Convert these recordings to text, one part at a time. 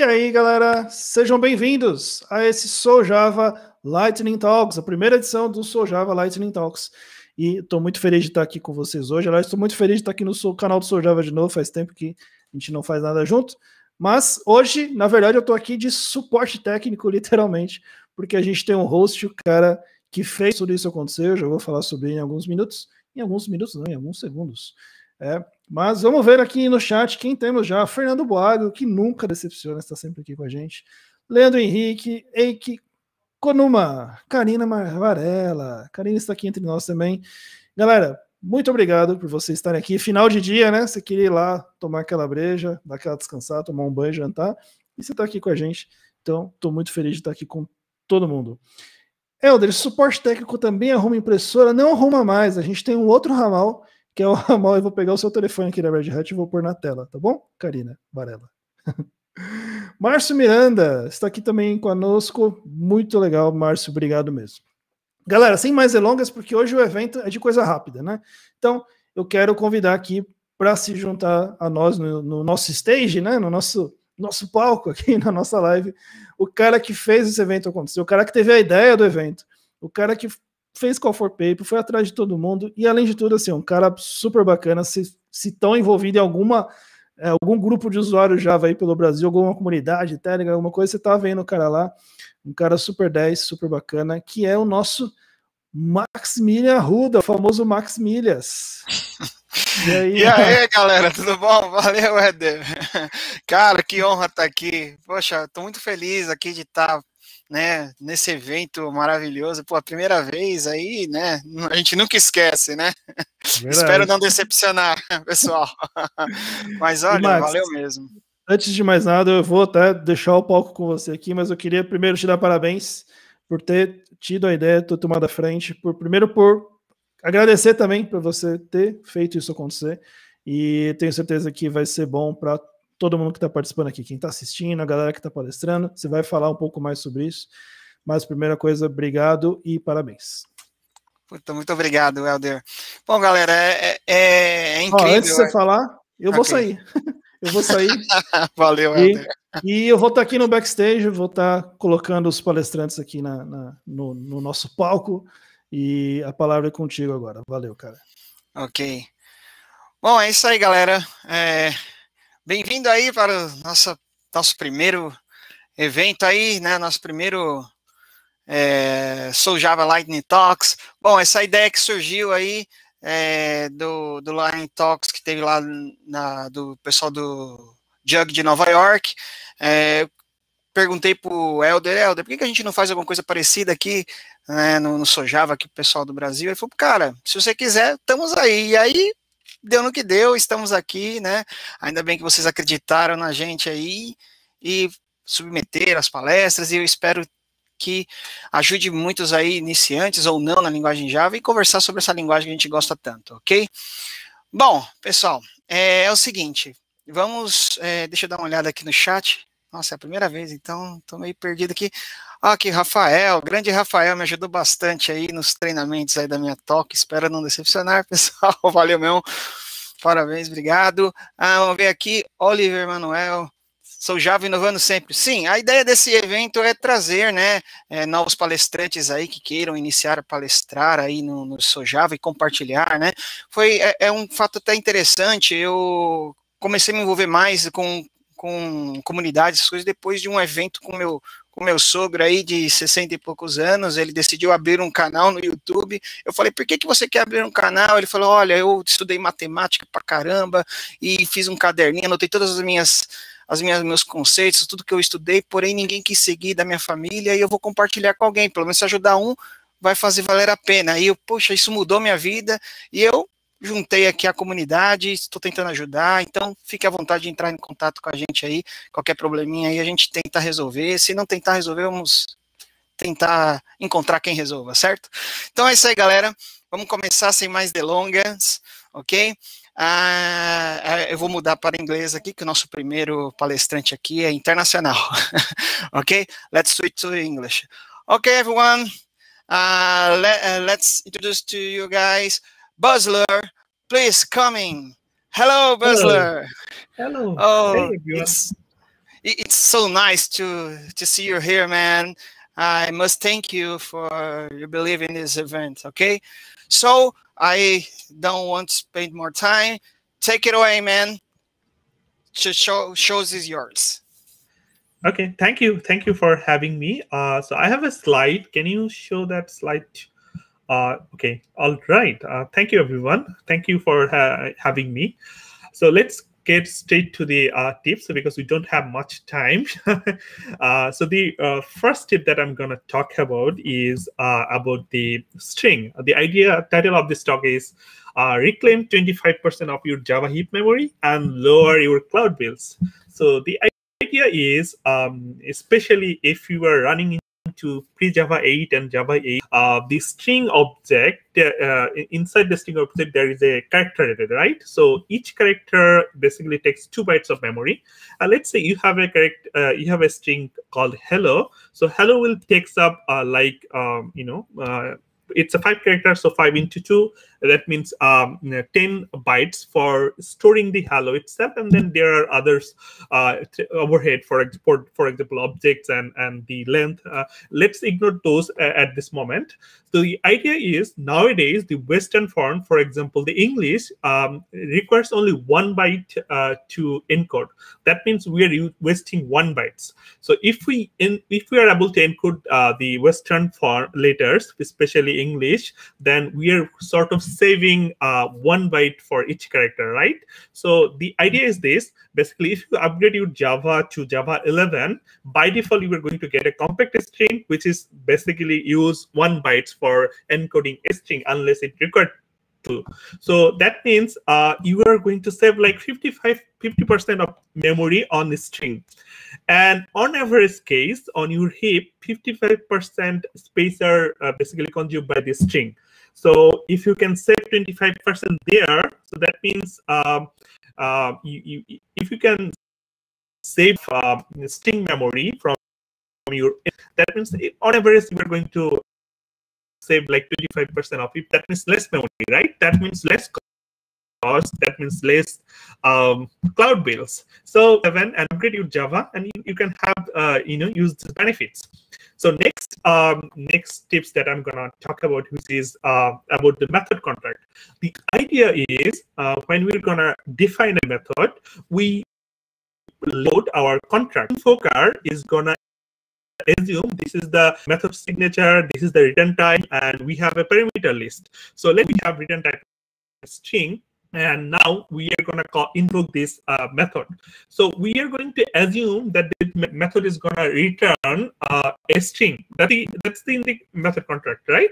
E aí, galera, sejam bem-vindos a esse Sojava Java Lightning Talks, a primeira edição do Sojava Java Lightning Talks. E estou muito feliz de estar aqui com vocês hoje. Aliás, estou muito feliz de estar aqui no canal do Sojava Java de novo, faz tempo que a gente não faz nada junto. Mas hoje, na verdade, eu estou aqui de suporte técnico, literalmente, porque a gente tem um host, o cara que fez tudo isso acontecer. Eu já vou falar sobre ele em alguns minutos. Em alguns minutos, não, em alguns segundos. É, mas vamos ver aqui no chat quem temos já. Fernando Boago, que nunca decepciona, está sempre aqui com a gente. Leandro Henrique, Eike Konuma, Karina Marvarella Karina está aqui entre nós também. Galera, muito obrigado por vocês estarem aqui. Final de dia, né? Você queria ir lá tomar aquela breja, dar aquela descansada, tomar um banho, jantar. E você está aqui com a gente. Então, estou muito feliz de estar aqui com todo mundo. Helder, suporte técnico também arruma impressora? Não arruma mais. A gente tem um outro ramal que é o ramal. Eu vou pegar o seu telefone aqui da Red Hat e vou pôr na tela, tá bom, Karina Varela? Márcio Miranda está aqui também conosco. Muito legal, Márcio. Obrigado mesmo. Galera, sem mais delongas, porque hoje o evento é de coisa rápida, né? Então, eu quero convidar aqui para se juntar a nós no, no, nosso stage, né? No nosso, nosso palco aqui, na nossa live. O cara que fez esse evento acontecer, o cara que teve a ideia do evento, o cara que fez call for paper, foi atrás de todo mundo e além de tudo assim, um cara super bacana, se estão tão envolvido em alguma é, algum grupo de usuários Java aí pelo Brasil, alguma comunidade, Telegram, alguma coisa, você tá vendo o cara lá, um cara super 10, super bacana, que é o nosso Maximilian Arruda, o famoso Max Milhas. E aí, e aí galera, tudo bom? Valeu, Eder. Cara, que honra estar tá aqui. Poxa, estou muito feliz aqui de estar tá né, nesse evento maravilhoso, pô, a primeira vez aí, né, a gente nunca esquece, né? Espero não decepcionar, pessoal. mas olha, valeu mesmo. Antes de mais nada, eu vou até deixar o palco com você aqui, mas eu queria primeiro te dar parabéns por ter tido a ideia, ter tomado a frente, por primeiro por agradecer também por você ter feito isso acontecer e tenho certeza que vai ser bom para todo mundo que está participando aqui, quem está assistindo, a galera que está palestrando. Você vai falar um pouco mais sobre isso. Mas, primeira coisa, obrigado e parabéns. Puta, muito obrigado, Helder. Bom, galera, é, é, é incrível. É Ó, antes de você é. falar, eu okay. vou sair. Eu vou sair. Valeu, e, Helder. E eu vou estar tá aqui no backstage, vou estar tá colocando os palestrantes aqui na, na no, no nosso palco. E a palavra é contigo agora. Valeu, cara. Ok. Bom, é isso aí, galera. É, Bem-vindo aí para o nosso, nosso primeiro evento aí, né? Nosso primeiro é, Java Lightning Talks. Bom, essa ideia que surgiu aí é, do, do Lightning Talks que teve lá na, do pessoal do Jug de Nova York. É, perguntei para o Helder, Helder, por que, que a gente não faz alguma coisa parecida aqui né, no, no Sojava, aqui o pessoal do Brasil? Ele falou, cara, se você quiser, estamos aí. E aí deu no que deu, estamos aqui, né? Ainda bem que vocês acreditaram na gente aí e submeter as palestras e eu espero que ajude muitos aí iniciantes ou não na linguagem Java e conversar sobre essa linguagem que a gente gosta tanto, ok? Bom, pessoal, é, é o seguinte, vamos, é, deixa eu dar uma olhada aqui no chat. Nossa, é a primeira vez, então estou meio perdido aqui. Ah, que Rafael, grande Rafael, me ajudou bastante aí nos treinamentos aí da minha toque. Espero não decepcionar, pessoal. Valeu mesmo. Parabéns, obrigado. Ah, vamos ver aqui, Oliver Manuel. Sou Java inovando sempre. Sim, a ideia desse evento é trazer, né, é, novos palestrantes aí que queiram iniciar a palestrar aí no, no Sou Java e compartilhar, né. Foi é, é um fato até interessante. Eu comecei a me envolver mais com com comunidades, coisas depois de um evento com meu com meu sogro aí de 60 e poucos anos, ele decidiu abrir um canal no YouTube. Eu falei, por que, que você quer abrir um canal? Ele falou, olha, eu estudei matemática pra caramba e fiz um caderninho, anotei todas as minhas as minhas meus conceitos, tudo que eu estudei, porém ninguém quis seguir da minha família e eu vou compartilhar com alguém, pelo menos se ajudar um vai fazer valer a pena. E eu, poxa, isso mudou minha vida e eu juntei aqui a comunidade, estou tentando ajudar, então fique à vontade de entrar em contato com a gente aí, qualquer probleminha aí a gente tenta resolver, se não tentar resolver, vamos tentar encontrar quem resolva, certo? Então é isso aí, galera, vamos começar sem mais delongas, ok? Ah, ah eu vou mudar para inglês aqui, que o nosso primeiro palestrante aqui é internacional. ok? Let's switch to English. Okay, everyone. Uh, ah, let, uh, ah, let's introduce to you guys Buzzler, please come in. Hello, Buzzler. Hello. Hello. Oh, hey, it's, it's so nice to, to see you here, man. I must thank you for your belief in this event, okay? So I don't want to spend more time. Take it away, man. To show, shows is yours. Okay, thank you. Thank you for having me. Uh, so I have a slide. Can you show that slide uh, okay, all right. Uh, thank you, everyone. Thank you for uh, having me. So let's get straight to the uh, tips because we don't have much time. Uh, so the first tip that I'm going to talk about is about the string. The idea title of this talk is reclaim 25% of your Java heap memory and lower your cloud bills. So the idea is, um, especially if you are running to pre-Java 8 and Java 8, uh, the string object, uh, inside the string object, there is a character array, right? So each character basically takes two bytes of memory. Uh, let's say you have a correct, uh, you have a string called hello. So hello will takes up uh, like, um, you know, uh, it's a five character, so five into two, that means um, 10 bytes for storing the hello itself and then there are others uh, overhead for export for example objects and and the length uh, let's ignore those uh, at this moment so the idea is nowadays the western form for example the english um, requires only one byte uh, to encode that means we are wasting one bytes so if we in, if we are able to encode uh, the western form letters especially english then we are sort of saving uh, one byte for each character, right? So the idea is this. Basically, if you upgrade your Java to Java 11, by default, you are going to get a compact string, which is basically use one byte for encoding a string unless it required to. So that means uh, you are going to save like 55, 50% of memory on the string. And on average case, on your heap, 55% space are uh, basically consumed by the string. So if you can save 25% there, so that means uh, uh, you, you, if you can save uh, memory from, from your, that means on average you are going to save like 25% of it. That means less memory, right? That means less cost. That means less um, cloud bills. So even and upgrade your Java, and you, you can have uh, you know use these benefits. So next, um, next tips that I'm gonna talk about, which is uh, about the method contract. The idea is uh, when we're gonna define a method, we load our contract. Infocar is gonna assume this is the method signature, this is the return type, and we have a parameter list. So let me have return type string and now we are going to invoke this uh, method. So we are going to assume that the method is going to return uh, a string. That is, that's the, the method contract, right?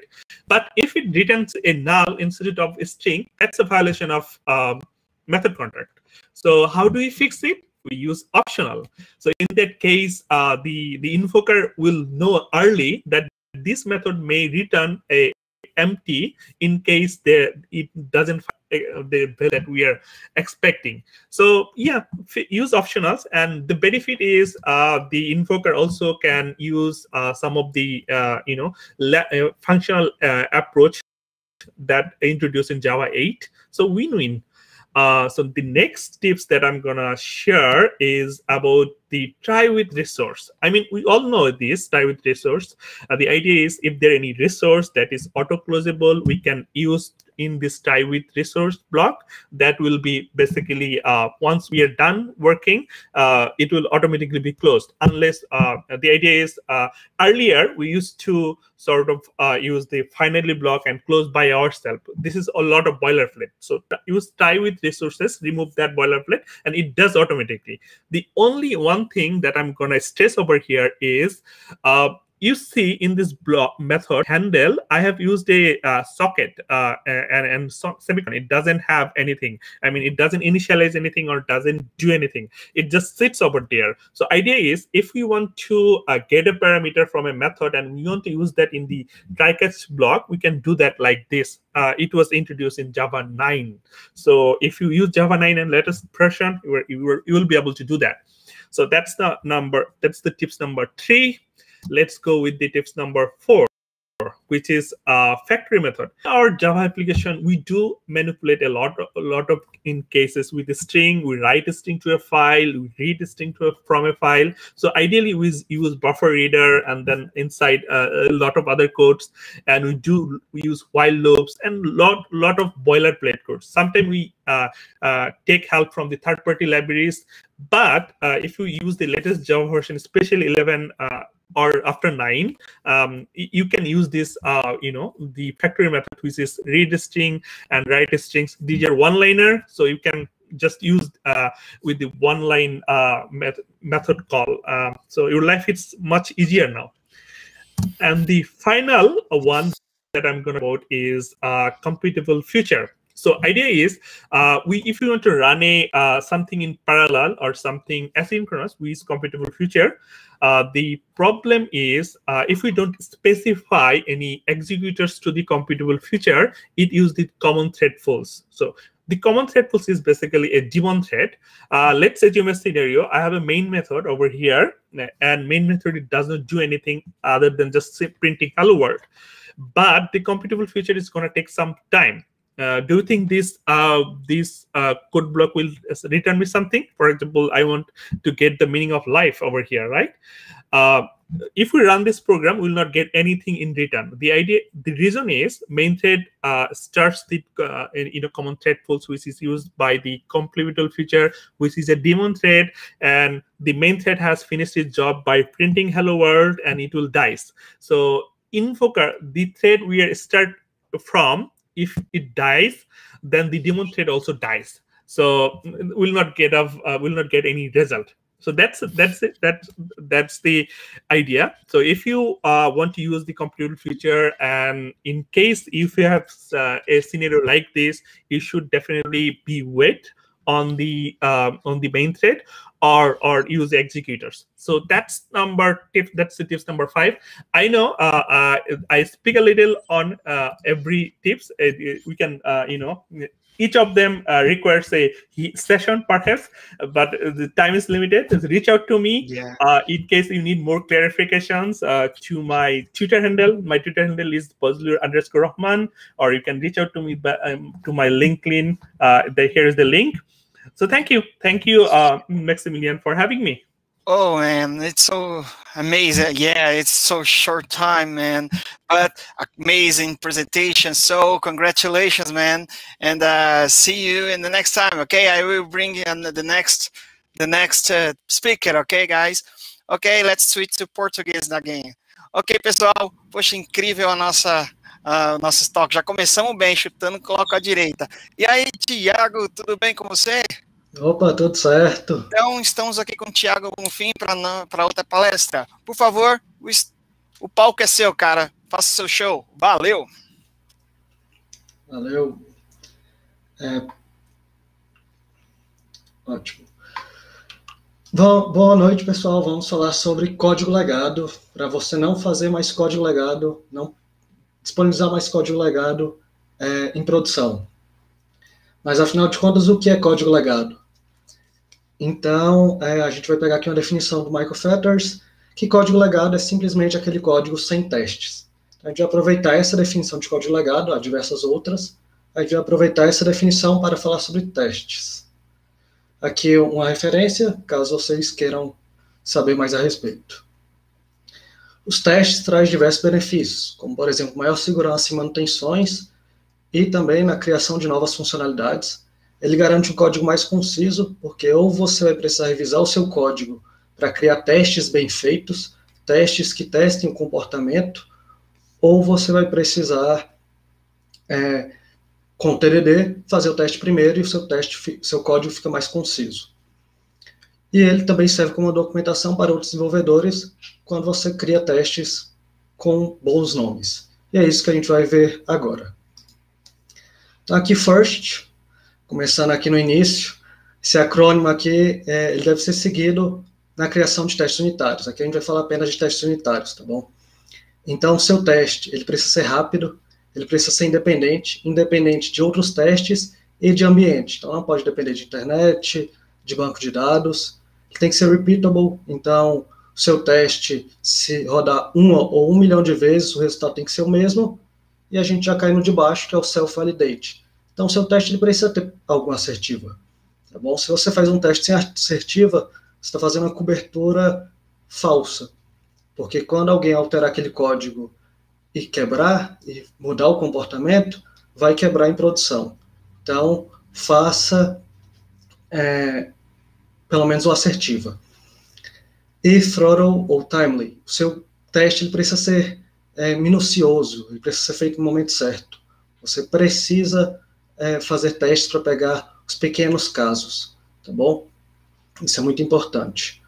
But if it returns a null instead of a string, that's a violation of um, method contract. So how do we fix it? We use optional. So in that case, uh, the, the invoker will know early that this method may return a empty in case there it doesn't Eh, the bill that we are expecting. So yeah, use optionals, and the benefit is uh, the invoker also can use uh, some of the uh, you know eh, functional uh, approach that introduced in Java 8. So win-win. Uh, so the next tips that I'm gonna share is about the try with resource. I mean, we all know this try with resource. Uh, the idea is if there any resource that is auto closable, we can use in this tie with resource block that will be basically uh, once we are done working uh, it will automatically be closed unless uh, the idea is uh, earlier we used to sort of uh, use the finally block and close by ourselves this is a lot of boilerplate so use tie with resources remove that boilerplate and it does automatically the only one thing that i'm gonna stress over here is uh, you see in this block method handle, I have used a uh, socket uh, and, and so semicolon. It doesn't have anything. I mean, it doesn't initialize anything or doesn't do anything. It just sits over there. So idea is if we want to uh, get a parameter from a method and we want to use that in the try catch block, we can do that like this. Uh, it was introduced in Java 9. So if you use Java 9 and latest version, you, were, you, were, you will be able to do that. So that's the number. That's the tips number three let's go with the tips number four which is a uh, factory method our java application we do manipulate a lot a lot of in cases with a string we write a string to a file we read a string to a, from a file so ideally we use buffer reader and then inside uh, a lot of other codes and we do we use while loops and lot lot of boilerplate codes sometimes we uh, uh, take help from the third party libraries but uh, if you use the latest java version especially 11 or after nine, um, you can use this, uh, you know, the factory method, which is read string and write strings. These are one liner, so you can just use uh, with the one line uh, met method call. Uh, um, so your life is much easier now. And the final one that I'm going to vote is uh, computable future. So idea is uh, we if we want to run a uh, something in parallel or something asynchronous, with computable future. Uh, the problem is uh, if we don't specify any executors to the computable future, it uses the common thread false. So the common thread pool is basically a daemon thread. Uh, let's assume a scenario. I have a main method over here, and main method it does not do anything other than just printing hello world. But the computable future is going to take some time. Uh, do you think this uh, this uh, code block will return me something? For example, I want to get the meaning of life over here, right? Uh, if we run this program, we will not get anything in return. The idea, the reason is main thread uh, starts the you know common thread pool, which is used by the complemental feature, which is a daemon thread, and the main thread has finished its job by printing hello world, and it will dice. So invoker, the thread we are start from if it dies then the demon thread also dies so we'll not get of uh, will not get any result so that's that's it that's that's the idea so if you uh, want to use the computer feature and in case if you have uh, a scenario like this you should definitely be wait on the uh, on the main thread or or use the executors so that's number tip that's the tips number five i know uh, uh, i speak a little on uh, every tips it, uh, it, we can uh, you know each of them requires a session perhaps but the time is limited reach out to me yeah. in case you need more clarifications to my twitter handle my twitter handle is puzzler underscore rahman or you can reach out to me by, um, to my linkedin uh, the, here is the link so thank you, thank you, uh, Maximilian, for having me. Oh man, it's so amazing. Yeah, it's so short time, man, but amazing presentation. So congratulations, man, and uh, see you in the next time. Okay, I will bring in the next the next uh, speaker. Okay, guys. Okay, let's switch to Portuguese again. Ok, pessoal, poxa, incrível a nossa o ah, nosso estoque. Já começamos bem, chutando, coloco à direita. E aí, Tiago, tudo bem com você? Opa, tudo certo. Então, estamos aqui com o Tiago Bonfim para outra palestra. Por favor, o, o palco é seu, cara. Faça o seu show. Valeu! Valeu. É... Ótimo. Bom, boa noite, pessoal. Vamos falar sobre código legado. Para você não fazer mais código legado, não disponibilizar mais código legado é, em produção. Mas, afinal de contas, o que é código legado? Então, é, a gente vai pegar aqui uma definição do Michael Fetters, que código legado é simplesmente aquele código sem testes. Então, a gente vai aproveitar essa definição de código legado, há diversas outras, a gente vai aproveitar essa definição para falar sobre testes. Aqui uma referência, caso vocês queiram saber mais a respeito. Os testes trazem diversos benefícios, como, por exemplo, maior segurança em manutenções e também na criação de novas funcionalidades. Ele garante um código mais conciso, porque ou você vai precisar revisar o seu código para criar testes bem feitos, testes que testem o comportamento, ou você vai precisar, é, com o TDD, fazer o teste primeiro e o seu, teste, seu código fica mais conciso. E ele também serve como documentação para outros desenvolvedores quando você cria testes com bons nomes. E é isso que a gente vai ver agora. Então aqui first, começando aqui no início, esse acrônimo aqui é, ele deve ser seguido na criação de testes unitários. Aqui a gente vai falar apenas de testes unitários, tá bom? Então seu teste ele precisa ser rápido, ele precisa ser independente, independente de outros testes e de ambiente. Então não pode depender de internet, de banco de dados, que tem que ser repeatable, então o seu teste, se rodar uma ou um milhão de vezes, o resultado tem que ser o mesmo, e a gente já cai no de baixo, que é o self-validate. Então, o seu teste ele precisa ter alguma assertiva. Tá bom? Se você faz um teste sem assertiva, você está fazendo uma cobertura falsa. Porque quando alguém alterar aquele código e quebrar, e mudar o comportamento, vai quebrar em produção. Então, faça é, pelo menos o assertiva. E throttle ou timely, o seu teste ele precisa ser é, minucioso, ele precisa ser feito no momento certo. Você precisa é, fazer testes para pegar os pequenos casos, tá bom? Isso é muito importante.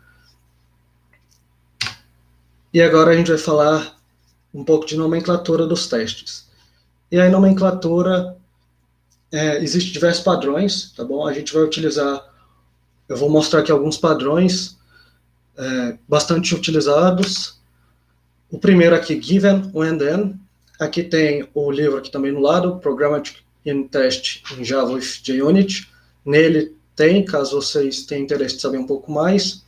E agora a gente vai falar um pouco de nomenclatura dos testes. E aí, nomenclatura, é, existe diversos padrões, tá bom? A gente vai utilizar eu vou mostrar aqui alguns padrões é, bastante utilizados. O primeiro aqui, Given, When, Then. Aqui tem o livro aqui também no lado, Programmatic in Test em Java with JUnit. Nele tem, caso vocês tenham interesse de saber um pouco mais.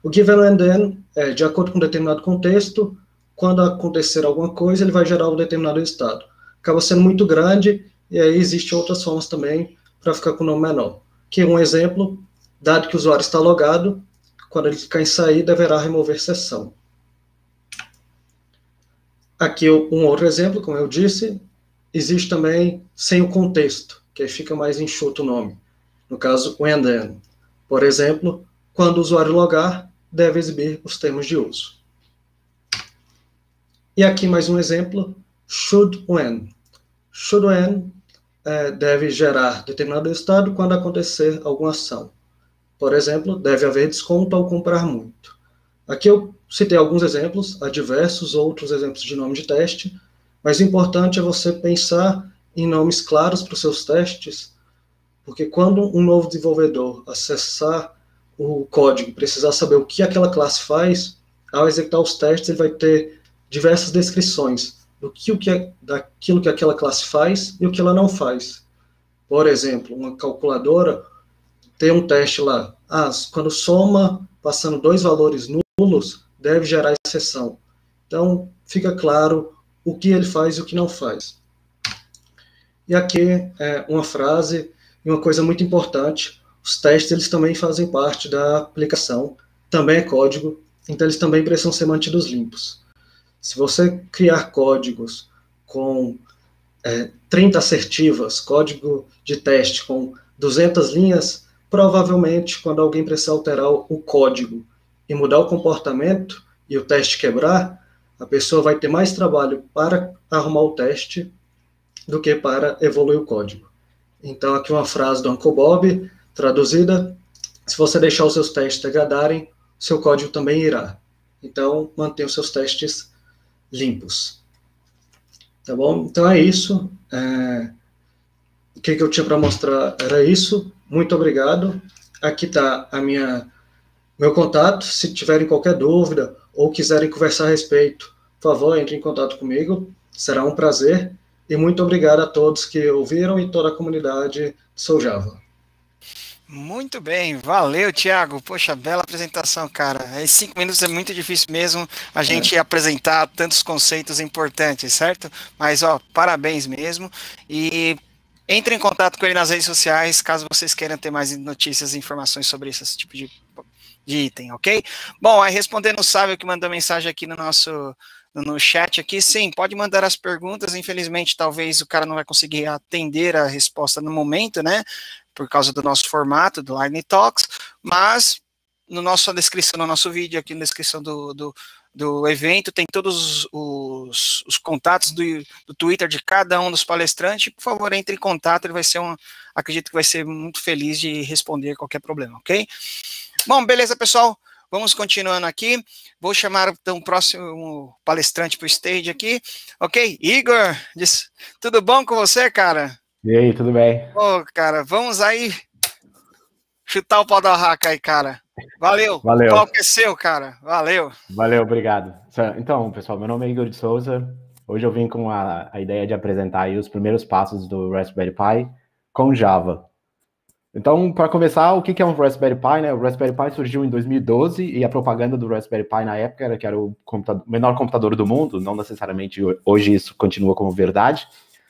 O Given, When, Then é de acordo com um determinado contexto, quando acontecer alguma coisa, ele vai gerar um determinado estado. Acaba sendo muito grande, e aí existem outras formas também para ficar com o nome menor. Que um exemplo Dado que o usuário está logado, quando ele clicar em sair, deverá remover sessão. Aqui um outro exemplo, como eu disse, existe também sem o contexto, que aí fica mais enxuto o nome. No caso, o then. Por exemplo, quando o usuário logar, deve exibir os termos de uso. E aqui mais um exemplo, should when. Should when é, deve gerar determinado estado quando acontecer alguma ação. Por exemplo, deve haver desconto ao comprar muito. Aqui eu citei alguns exemplos, há diversos outros exemplos de nome de teste, mas o importante é você pensar em nomes claros para os seus testes, porque quando um novo desenvolvedor acessar o código, precisar saber o que aquela classe faz, ao executar os testes, ele vai ter diversas descrições do que, o que é, daquilo que aquela classe faz e o que ela não faz. Por exemplo, uma calculadora tem um teste lá. Ah, quando soma passando dois valores nulos, deve gerar exceção. Então, fica claro o que ele faz e o que não faz. E aqui é uma frase e uma coisa muito importante, os testes eles também fazem parte da aplicação, também é código, então eles também precisam ser mantidos limpos. Se você criar códigos com é, 30 assertivas, código de teste com 200 linhas, provavelmente, quando alguém precisar alterar o código e mudar o comportamento e o teste quebrar, a pessoa vai ter mais trabalho para arrumar o teste do que para evoluir o código. Então, aqui uma frase do Uncle Bob, traduzida: se você deixar os seus testes degradarem, seu código também irá. Então, mantenha os seus testes limpos. Tá bom? Então é isso. É... O que, que eu tinha para mostrar era isso muito obrigado. Aqui está a minha meu contato. Se tiverem qualquer dúvida ou quiserem conversar a respeito, por favor, entre em contato comigo. Será um prazer. E muito obrigado a todos que ouviram e toda a comunidade Sou Java. Muito bem, valeu, Tiago. Poxa, bela apresentação, cara. Em cinco minutos é muito difícil mesmo a é. gente é. apresentar tantos conceitos importantes, certo? Mas, ó, parabéns mesmo. E entre em contato com ele nas redes sociais, caso vocês queiram ter mais notícias e informações sobre esse tipo de, de item, ok? Bom, aí respondendo o Sábio que mandou mensagem aqui no nosso no chat aqui, sim, pode mandar as perguntas, infelizmente talvez o cara não vai conseguir atender a resposta no momento, né, por causa do nosso formato, do Line Talks, mas no nosso, na descrição do no nosso vídeo, aqui na descrição do, do do evento, tem todos os, os contatos do, do, Twitter de cada um dos palestrantes. Por favor, entre em contato, ele vai ser um. Acredito que vai ser muito feliz de responder qualquer problema, ok? Bom, beleza, pessoal. Vamos continuando aqui. Vou chamar então o próximo palestrante para o stage aqui. Ok, Igor, tudo bom com você, cara? E aí, tudo bem? Ô, oh, cara, vamos aí chutar o pau da raca aí, cara. Valeu. Valeu. O palco é seu, cara. Valeu. Valeu, obrigado. Então, pessoal, meu nome é Igor de Souza. Hoje eu vim com a, a ideia de apresentar os primeiros passos do Raspberry Pi com Java. Então, para começar, o que é um Raspberry Pi? Né? O Raspberry Pi surgiu em 2012 e a propaganda do Raspberry Pi na época era que era o computador, menor computador do mundo, não necessariamente hoje isso continua como verdade.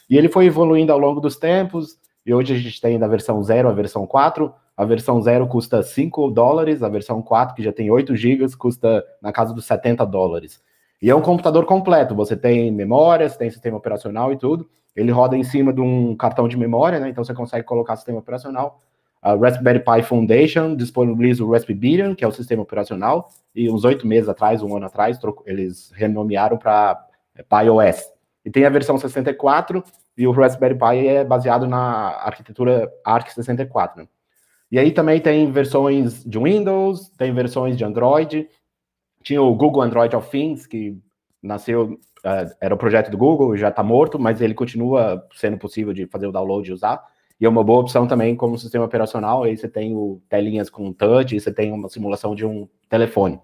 E ele foi evoluindo ao longo dos tempos, e hoje a gente tem da versão 0 à versão 4, a versão 0 custa 5 dólares, a versão 4, que já tem 8 gigas, custa na casa dos 70 dólares. E é um computador completo, você tem memória, você tem sistema operacional e tudo. Ele roda em cima de um cartão de memória, né? Então você consegue colocar sistema operacional. A Raspberry Pi Foundation disponibiliza o Raspbian, que é o sistema operacional, e uns oito meses atrás, um ano atrás, eles renomearam para é, PiOS. E tem a versão 64, e o Raspberry Pi é baseado na arquitetura ARC64. Né? E aí também tem versões de Windows, tem versões de Android. Tinha o Google Android of Things, que nasceu, é, era o projeto do Google, já está morto, mas ele continua sendo possível de fazer o download e usar. E é uma boa opção também como sistema operacional. Aí você tem o telinhas com touch, você tem uma simulação de um telefone.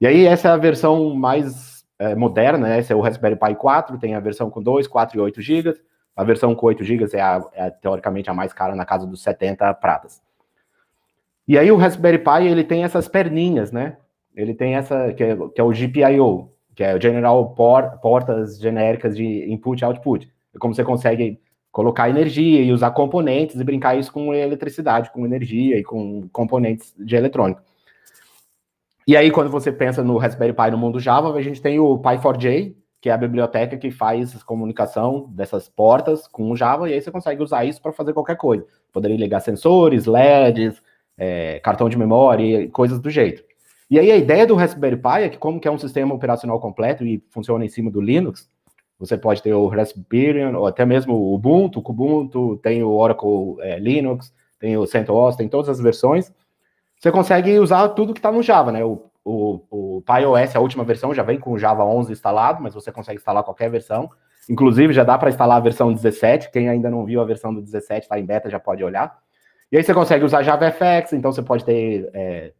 E aí essa é a versão mais é, moderna, né? Esse é o Raspberry Pi 4, tem a versão com 2, 4 e 8 GB. A versão com 8 GB é, é, teoricamente a mais cara na casa dos 70 pratas. E aí o Raspberry Pi, ele tem essas perninhas, né? Ele tem essa, que é, que é o GPIO, que é o General Port, Portas Genéricas de Input-Output. É como você consegue colocar energia e usar componentes e brincar isso com eletricidade, com energia e com componentes de eletrônico. E aí, quando você pensa no Raspberry Pi no mundo Java, a gente tem o Pi4j, que é a biblioteca que faz essa comunicação dessas portas com o Java, e aí você consegue usar isso para fazer qualquer coisa. Poderia ligar sensores, LEDs, é, cartão de memória e coisas do jeito. E aí a ideia do Raspberry Pi é que, como que é um sistema operacional completo e funciona em cima do Linux, você pode ter o Raspberry, ou até mesmo o Ubuntu, o Kubuntu, tem o Oracle é, Linux, tem o CentOS, tem todas as versões. Você consegue usar tudo que está no Java, né? O, o, o PyOS, a última versão, já vem com o Java 11 instalado, mas você consegue instalar qualquer versão. Inclusive, já dá para instalar a versão 17. Quem ainda não viu a versão do 17, está em beta, já pode olhar. E aí você consegue usar JavaFX, então você pode ter, é,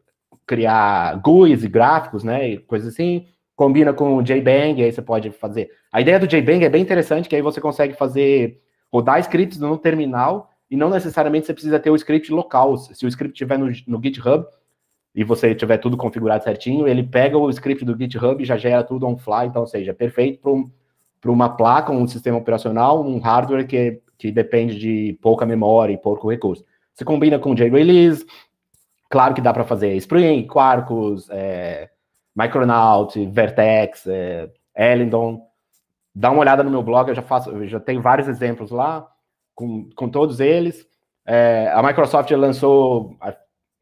criar GUIs e gráficos, né, e coisas assim. Combina com o JBang, aí você pode fazer. A ideia do JBang é bem interessante, que aí você consegue fazer, rodar scripts no terminal, e não necessariamente você precisa ter o script local. Se o script estiver no, no GitHub, e você tiver tudo configurado certinho, ele pega o script do GitHub e já gera tudo on fly, então, ou seja, é perfeito para um, uma placa, um sistema operacional, um hardware que, que depende de pouca memória e pouco recurso. Se combina com J-Release, claro que dá para fazer Spring, Quarkus, é, Micronaut, Vertex, é, Dá uma olhada no meu blog, eu já faço, eu já tenho vários exemplos lá com, com todos eles. É, a Microsoft lançou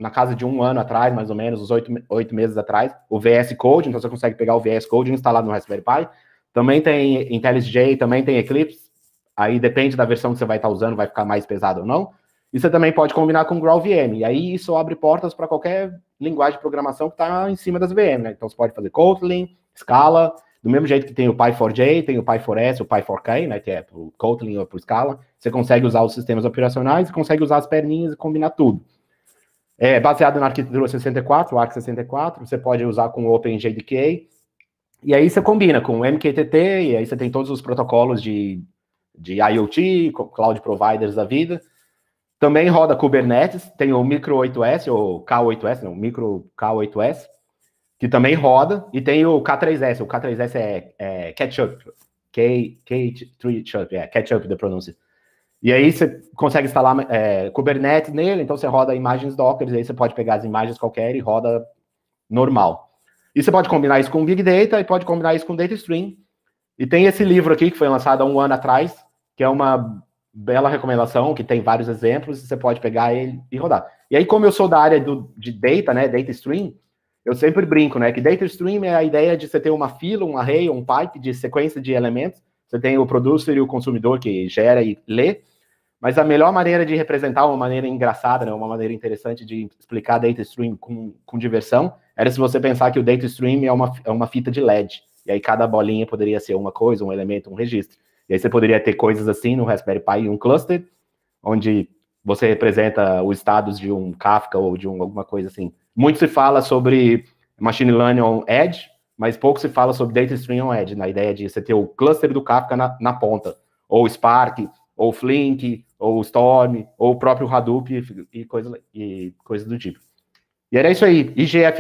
na casa de um ano atrás, mais ou menos, uns oito, oito meses atrás, o VS Code, então você consegue pegar o VS Code e instalar no Raspberry Pi. Também tem IntelliJ, também tem Eclipse. Aí depende da versão que você vai estar tá usando, vai ficar mais pesado ou não. E você também pode combinar com GraalVM. E aí isso abre portas para qualquer linguagem de programação que está em cima das VM, né? Então você pode fazer Kotlin, Scala, do mesmo jeito que tem o Py4j, tem o Py4s, o Py4k, né? Que é para o Kotlin ou para o Scala. Você consegue usar os sistemas operacionais e consegue usar as perninhas e combinar tudo. É baseado na arquitetura 64, o ARC64, você pode usar com o OpenJDK. E aí você combina com o MQTT, e aí você tem todos os protocolos de, de IoT, cloud providers da vida também roda Kubernetes, tem o Micro 8S, ou K8S, não, né, Micro K8S, que também roda, e tem o K3S, o K3S é, é Ketchup, K, K3Chup, é Ketchup de pronúncia. E aí você consegue instalar é, Kubernetes nele, então você roda imagens Docker, aí você pode pegar as imagens qualquer e roda normal. E você pode combinar isso com Big Data e pode combinar isso com Data Stream. E tem esse livro aqui que foi lançado há um ano atrás, que é uma bela recomendação, que tem vários exemplos, você pode pegar ele e rodar. E aí, como eu sou da área do, de data, né, data stream, eu sempre brinco, né, que data stream é a ideia de você ter uma fila, um array, um pipe de sequência de elementos, você tem o producer e o consumidor que gera e lê, mas a melhor maneira de representar, uma maneira engraçada, né, uma maneira interessante de explicar data stream com, com diversão, era se você pensar que o data stream é uma, é uma fita de LED, e aí cada bolinha poderia ser uma coisa, um elemento, um registro. E aí você poderia ter coisas assim no Raspberry Pi, um cluster, onde você representa os estados de um Kafka ou de um, alguma coisa assim. Muito se fala sobre machine learning on edge, mas pouco se fala sobre data stream on edge, na ideia de você ter o cluster do Kafka na, na ponta, ou Spark, ou Flink, ou Storm, ou o próprio Hadoop e, coisas e coisa do tipo. E era isso aí.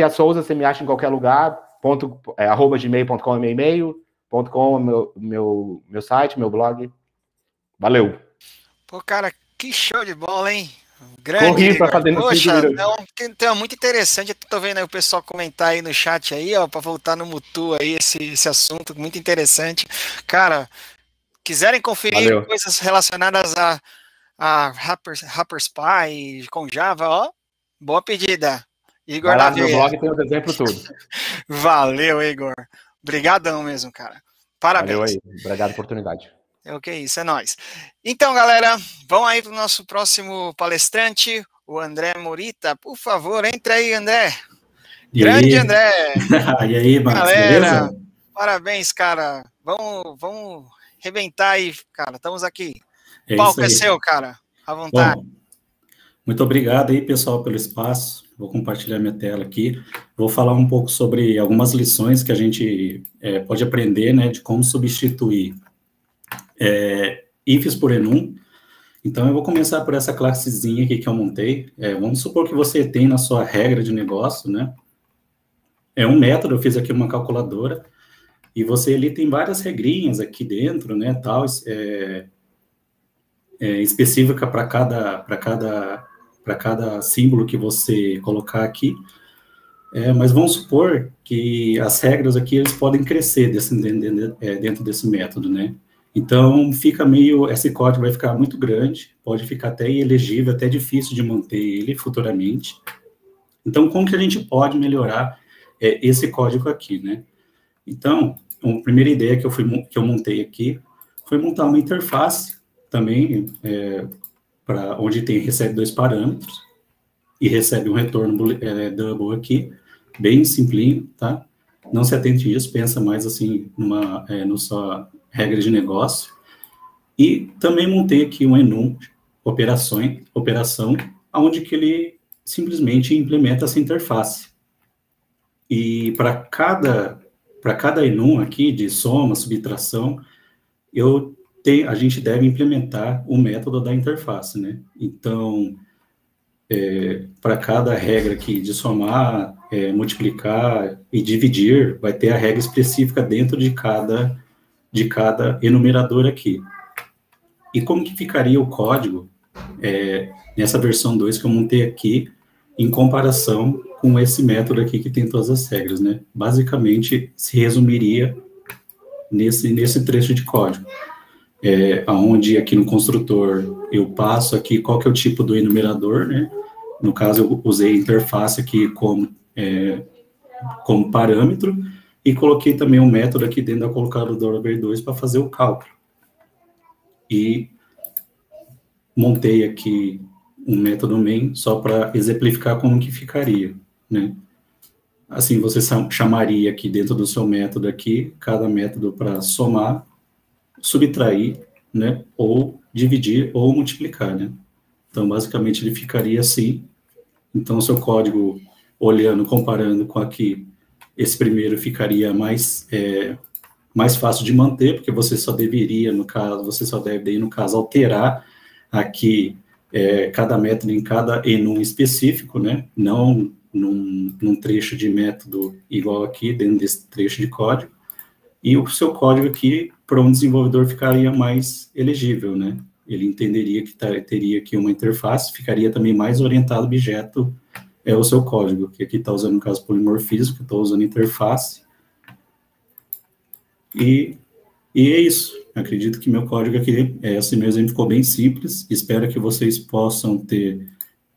a Souza, você me acha em qualquer lugar, ponto, é, arroba gmail.com é meu e-mail, .com, meu, meu, meu site, meu blog. Valeu. Pô, cara, que show de bola, hein? Grande. Corri pra fazer Poxa, não, então, muito interessante. Eu tô vendo o pessoal comentar aí no chat aí, ó, para voltar no Mutu aí esse, esse assunto, muito interessante. Cara, quiserem conferir Valeu. coisas relacionadas a, a Rapper Spy com Java, ó, boa pedida. Igor Vai lá, meu blog tem os exemplos tudo. Valeu, Igor. Obrigadão mesmo, cara. Parabéns. Valeu aí. Obrigado pela oportunidade. É o que é isso, é nós. Então, galera, vão aí para o nosso próximo palestrante, o André Morita. Por favor, entre aí, André. E Grande aí? André. e aí, Marcos, galera, beleza? Parabéns, cara. Vamos, vamos rebentar aí, cara. Estamos aqui. É o palco é seu, cara. À vontade. Bom, muito obrigado aí, pessoal, pelo espaço. Vou compartilhar minha tela aqui. Vou falar um pouco sobre algumas lições que a gente é, pode aprender, né, de como substituir é, IFs por enum. Então, eu vou começar por essa classezinha aqui que eu montei. É, vamos supor que você tem na sua regra de negócio, né, é um método, eu fiz aqui uma calculadora, e você ali tem várias regrinhas aqui dentro, né, tal, é, é específica para cada, para cada para cada símbolo que você colocar aqui. É, mas vamos supor que as regras aqui eles podem crescer desse, dentro é, desse método, né? Então fica meio esse código vai ficar muito grande, pode ficar até ilegível, até difícil de manter ele futuramente. Então como que a gente pode melhorar é, esse código aqui, né? Então a primeira ideia que eu fui que eu montei aqui foi montar uma interface também é, para onde tem recebe dois parâmetros e recebe um retorno é, double aqui, bem simplinho, tá? Não se atente a isso, pensa mais assim numa é, no sua regra de negócio. E também montei aqui um enum operações, operação, onde que ele simplesmente implementa essa interface. E para cada para cada enum aqui de soma, subtração, eu tem, a gente deve implementar o método da interface, né? Então, é, para cada regra aqui de somar, é, multiplicar e dividir, vai ter a regra específica dentro de cada, de cada enumerador aqui. E como que ficaria o código é, nessa versão 2 que eu montei aqui, em comparação com esse método aqui que tem todas as regras, né? Basicamente, se resumiria nesse, nesse trecho de código é, aonde aqui no construtor eu passo aqui qual que é o tipo do enumerador, né? No caso, eu usei interface aqui como, é, como parâmetro e coloquei também um método aqui dentro da colocadora B2 para fazer o cálculo. E montei aqui um método main só para exemplificar como que ficaria, né? Assim, você chamaria aqui dentro do seu método aqui, cada método para somar subtrair, né, ou dividir ou multiplicar, né. Então, basicamente, ele ficaria assim. Então, seu código, olhando, comparando com aqui, esse primeiro ficaria mais, é, mais fácil de manter, porque você só deveria, no caso, você só deve, no caso, alterar aqui é, cada método em cada enum específico, né, não num, num trecho de método igual aqui, dentro desse trecho de código, e o seu código aqui para um desenvolvedor ficaria mais elegível, né? Ele entenderia que tá, teria aqui uma interface, ficaria também mais orientado ao objeto, é o seu código, que aqui está usando, no caso, polimorfismo, estou usando interface. E, e é isso. Acredito que meu código aqui, é, esse meu exemplo ficou bem simples, espero que vocês possam ter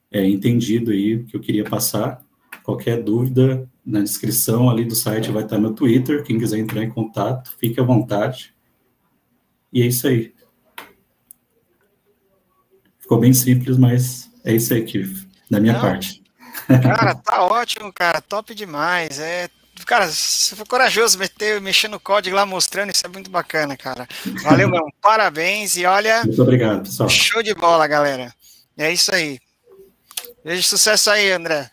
é, entendido aí o que eu queria passar. Qualquer dúvida, na descrição ali do site vai estar meu Twitter, quem quiser entrar em contato, fique à vontade. E é isso aí. Ficou bem simples, mas é isso aí, Kiff, da minha Não, parte. Cara, tá ótimo, cara, top demais. É, cara, você foi corajoso meter, mexendo no código lá, mostrando, isso é muito bacana, cara. Valeu, meu, parabéns e olha. Muito obrigado, pessoal. Show de bola, galera. É isso aí. Vejo sucesso aí, André.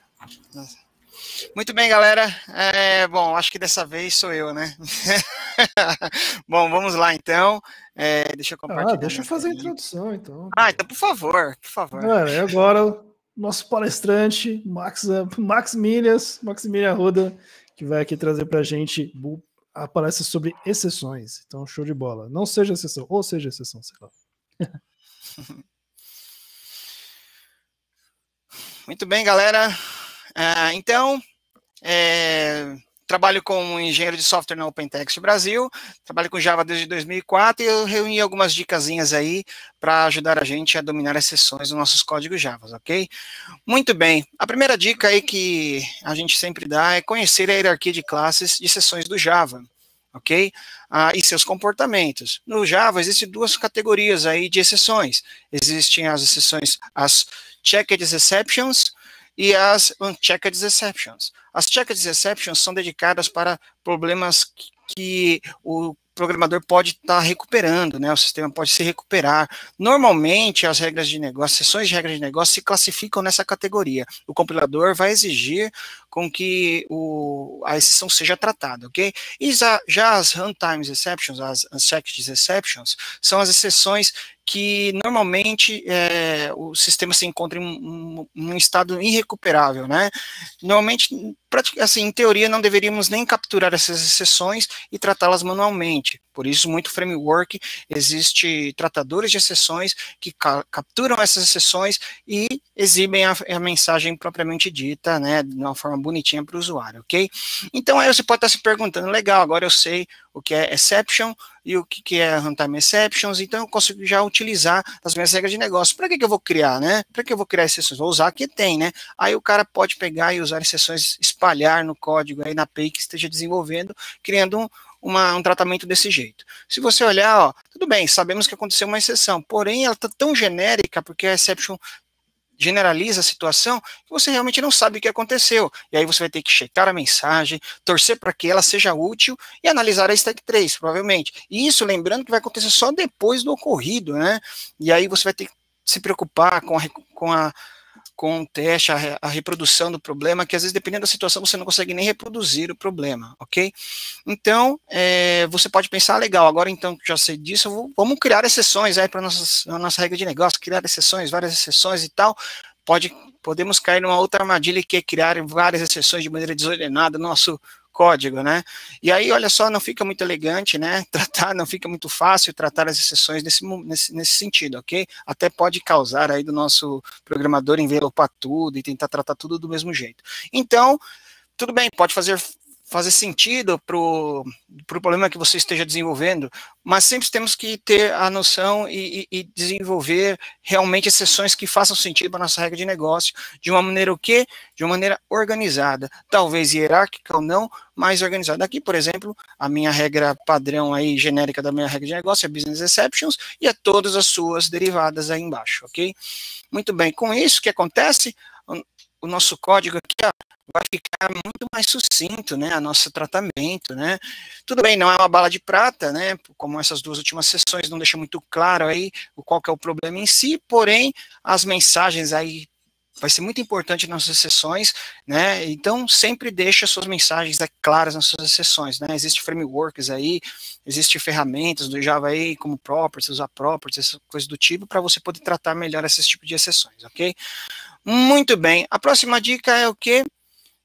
Muito bem, galera. É, bom, acho que dessa vez sou eu, né? bom, vamos lá então. É, deixa eu ah, compartilhar. Ah, deixa eu fazer a introdução, então. Ah, então, por favor, por favor. Mano, é, e agora nosso palestrante, Max, é, Max Milhas, Maximilian ruda que vai aqui trazer para a gente a palestra sobre exceções. Então, show de bola. Não seja exceção, ou seja exceção, sei lá. Muito bem, galera. Ah, então, é, trabalho como engenheiro de software na OpenText Brasil, trabalho com Java desde 2004 e eu reuni algumas dicasinhas aí para ajudar a gente a dominar as seções dos nossos códigos Java, ok? Muito bem, a primeira dica aí que a gente sempre dá é conhecer a hierarquia de classes de exceções do Java ok? Ah, e seus comportamentos. No Java existem duas categorias aí de exceções. Existem as exceções, as checked exceptions e as unchecked exceptions. As checked exceptions são dedicadas para problemas que o programador pode estar tá recuperando, né? O sistema pode se recuperar. Normalmente, as regras de negócio, sessões de regras de negócio se classificam nessa categoria. O compilador vai exigir com que o, a exceção seja tratada, ok? E já, já as runtime exceptions, as unchecked exceptions, são as exceções que normalmente é, o sistema se encontra em um, um, estado irrecuperável, né? Normalmente, assim, em teoria, não deveríamos nem capturar essas exceções e tratá-las manualmente. Por isso, muito framework existe tratadores de exceções que ca capturam essas exceções e exibem a, a, mensagem propriamente dita, né, de uma forma bonitinha para o usuário, ok? Então, aí você pode estar se perguntando, legal, agora eu sei o que é exception, e o que, que é runtime exceptions, então eu consigo já utilizar as minhas regras de negócio. Para que, que eu vou criar, né? Para que eu vou criar exceções? Vou usar que tem, né? Aí o cara pode pegar e usar exceções, espalhar no código aí na API que esteja desenvolvendo, criando um, uma, um tratamento desse jeito. Se você olhar, ó, tudo bem, sabemos que aconteceu uma exceção, porém ela está tão genérica porque a exception generaliza a situação, você realmente não sabe o que aconteceu. E aí você vai ter que checar a mensagem, torcer para que ela seja útil e analisar a stack 3, provavelmente. E isso, lembrando que vai acontecer só depois do ocorrido, né? E aí você vai ter que se preocupar com a, com a com o teste, a, a, reprodução do problema, que às vezes, dependendo da situação, você não consegue nem reproduzir o problema, ok? Então, é, você pode pensar, ah, legal, agora então que já sei disso, vou, vamos criar exceções aí para a nossa regra de negócio, criar exceções, várias exceções e tal. Pode, podemos cair numa outra armadilha que é criar várias exceções de maneira desordenada, nosso código, né? E aí, olha só, não fica muito elegante, né? Tratar, não fica muito fácil tratar as exceções nesse, nesse, nesse sentido, ok? Até pode causar aí do nosso programador envelopar tudo e tentar tratar tudo do mesmo jeito. Então, tudo bem, pode fazer fazer sentido para o pro problema que você esteja desenvolvendo, mas sempre temos que ter a noção e, e, e, desenvolver realmente exceções que façam sentido para a nossa regra de negócio, de uma maneira o quê? De uma maneira organizada, talvez hierárquica ou não, mas organizada. Aqui, por exemplo, a minha regra padrão aí, genérica da minha regra de negócio é Business Exceptions e a é todas as suas derivadas aí embaixo, ok? Muito bem, com isso, o que acontece? o nosso código aqui ó, vai ficar muito mais sucinto, né, a nosso tratamento, né. Tudo bem, não é uma bala de prata, né, como essas duas últimas sessões não deixa muito claro aí qual que é o problema em si, porém, as mensagens aí vai ser muito importante nas suas sessões, né? Então sempre deixe as suas mensagens né, claras nas suas sessões, né? Existem frameworks aí, existem ferramentas do Java aí como properties, usar properties, coisas do tipo para você poder tratar melhor esses tipos de exceções, ok? Muito bem. A próxima dica é o que?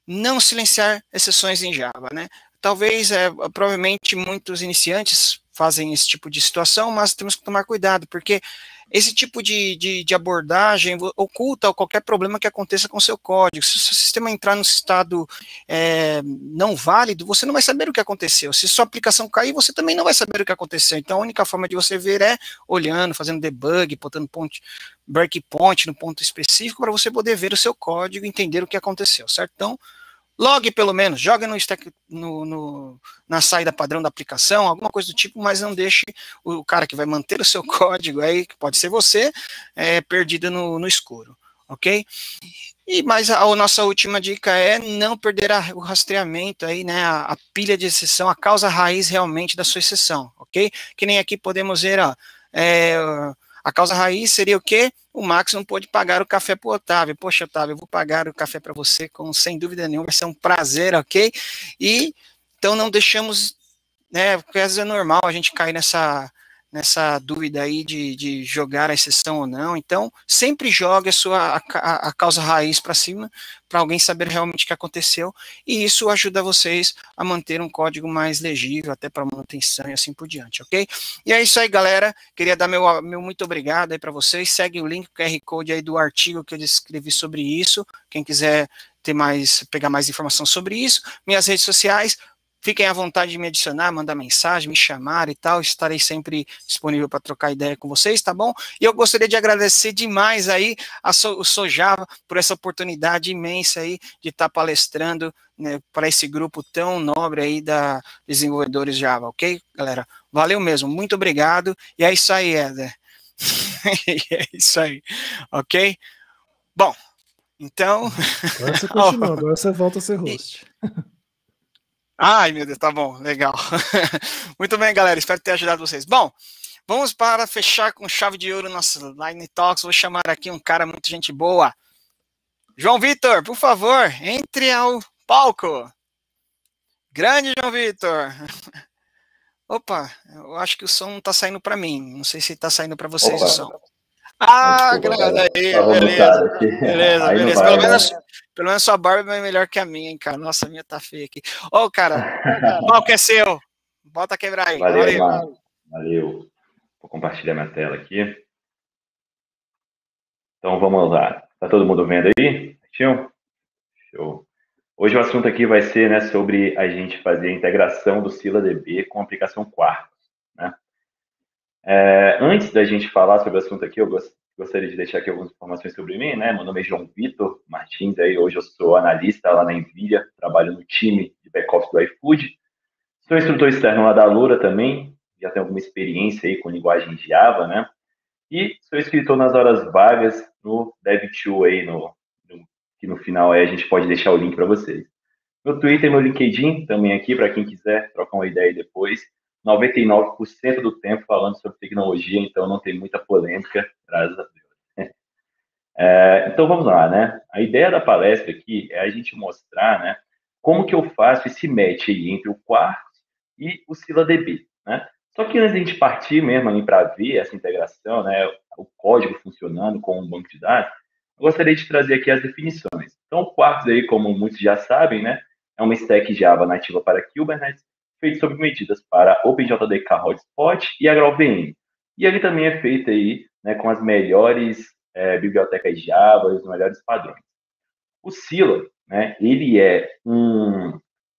Não silenciar exceções em Java, né? Talvez, é, provavelmente, muitos iniciantes fazem esse tipo de situação, mas temos que tomar cuidado, porque esse tipo de, de, de abordagem oculta qualquer problema que aconteça com seu código. Se o seu sistema entrar no estado é, não válido, você não vai saber o que aconteceu. Se sua aplicação cair, você também não vai saber o que aconteceu. Então, a única forma de você ver é olhando, fazendo debug, botando ponte, breakpoint no ponto específico para você poder ver o seu código, entender o que aconteceu, certo? Então, Log pelo menos, joga no stack, no, no, na saída padrão da aplicação, alguma coisa do tipo, mas não deixe o cara que vai manter o seu código aí, que pode ser você, é, perdido no, no escuro, ok? E mas a, a, nossa última dica é não perder a, o rastreamento aí, né, a, a, pilha de exceção, a causa raiz realmente da sua exceção, ok? Que nem aqui podemos ver, ó, é, a causa raiz seria o quê? O Max não pôde pagar o café para o Otávio. Poxa, Otávio, eu vou pagar o café para você, com, sem dúvida nenhuma, vai ser um prazer, ok? E então não deixamos, né? Porque às vezes é normal a gente cair nessa nessa dúvida aí de, de jogar a exceção ou não. Então, sempre jogue a sua a, a causa raiz para cima, para alguém saber realmente o que aconteceu, e isso ajuda vocês a manter um código mais legível, até para manutenção e assim por diante, ok? E é isso aí, galera. Queria dar meu, meu muito obrigado aí para vocês. Segue o link o QR Code aí do artigo que eu escrevi sobre isso. Quem quiser ter mais, pegar mais informação sobre isso, minhas redes sociais, Fiquem à vontade de me adicionar, mandar mensagem, me chamar e tal. Estarei sempre disponível para trocar ideia com vocês, tá bom? E eu gostaria de agradecer demais aí a so, o Sojava por essa oportunidade imensa aí de estar tá palestrando né, para esse grupo tão nobre aí da desenvolvedores Java, ok, galera? Valeu mesmo, muito obrigado. E é isso aí, Eder. é isso aí, ok? Bom, então. Agora você continua, agora você volta a ser host. Ai, meu Deus, tá bom, legal. Muito bem, galera, espero ter ajudado vocês. Bom, vamos para fechar com chave de ouro nosso Line Talks. Vou chamar aqui um cara muito gente boa. João Vitor, por favor, entre ao palco. Grande João Vitor. Opa, eu acho que o som não tá saindo para mim. Não sei se tá saindo para vocês Opa. o som. Ah, graças aí, Beleza, beleza, aí beleza. Vai, pelo, menos, né? assim, pelo menos sua barba é melhor que a minha, hein, cara. Nossa, a minha tá feia aqui. Ô, oh, cara, qual que é seu. Bota quebrar aí. Valeu, valeu. valeu. Vou compartilhar minha tela aqui. Então vamos lá. Tá todo mundo vendo aí? Tio? Show. Hoje o assunto aqui vai ser né, sobre a gente fazer a integração do SilaDB com a aplicação Quarkus. Né? É, antes da gente falar sobre o assunto aqui, eu gostaria de deixar aqui algumas informações sobre mim, né? Meu nome é João Vitor Martins, aí hoje eu sou analista lá na Nvidia, trabalho no time de back-office do iFood. Sou instrutor externo lá da Lura também, já tenho alguma experiência aí com linguagem Java, né? E sou escritor nas horas vagas no DevTool aí, no, no, que no final aí a gente pode deixar o link para vocês. Meu Twitter, e meu LinkedIn também aqui para quem quiser trocar uma ideia depois. 99% do tempo falando sobre tecnologia, então não tem muita polêmica, graças a Deus. É, então vamos lá, né? A ideia da palestra aqui é a gente mostrar, né, como que eu faço esse match aí entre o Quartz e o SilaDB, né? Só que antes de a gente partir mesmo ali para ver essa integração, né, o código funcionando com o banco de dados, eu gostaria de trazer aqui as definições. Então, o Quartz aí, como muitos já sabem, né, é uma stack Java nativa para Kubernetes, feito sob medidas para OpenJDK Hotspot e AgroVM. E ele também é feito aí né, com as melhores é, bibliotecas Java, os melhores padrões. O Silo, né, ele é um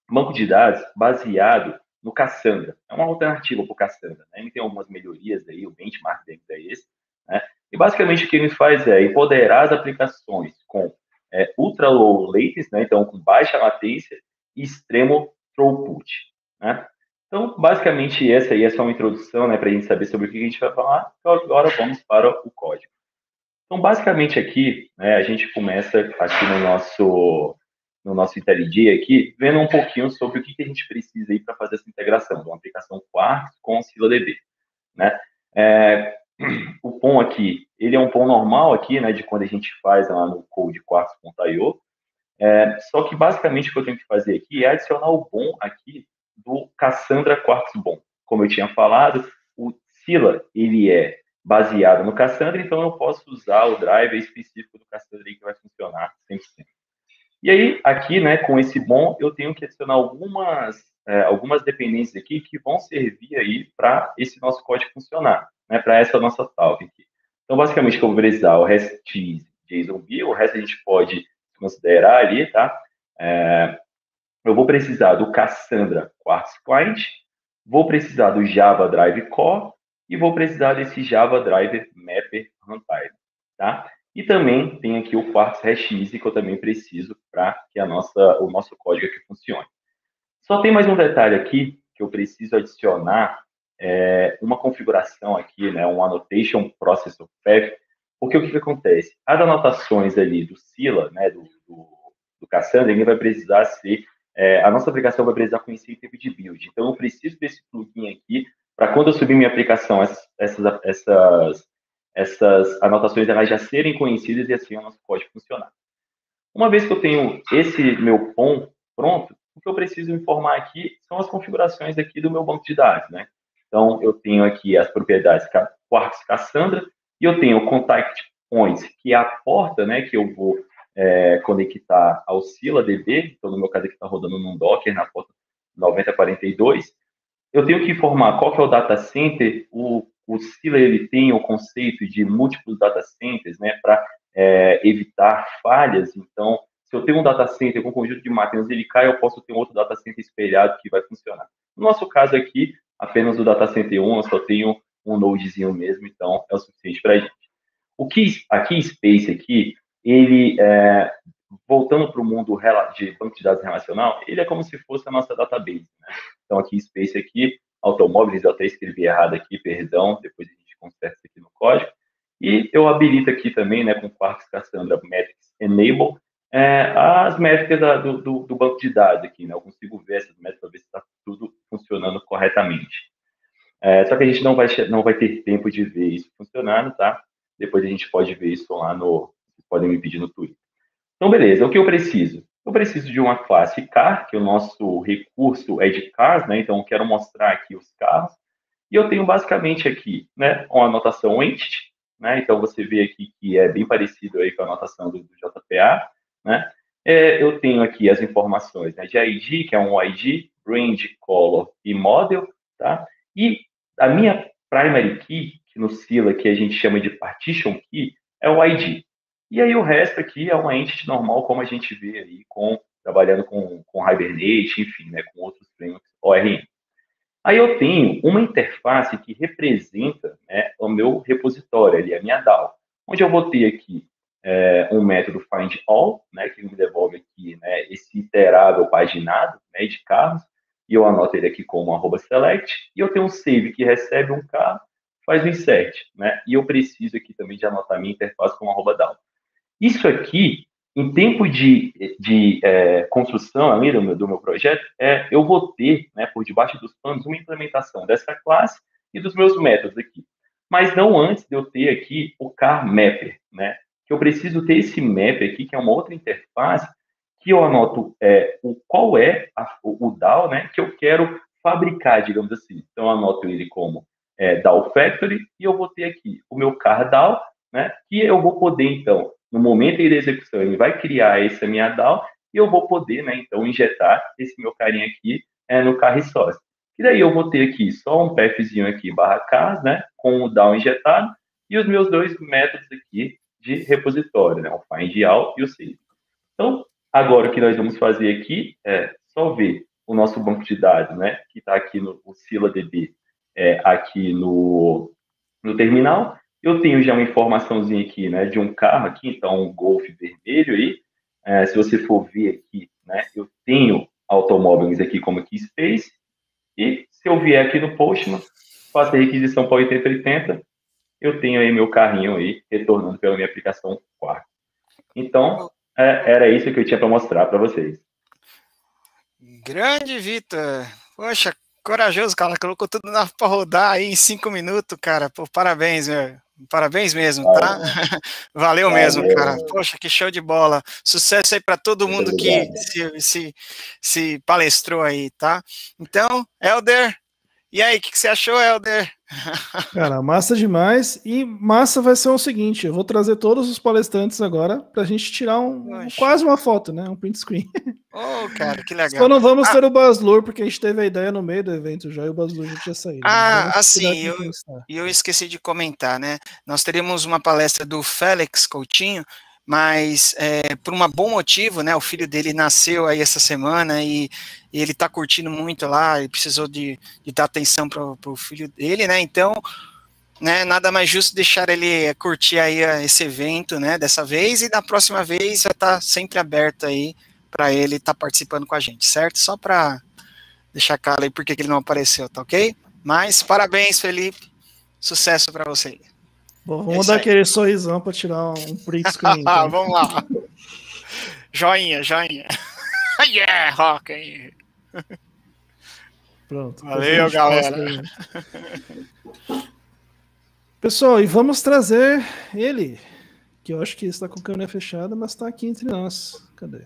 banco de dados baseado no Cassandra. É uma alternativa para o Cassandra. Né? Ele tem algumas melhorias aí, o benchmark dele é esse. Né? E basicamente o que ele faz é empoderar as aplicações com é, ultra low latency, né? então com baixa latência e extremo throughput. Né? Então, basicamente, essa aí é só uma introdução né, para a gente saber sobre o que a gente vai falar. Então, agora vamos para o código. Então, basicamente, aqui, né, a gente começa aqui no nosso, no nosso IntelliJ aqui, vendo um pouquinho sobre o que, a gente precisa aí para fazer essa integração de uma aplicação Quark com o SilaDB. Né? É, o POM aqui, ele é um POM normal aqui, né, de quando a gente faz lá no code quartz.io é, só que basicamente o que eu tenho que fazer aqui é adicionar o POM aqui do Cassandra Quartz Bom. Como eu tinha falado, o Silla ele é baseado no Cassandra, então eu posso usar o driver específico do Cassandra aí que vai funcionar 100%. E aí, aqui, né, com esse bom, eu tenho que adicionar algumas, é, algumas dependências aqui que vão servir aí para esse nosso código funcionar, né, para essa nossa talk aqui. Então, basicamente, eu vou precisar o REST JSONB, o REST a gente pode considerar ali, tá? É, eu vou precisar do Cassandra Quartz Client, vou precisar do Java Drive Core e vou precisar desse Java Driver Mapper Runtime, tá? E também tem aqui o Quartz RX que eu também preciso para que a nossa, o nosso código aqui funcione. Só tem mais um detalhe aqui que eu preciso adicionar é, uma configuração aqui, né, um annotation processor path, porque o que, que acontece? As anotações ali do Scylla, né, do, do, do Cassandra, ele vai precisar ser é, a nossa aplicação vai precisar conhecer o tipo de build. Então, eu preciso desse plugin aqui para quando eu subir minha aplicação, essas, essas, essas anotações elas já serem conhecidas e assim o nosso código funcionar. Uma vez que eu tenho esse meu POM pronto, o que eu preciso informar aqui são as configurações aqui do meu banco de dados, né? Então, eu tenho aqui as propriedades Quarks Cassandra e eu tenho o contact points, que é a porta, né, que eu vou é, conectar ao SilaDB, DB, então no meu caso aqui está rodando num Docker na porta 9042, eu tenho que informar qual que é o data center, o, o Sila ele tem o conceito de múltiplos data centers, né, para é, evitar falhas, então se eu tenho um data center com um conjunto de máquinas ele cai, eu posso ter um outro data center espelhado que vai funcionar. No nosso caso aqui, apenas o data center 1, eu só tenho um nodezinho mesmo, então é o suficiente para a gente. O que aqui Space aqui ele, é, voltando para o mundo de banco de dados relacional, ele é como se fosse a nossa database. Né? Então, aqui, Space aqui, automóveis, eu até escrevi errado aqui, perdão, depois a gente conserta isso aqui no código. E eu habilito aqui também, né, com Quarks Cassandra Metrics Enable, é, as métricas da, do, do, do, banco de dados aqui, né? Eu consigo ver essas métricas para ver se está tudo funcionando corretamente. É, só que a gente não vai, não vai ter tempo de ver isso funcionando, tá? Depois a gente pode ver isso lá no, podem me pedir no Twitter. Então, beleza, o que eu preciso? Eu preciso de uma classe car, que o nosso recurso é de cars, né? Então, eu quero mostrar aqui os carros. E eu tenho basicamente aqui, né, uma anotação entity, né? Então, você vê aqui que é bem parecido aí com a anotação do, JPA, né? É, eu tenho aqui as informações né, de ID, que é um ID, brand, color e model, tá? E a minha primary key, que no Sila que a gente chama de partition key, é o ID. E aí o resto aqui é uma entity normal, como a gente vê aí, com, trabalhando com, com Hibernate, enfim, né, com outros frameworks ORM. Aí eu tenho uma interface que representa né, o meu repositório, ali, a minha DAO, onde eu vou ter aqui é, um método findAll né, que me devolve aqui né, esse iterável paginado né, de carros, e eu anoto ele aqui como arroba select, e eu tenho um save que recebe um carro, faz um insert, né, e eu preciso aqui também de anotar minha interface como arroba DAO isso aqui, em tempo de, de é, construção ali do meu, do meu projeto, é, eu vou ter, né, por debaixo dos panos, uma implementação dessa classe e dos meus métodos aqui. Mas não antes de eu ter aqui o car mapper, né? Que eu preciso ter esse mapper aqui, que é uma outra interface, que eu anoto é, o, qual é a, o, o DAO, né? Que eu quero fabricar, digamos assim. Então, eu anoto ele como é, DAO Factory e eu vou ter aqui o meu car DAO, né? Que eu vou poder, então, no momento da execução, ele vai criar essa minha DAO e eu vou poder, né, então, injetar esse meu carinha aqui é, no carry source. E daí eu vou ter aqui só um pathzinho aqui, barra cas, né, com o DAO injetado e os meus dois métodos aqui de repositório, né, o find all e o save. Então, agora o que nós vamos fazer aqui é só ver o nosso banco de dados, né, que está aqui no SilaDB, é, aqui no, no terminal, eu tenho já uma informaçãozinha aqui, né, de um carro aqui, então um Golf vermelho aí. É, se você for ver aqui, né, eu tenho automóveis aqui como aqui Space. E se eu vier aqui no Postman, faço a requisição para 8080, eu tenho aí meu carrinho aí retornando pela minha aplicação Quark. Então, é, era isso que eu tinha para mostrar para vocês. Grande Vitor! Poxa, corajoso, cara. Colocou tudo na para rodar aí em cinco minutos, cara. Pô, parabéns, meu. Parabéns mesmo, tá? Valeu, Valeu mesmo, cara. Poxa, que show de bola. Sucesso aí para todo mundo que se, se, se, palestrou aí, tá? Então, Elder, e aí, o que, que, você achou, Helder? Cara, massa demais. E massa vai ser o seguinte: eu vou trazer todos os palestrantes agora para a gente tirar um, quase uma foto, né? Um print screen. Oh, cara, que legal. Só não vamos ah. ter o Baslur, porque a gente teve a ideia no meio do evento já e o Baslur já tinha saído. Ah, então, assim, eu, eu esqueci de comentar, né? Nós teremos uma palestra do Félix Coutinho mas é, por um bom motivo, né? O filho dele nasceu aí essa semana e, e ele está curtindo muito lá e precisou de, de dar atenção para o filho dele, né? Então, né, nada mais justo deixar ele curtir aí ah, esse evento, né? Dessa vez e da próxima vez já tá sempre aberto aí para ele estar tá participando com a gente, certo? Só para deixar claro aí porque que ele não apareceu, tá ok? Mas parabéns, Felipe. Sucesso para você. Bom, é vamos dar aquele sorrisão para tirar um print screen. então. vamos lá. joinha, joinha. yeah, rock aí. Pronto. Valeu, galera. Pessoal, e vamos trazer ele, que eu acho que está com a câmera fechada, mas está aqui entre nós. Cadê?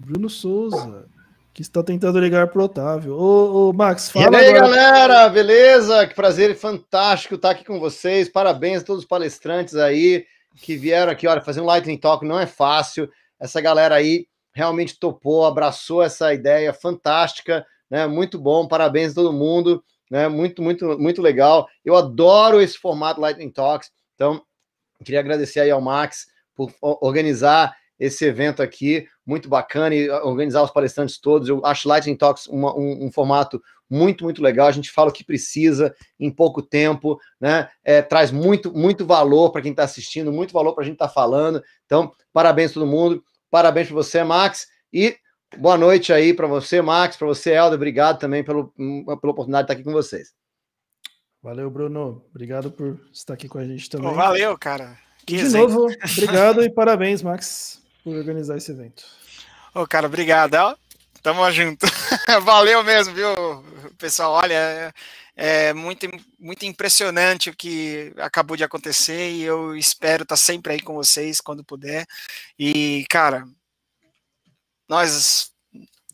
Bruno Souza que está tentando ligar o Otávio. Ô, ô Max, fala. E aí, agora. galera, beleza? Que prazer fantástico estar aqui com vocês. Parabéns a todos os palestrantes aí que vieram aqui. Olha, fazer um Lightning Talk não é fácil. Essa galera aí realmente topou, abraçou essa ideia fantástica, né? Muito bom, parabéns a todo mundo, né? Muito, muito, muito legal. Eu adoro esse formato Lightning Talks. Então, queria agradecer aí ao Max por organizar esse evento aqui muito bacana e ah, organizar os palestrantes todos. Eu acho Lightning Talks uma, um, um, formato muito, muito legal. A gente fala o que precisa em pouco tempo, né? É, traz muito, muito valor para quem está assistindo, muito valor para a gente estar tá falando. Então, parabéns todo mundo, parabéns para você, Max, e boa noite aí para você, Max, para você, Helder. Obrigado também pelo, hum, pela oportunidade de estar aqui com vocês. Valeu, Bruno. Obrigado por estar aqui com a gente também. Oh, valeu, cara. Que de exemplo. novo, obrigado e parabéns, Max por organizar esse evento. Ô, oh, cara, obrigado. Ó. Tamo junto. Valeu mesmo, viu, pessoal? Olha, é, é muito, muito impressionante o que acabou de acontecer e eu espero estar tá sempre aí com vocês quando puder. E, cara, nós,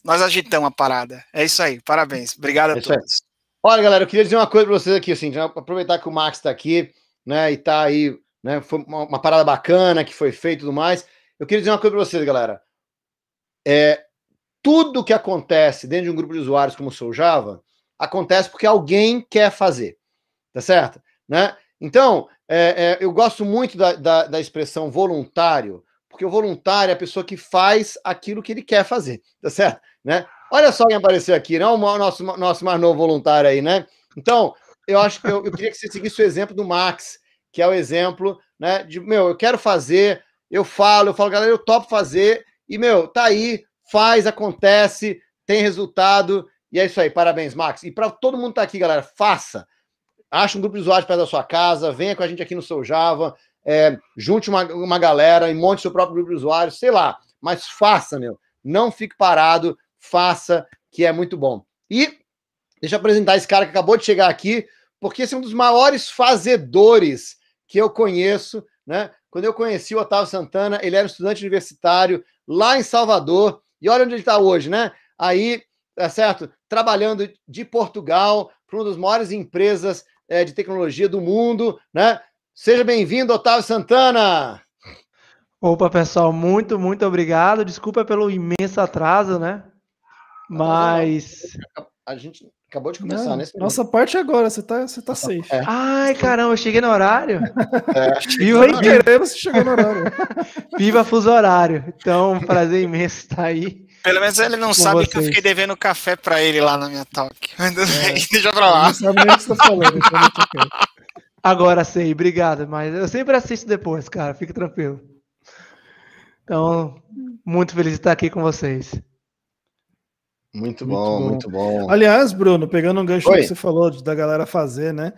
nós agitamos a parada. É isso aí. Parabéns. Obrigado a é todos. Olha, galera, eu queria dizer uma coisa para vocês aqui, assim, aproveitar que o Max está aqui, né, e tá aí, né, foi uma, uma parada bacana que foi feita e tudo mais. Eu queria dizer uma coisa para vocês, galera. É, tudo que acontece dentro de um grupo de usuários como o Sou Java acontece porque alguém quer fazer, tá certo? Né? Então, é, é, eu gosto muito da, da, da, expressão voluntário, porque o voluntário é a pessoa que faz aquilo que ele quer fazer, tá certo? Né? Olha só quem apareceu aqui, não né? o nosso, nosso mais novo voluntário aí, né? Então, eu acho que eu, eu queria que você seguisse o exemplo do Max, que é o exemplo né, de, meu, eu quero fazer eu falo, eu falo, galera, eu topo fazer. E, meu, tá aí, faz, acontece, tem resultado. E é isso aí, parabéns, Max. E para todo mundo que tá aqui, galera, faça. Acha um grupo de usuários perto da sua casa, venha com a gente aqui no seu Java, é, junte uma, uma galera e monte seu próprio grupo de usuários, sei lá. Mas faça, meu. Não fique parado, faça, que é muito bom. E deixa eu apresentar esse cara que acabou de chegar aqui, porque esse é um dos maiores fazedores que eu conheço, né? Quando eu conheci o Otávio Santana, ele era estudante universitário lá em Salvador. E olha onde ele está hoje, né? Aí, tá certo? Trabalhando de Portugal para uma das maiores empresas é, de tecnologia do mundo, né? Seja bem-vindo, Otávio Santana! Opa, pessoal, muito, muito obrigado. Desculpa pelo imenso atraso, né? Mas. A gente Acabou de começar, né? Nossa parte agora, você tá, você tá safe. É. Ai, caramba, eu cheguei no horário. É. Viva aí, você chegou no horário. Viva fuso horário. Então, um prazer imenso estar tá aí. Pelo menos ele não sabe vocês. que eu fiquei devendo café pra ele lá na minha talk. É. Deixa pra lá. Não sabe nem o que você tá falando. É. agora sei, obrigado. Mas eu sempre assisto depois, cara. Fique tranquilo. Então, muito feliz de estar aqui com vocês. Muito, muito bom, muito bom. Aliás, Bruno, pegando um gancho Oi. que você falou da galera fazer, né?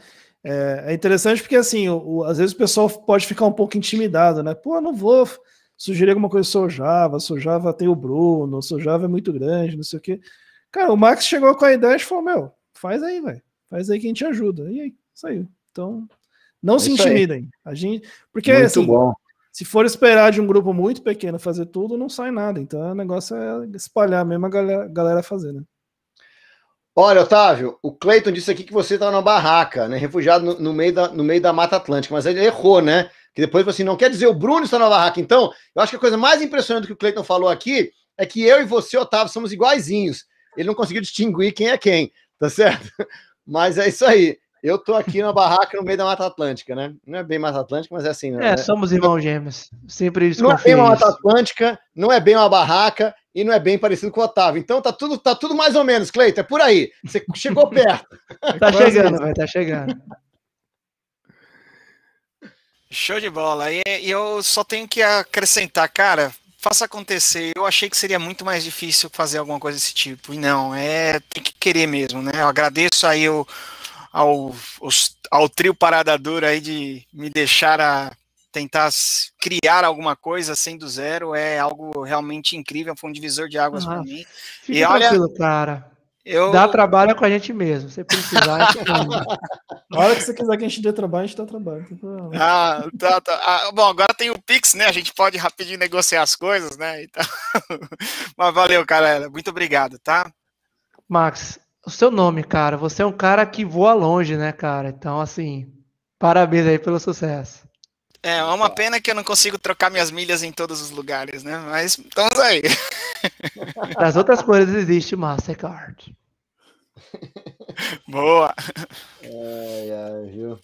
É, é interessante porque, assim, o, o, às vezes o pessoal pode ficar um pouco intimidado, né? Pô, não vou sugerir alguma coisa, sou Java, sou Java tem o Bruno, sou Java é muito grande, não sei o quê. Cara, o Max chegou com a ideia e falou, meu, faz aí, velho. Faz aí que a gente ajuda. E aí, saiu. Então, não é se intimidem. Aí. A gente, porque, muito assim, bom. Se for esperar de um grupo muito pequeno fazer tudo, não sai nada. Então o negócio é espalhar mesmo a galera, galera fazer, né? Olha, Otávio, o Cleiton disse aqui que você estava tá na barraca, né? Refugiado no, no, meio da, no meio da Mata Atlântica, mas ele errou, né? Que depois assim, não quer dizer o Bruno está na barraca. Então, eu acho que a coisa mais impressionante que o Cleiton falou aqui é que eu e você, Otávio, somos iguaizinhos. Ele não conseguiu distinguir quem é quem, tá certo? Mas é isso aí. Eu tô aqui na barraca no meio da Mata Atlântica, né? Não é bem Mata Atlântica, mas é assim. É, é somos irmãos gêmeos. Sempre isso. Não é bem uma Mata Atlântica, não é bem uma barraca e não é bem parecido com o Otávio. Então tá tudo, tá tudo mais ou menos, Cleiton. É por aí. Você chegou perto. tá chegando, vai, tá chegando. Show de bola. E, e eu só tenho que acrescentar, cara, faça acontecer. Eu achei que seria muito mais difícil fazer alguma coisa desse tipo. E não, é tem que querer mesmo, né? Eu agradeço aí o. Eu ao, aos, ao trio parada dura aí de me deixar a tentar criar alguma coisa sem do zero é algo realmente incrível, foi um divisor de águas para ah, mim. e olha, cara. Eu... Dá trabalho com a gente mesmo, se precisar. Na hora que você quiser que a gente dê trabalho, a gente dá trabalho. Ah, tá, tá. Ah, bom, agora tem o Pix, né? A gente pode rapidinho negociar as coisas, né? Então... Mas valeu, galera. Muito obrigado, tá? Max, o seu nome, cara. Você é um cara que voa longe, né, cara? Então, assim, parabéns aí pelo sucesso. É, é uma pena que eu não consigo trocar minhas milhas em todos os lugares, né? Mas estamos aí. das outras coisas existe Mastercard. Boa! Ai, ai, viu?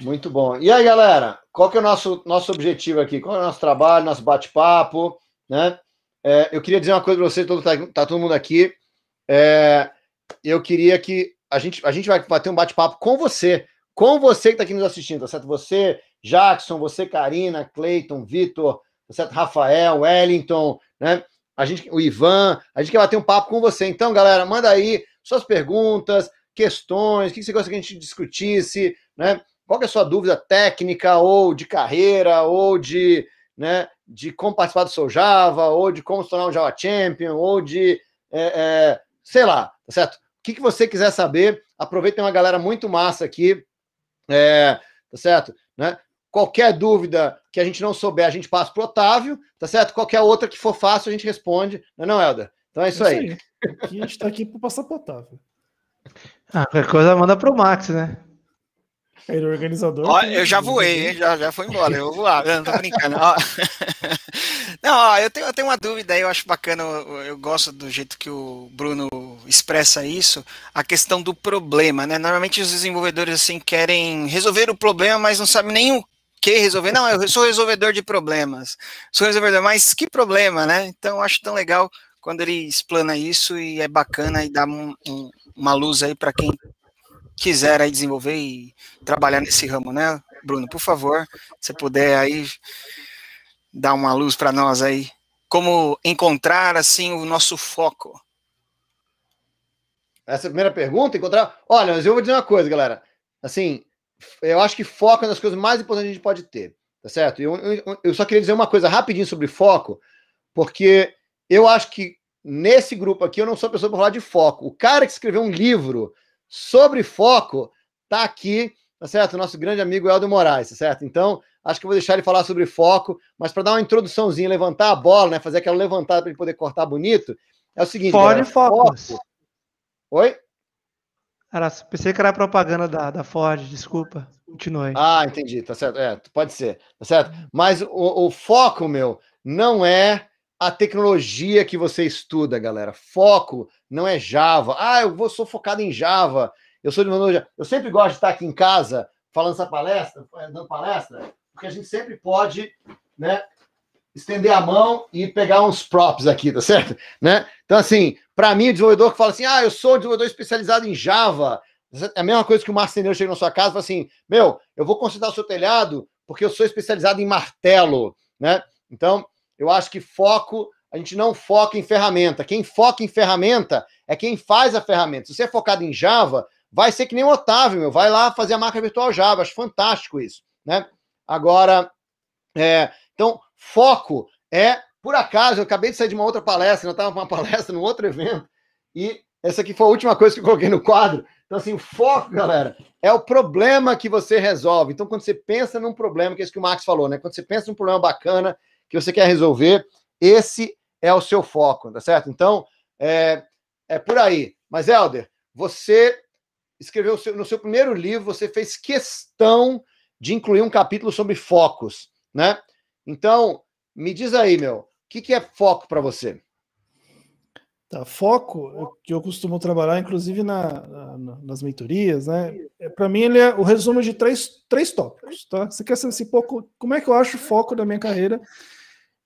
Muito bom. E aí, galera, qual que é o nosso, nosso objetivo aqui? Qual é o nosso trabalho, nosso bate-papo, né? É, eu queria dizer uma coisa para vocês, todo, tá, tá todo mundo aqui. É, eu queria que a gente, a gente vai bater um bate-papo com você, com você que está aqui nos assistindo, tá certo? Você, Jackson, você, Karina, Cleiton, Vitor, tá certo? Rafael, Wellington, né? A gente, o Ivan, a gente quer bater um papo com você. Então, galera, manda aí suas perguntas, questões, o que você gosta que a gente discutisse, né? Qual é a sua dúvida técnica ou de carreira ou de, né, de como participar do seu Java ou de como se tornar um Java Champion ou de, é, é, sei lá, tá certo? que, que você quiser saber, aproveita, tem uma galera muito massa aqui, é, tá certo? Né? Qualquer dúvida que a gente não souber, a gente passa pro Otávio, tá certo? Qualquer outra que for fácil, a gente responde. Não é não, Helder? Então é isso, é isso aí. aí. É aqui a gente tá aqui para passar pro Otávio. Ah, qualquer coisa manda pro Max, né? É, ele é organizador. Olha, né? eu já voei, hein? Já, já foi embora. Eu vou voar, não tô brincando. Não, ó, eu, tenho, eu tenho uma dúvida aí, eu acho bacana, eu, eu, gosto do jeito que o Bruno expressa isso, a questão do problema, né? Normalmente os desenvolvedores assim querem resolver o problema, mas não sabem nem o que resolver. Não, eu sou resolvedor de problemas. Sou resolvedor, mas que problema, né? Então eu acho tão legal quando ele explana isso e é bacana e dá um, um, uma luz aí para quem quiser aí desenvolver e trabalhar nesse ramo, né? Bruno, por favor, se puder aí dar uma luz para nós aí? Como encontrar assim o nosso foco? Essa é primeira pergunta, encontrar. Olha, mas eu vou dizer uma coisa, galera. Assim, eu acho que foco é uma das coisas mais importantes que a gente pode ter, tá certo? Eu, eu, eu só queria dizer uma coisa rapidinho sobre foco, porque eu acho que nesse grupo aqui eu não sou a pessoa para falar de foco. O cara que escreveu um livro sobre foco tá aqui, tá certo? Nosso grande amigo Eldo Moraes, tá certo? Então, Acho que vou deixar ele falar sobre foco, mas para dar uma introduçãozinha, levantar a bola, né? Fazer aquela levantada para ele poder cortar bonito. É o seguinte. Ford e Foco. Oi? Era, pensei que era propaganda da, da Ford, desculpa. Continue. Ah, entendi, tá certo. É, pode ser, tá certo? Mas o, o foco, meu, não é a tecnologia que você estuda, galera. Foco não é Java. Ah, eu vou, sou focado em Java. Eu sou de Eu sempre gosto de estar aqui em casa falando essa palestra, dando palestra, porque a gente sempre pode, né, estender a mão e pegar uns props aqui, tá certo? Né? Então, assim, para mim, o desenvolvedor que fala assim, ah, eu sou um desenvolvedor especializado em Java, é a mesma coisa que o marceneiro chega na sua casa e fala assim, meu, eu vou consertar o seu telhado porque eu sou especializado em martelo, né? Então, eu acho que foco, a gente não foca em ferramenta. Quem foca em ferramenta é quem faz a ferramenta. Se você é focado em Java, vai ser que nem o Otávio, meu, vai lá fazer a marca virtual Java, acho fantástico isso, né? Agora, é, então, foco é, por acaso, eu acabei de sair de uma outra palestra, eu estava numa palestra, num outro evento, e essa aqui foi a última coisa que eu coloquei no quadro. Então, assim, foco, galera, é o problema que você resolve. Então, quando você pensa num problema, que é isso que o Max falou, né? Quando você pensa num problema bacana que você quer resolver, esse é o seu foco, tá certo? Então, é, é por aí. Mas, Helder, você escreveu seu, no seu primeiro livro, você fez questão de incluir um capítulo sobre focos, né? Então, me diz aí, meu, o que, que é foco para você? Tá, foco, que eu costumo trabalhar, inclusive na, na nas mentorias, né? É, para mim, ele é o resumo de três, três tópicos, tá? Você quer saber se pouco, como é que eu acho o foco da minha carreira?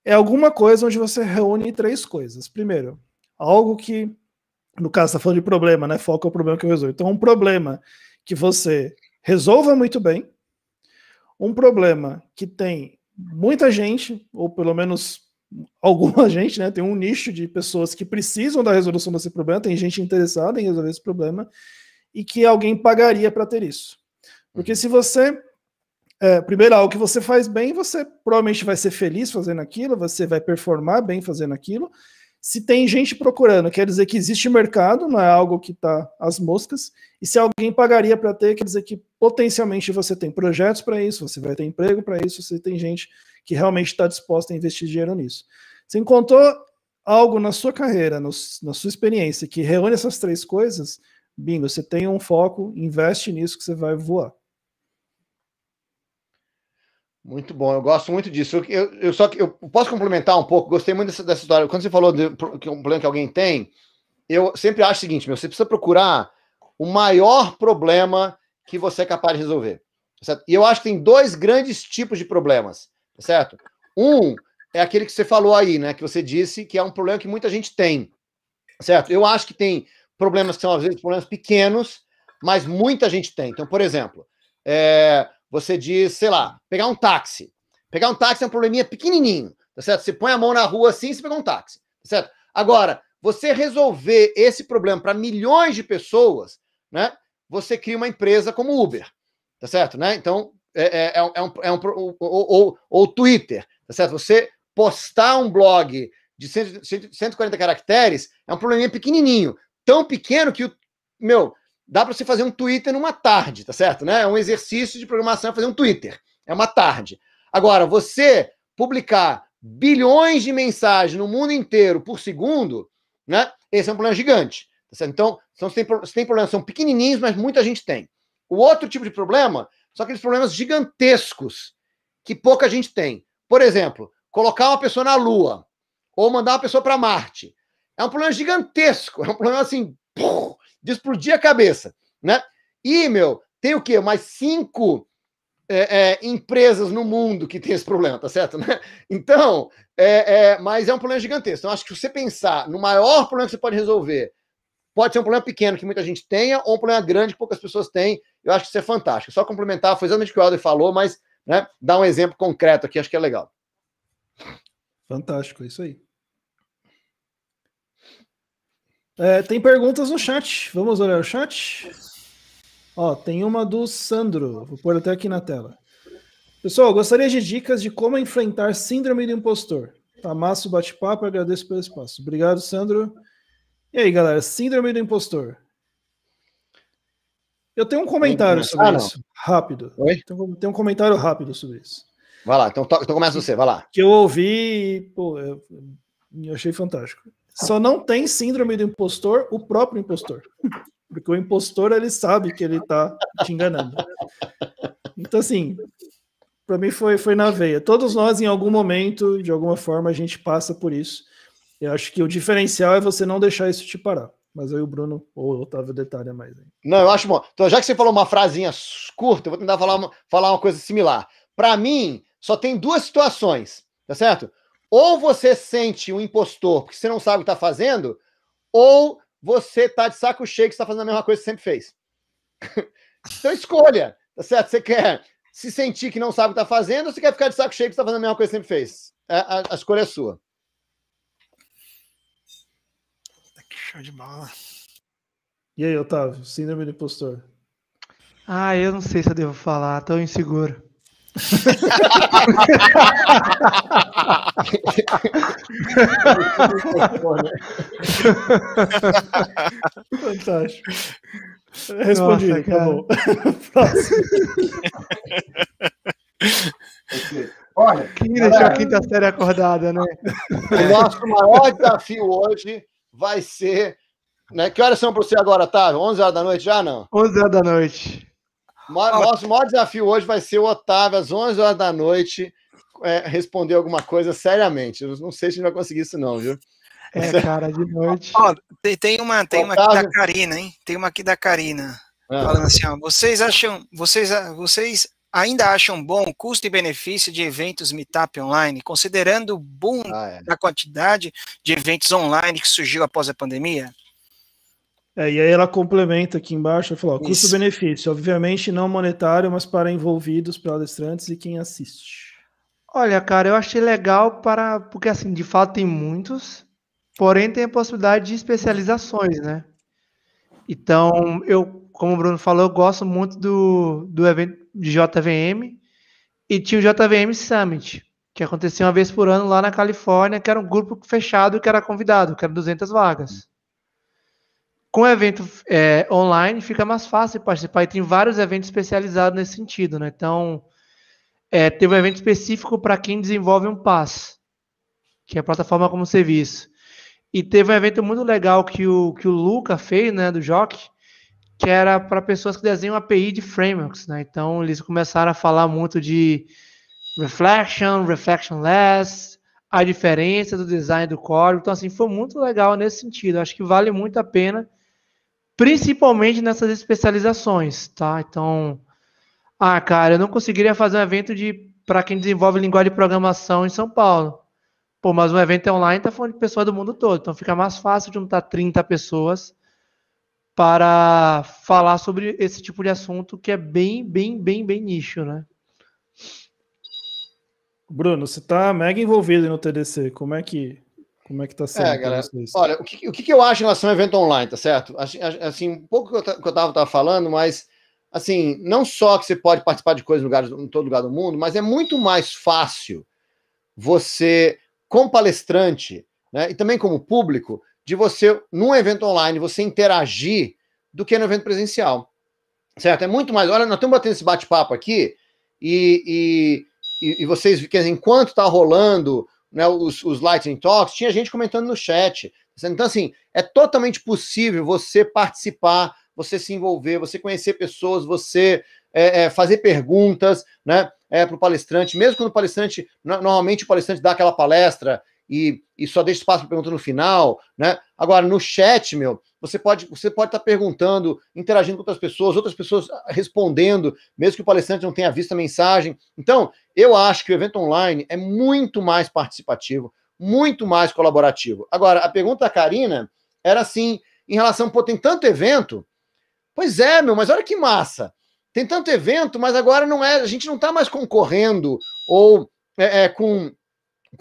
É alguma coisa onde você reúne três coisas. Primeiro, algo que, no caso, está falando de problema, né? Foco é o problema que eu resolvo. Então, um problema que você resolva muito bem, um problema que tem muita gente, ou pelo menos alguma gente, né? Tem um nicho de pessoas que precisam da resolução desse problema, tem gente interessada em resolver esse problema, e que alguém pagaria para ter isso. Porque uhum. se você. É, primeiro, algo que você faz bem, você provavelmente vai ser feliz fazendo aquilo, você vai performar bem fazendo aquilo. Se tem gente procurando, quer dizer que existe mercado, não é algo que está às moscas. E se alguém pagaria para ter, quer dizer que potencialmente você tem projetos para isso, você vai ter emprego para isso, você tem gente que realmente está disposta a investir dinheiro nisso. Você encontrou algo na sua carreira, no, na sua experiência, que reúne essas três coisas, bingo, você tem um foco, investe nisso que você vai voar. Muito bom, eu gosto muito disso. Eu, eu só eu posso complementar um pouco, gostei muito dessa, dessa história. Quando você falou de, que um problema que alguém tem, eu sempre acho o seguinte, meu, você precisa procurar o maior problema que você é capaz de resolver. Tá certo? E eu acho que tem dois grandes tipos de problemas, tá certo? Um é aquele que você falou aí, né? Que você disse que é um problema que muita gente tem, tá certo? Eu acho que tem problemas que são, às vezes, problemas pequenos, mas muita gente tem. Então, por exemplo, é, você diz, sei lá, pegar um táxi. Pegar um táxi é um probleminha pequenininho, tá certo? Você põe a mão na rua assim e você pega um táxi, tá certo? Agora, você resolver esse problema para milhões de pessoas, né? você cria uma empresa como Uber, tá certo? Né? Então, é, é, é um, é um é ou, ou, ou, Twitter, tá certo? Você postar um blog de 140 caracteres é um probleminha pequenininho, tão pequeno que o meu dá para você fazer um Twitter numa tarde, tá certo? Né? É um exercício de programação fazer um Twitter, é uma tarde. Agora, você publicar bilhões de mensagens no mundo inteiro por segundo, né? Esse é um problema gigante. Tá então, são, tem, tem problemas, são pequenininhos, mas muita gente tem. O outro tipo de problema são aqueles problemas gigantescos que pouca gente tem. Por exemplo, colocar uma pessoa na Lua ou mandar uma pessoa para Marte. É um problema gigantesco, é um problema assim, de explodir a cabeça, né? E, meu, tem o quê? Mais cinco é, é, empresas no mundo que tem esse problema, tá certo? Né? Então, é, é, mas é um problema gigantesco. Então, acho que se você pensar no maior problema que você pode resolver Pode ser um problema pequeno que muita gente tenha ou um problema grande que poucas pessoas têm. Eu acho que isso é fantástico. Só complementar, foi exatamente o que o Aldo falou, mas né, dar um exemplo concreto aqui, acho que é legal. Fantástico, é isso aí. É, tem perguntas no chat. Vamos olhar o chat. Ó, tem uma do Sandro. Vou pôr até aqui na tela. Pessoal, gostaria de dicas de como enfrentar síndrome do impostor. Tá massa o bate-papo, agradeço pelo espaço. Obrigado, Sandro. E aí, galera, síndrome do impostor. Eu tenho um comentário sobre ah, isso, rápido. Oi? Tem um comentário rápido sobre isso. Vai lá, então, to, então começa você, vai lá. Que eu ouvi e, pô, eu, eu achei fantástico. Só não tem síndrome do impostor o próprio impostor. Porque o impostor, ele sabe que ele tá te enganando. Então, assim, para mim foi, foi na veia. Todos nós, em algum momento, de alguma forma, a gente passa por isso. Eu acho que o diferencial é você não deixar isso te parar. Mas aí o Bruno ou o Otávio detalha mais. Hein? Não, eu acho bom. Então, já que você falou uma frasinha curta, eu vou tentar falar uma, falar uma coisa similar. Para mim, só tem duas situações, tá certo? Ou você sente um impostor porque você não sabe o que está fazendo, ou você tá de saco cheio que está fazendo a mesma coisa que sempre fez. então escolha, tá certo? Você quer se sentir que não sabe o que está fazendo ou você quer ficar de saco cheio que está fazendo a mesma coisa que sempre fez? A, é, a, a escolha é sua. Show de bola. E aí, Otávio, síndrome do impostor. Ah, eu não sei se eu devo falar, tão inseguro. Fantástico. Respondi, Nossa, tá bom. Olha, quem deixou a quinta série acordada, né? O nosso maior desafio hoje vai ser. Né? Que horas são para você agora, Otávio? 11 horas da noite já não? 11 horas da noite. Ah. Nosso maior desafio hoje vai ser o Otávio, às 11 horas da noite, é, responder alguma coisa seriamente. Eu não sei se a gente vai conseguir isso, não, viu? É, é- cara, de noite. Ó, tem, tem, uma, tem uma aqui da Karina, hein? Tem uma aqui da Karina. É. Falando assim, ó, vocês acham, vocês, vocês ainda acham bom o custo e benefício de eventos Meetup online, considerando o boom ah, é. da quantidade de eventos online que surgiu após a pandemia? É, e aí ela complementa aqui embaixo, ela fala, custo-benefício, obviamente não monetário, mas para envolvidos, palestrantes e quem assiste. Olha, cara, eu achei legal para, porque assim, de fato tem muitos, porém tem a possibilidade de especializações, né? Então, eu, como o Bruno falou, eu gosto muito do, do evento de JVM e tinha o JVM Summit, que acontecia uma vez por ano lá na Califórnia, que era um grupo fechado que era convidado, que era 200 vagas. Com o evento é, online fica mais fácil participar e tem vários eventos especializados nesse sentido, né? Então, é, teve um evento específico para quem desenvolve um pass, que é a plataforma como serviço. E teve um evento muito legal que o, que o Luca fez, né, do Jock, que era para pessoas que desenham API de frameworks, né? Então eles começaram a falar muito de reflection, reflectionless, a diferença do design do código. Então assim, foi muito legal nesse sentido. Acho que vale muito a pena, principalmente nessas especializações, tá? Então, ah, cara, eu não conseguiria fazer um evento de para quem desenvolve linguagem de programação em São Paulo. Pô, mas um evento online tá falando de pessoas do mundo todo, então fica mais fácil juntar 30 pessoas para falar sobre esse tipo de assunto que é bem, bem, bem, bem nicho, né? Bruno, você está mega envolvido no TDC, como é que como é que está é, sendo? É, galera, olha, o que, o que eu acho em relação ao evento online, tá certo? Assim, um pouco que eu, que eu tava, tava falando, mas assim, não só que você pode participar de coisas em, lugares, em todo lugar do mundo, mas é muito mais fácil você, como palestrante, né, e também como público, de você, num evento online, você interagir do que no evento presencial. Certo? É muito mais. Olha, nós estamos batendo esse bate-papo aqui e, e, e, vocês, dizer, enquanto está rolando né, os, os Lightning Talks, tinha gente comentando no chat. Então, assim, é totalmente possível você participar, você se envolver, você conhecer pessoas, você é, é, fazer perguntas né, é, para o palestrante, mesmo quando o palestrante, normalmente o palestrante dá aquela palestra e, e só deixa espaço para pergunta no final, né? Agora, no chat, meu, você pode você pode estar tá perguntando, interagindo com outras pessoas, outras pessoas ah, respondendo, mesmo que o palestrante não tenha visto a mensagem. Então, eu acho que o evento online é muito mais participativo, muito mais colaborativo. Agora, a pergunta da Karina era assim, em relação, pô, tem tanto evento. Pois é, meu, mas olha que massa. Tem tanto evento, mas agora não é, a gente não está mais concorrendo ou é, é, com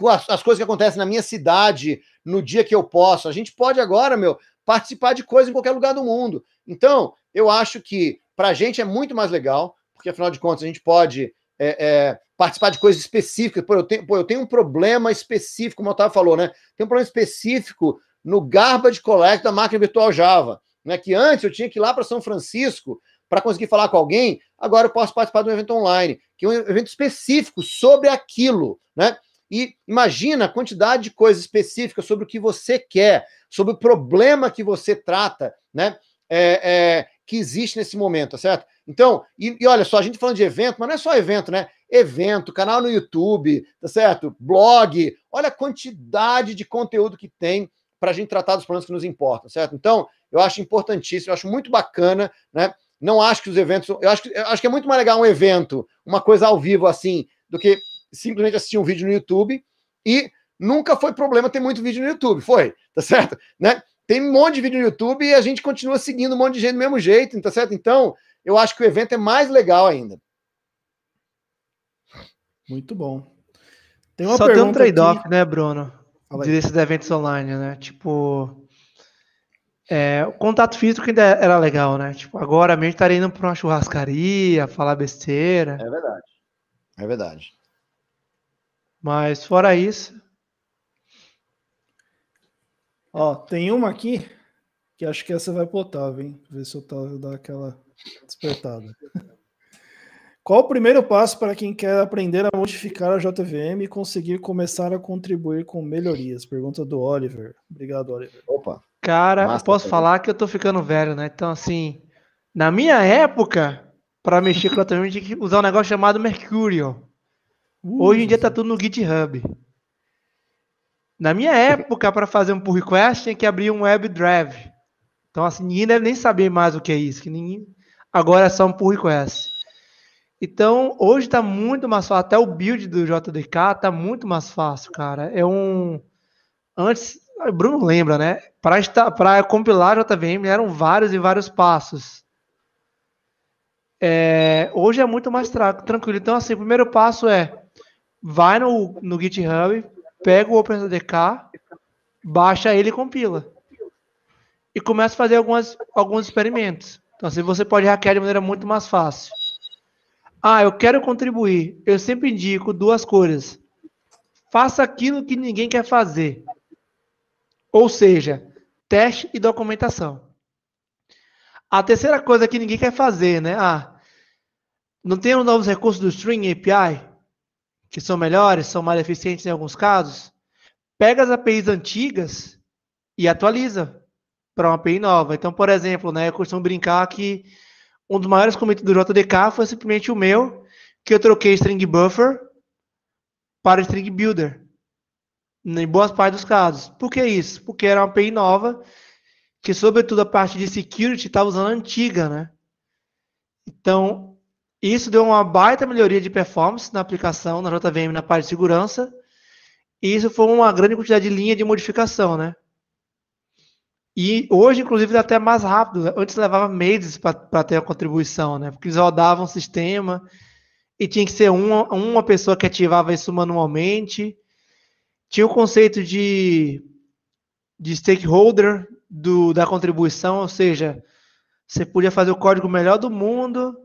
as, as coisas que acontecem na minha cidade, no dia que eu posso. A gente pode agora, meu, participar de coisas em qualquer lugar do mundo. Então, eu acho que para a gente é muito mais legal, porque afinal de contas a gente pode é, é, participar de coisas específicas. Pô eu, tenho, pô, eu tenho um problema específico, como o Otávio falou, né? Tem um problema específico no garbage collect da máquina virtual Java, né? Que antes eu tinha que ir lá para São Francisco para conseguir falar com alguém, agora eu posso participar de um evento online, que é um evento específico sobre aquilo, né? e imagina a quantidade de coisas específicas sobre o que você quer, sobre o problema que você trata, né? É, é, que existe nesse momento, tá certo? Então, e, e, olha só, a gente falando de evento, mas não é só evento, né? Evento, canal no YouTube, tá certo? Blog, olha a quantidade de conteúdo que tem para a gente tratar dos problemas que nos importam, tá certo? Então, eu acho importantíssimo, eu acho muito bacana, né? Não acho que os eventos. Eu acho que, eu acho que é muito mais legal um evento, uma coisa ao vivo assim, do que simplesmente assistir um vídeo no YouTube e nunca foi problema ter muito vídeo no YouTube, foi, tá certo? Né? Tem um monte de vídeo no YouTube e a gente continua seguindo um monte de gente do mesmo jeito, tá certo? Então, eu acho que o evento é mais legal ainda. Muito bom. Tem Só tem um trade-off, né, Bruno? Ah, desses eventos online, né? Tipo, é, o contato físico ainda era legal, né? Tipo, agora mesmo estaria tá indo para uma churrascaria, falar besteira. É verdade. É verdade. Mas fora isso. Ó, tem uma aqui que acho que essa vai pro Otávio, hein? Ver se o Otávio dá aquela despertada. Qual o primeiro passo para quem quer aprender a modificar a JVM e conseguir começar a contribuir com melhorias? Pergunta do Oliver. Obrigado, Oliver. Opa. Cara, Massa, posso cara. Tá falar que eu tô ficando velho, né? Então, assim, na minha época, para mexer com a JVM, tinha que usar um negócio chamado Mercurial. Uh, Hoje em dia tá tudo no GitHub. Na minha época, para fazer um pull request, tinha que abrir um web drive. Então, assim, ninguém deve nem saber mais o que é isso. Que ninguém... Agora é só um pull request. Então, hoje está muito mais fácil. Até o build do JDK está muito mais fácil, cara. É um. Antes, Bruno lembra, né? Para esta... compilar JVM eram vários e vários passos. É... Hoje é muito mais tra... tranquilo. Então, assim, o primeiro passo é vai no, no GitHub, pega o OpenSDK, baixa ele e compila. E começa a fazer algumas, alguns experimentos. Então, assim, você pode hackear de maneira muito mais fácil. Ah, eu quero contribuir. Eu sempre indico duas coisas. Faça aquilo que ninguém quer fazer. Ou seja, teste e documentação. A terceira coisa que ninguém quer fazer, né? Ah, não tem os novos recursos do String API? que são melhores, são mais eficientes em alguns casos, pega as APIs antigas e atualiza para uma API nova. Então, por exemplo, né, eu costumo brincar que um dos maiores commits do JDK foi simplesmente o meu, que eu troquei string buffer para string builder. Em boas partes dos casos. Por que isso? Porque era uma API nova, que sobretudo a parte de security estava usando a antiga, né? Então, e isso deu uma baita melhoria de performance na aplicação, na JVM, na parte de segurança. E isso foi uma grande quantidade de linha de modificação, né? E hoje, inclusive, é até mais rápido. Antes levava meses para ter a contribuição, né? Porque eles rodavam o sistema e tinha que ser uma, uma pessoa que ativava isso manualmente. Tinha o conceito de, de stakeholder do, da contribuição, ou seja, você podia fazer o código melhor do mundo,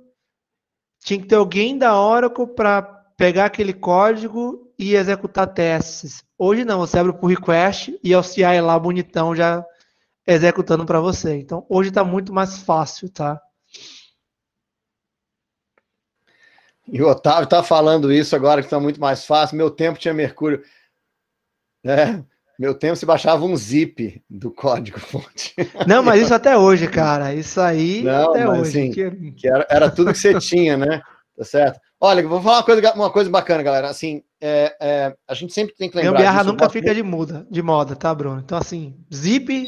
tinha que ter alguém da Oracle para pegar aquele código e executar testes. Hoje não, você abre por request e é o CI lá bonitão já executando para você. Então hoje está muito mais fácil, tá? E o Otávio está falando isso agora que está muito mais fácil. Meu tempo tinha Mercúrio. É, meu tempo se baixava um zip do código fonte. Não, mas isso até hoje, cara. Isso aí Não, até mas, hoje. Assim, que... É que era, era, tudo que você tinha, né? Tá certo? Olha, vou falar uma coisa, uma coisa bacana, galera. Assim, é, é, a gente sempre tem que lembrar. Gambiarra nunca fica de muda, de moda, tá, Bruno? Então, assim, zip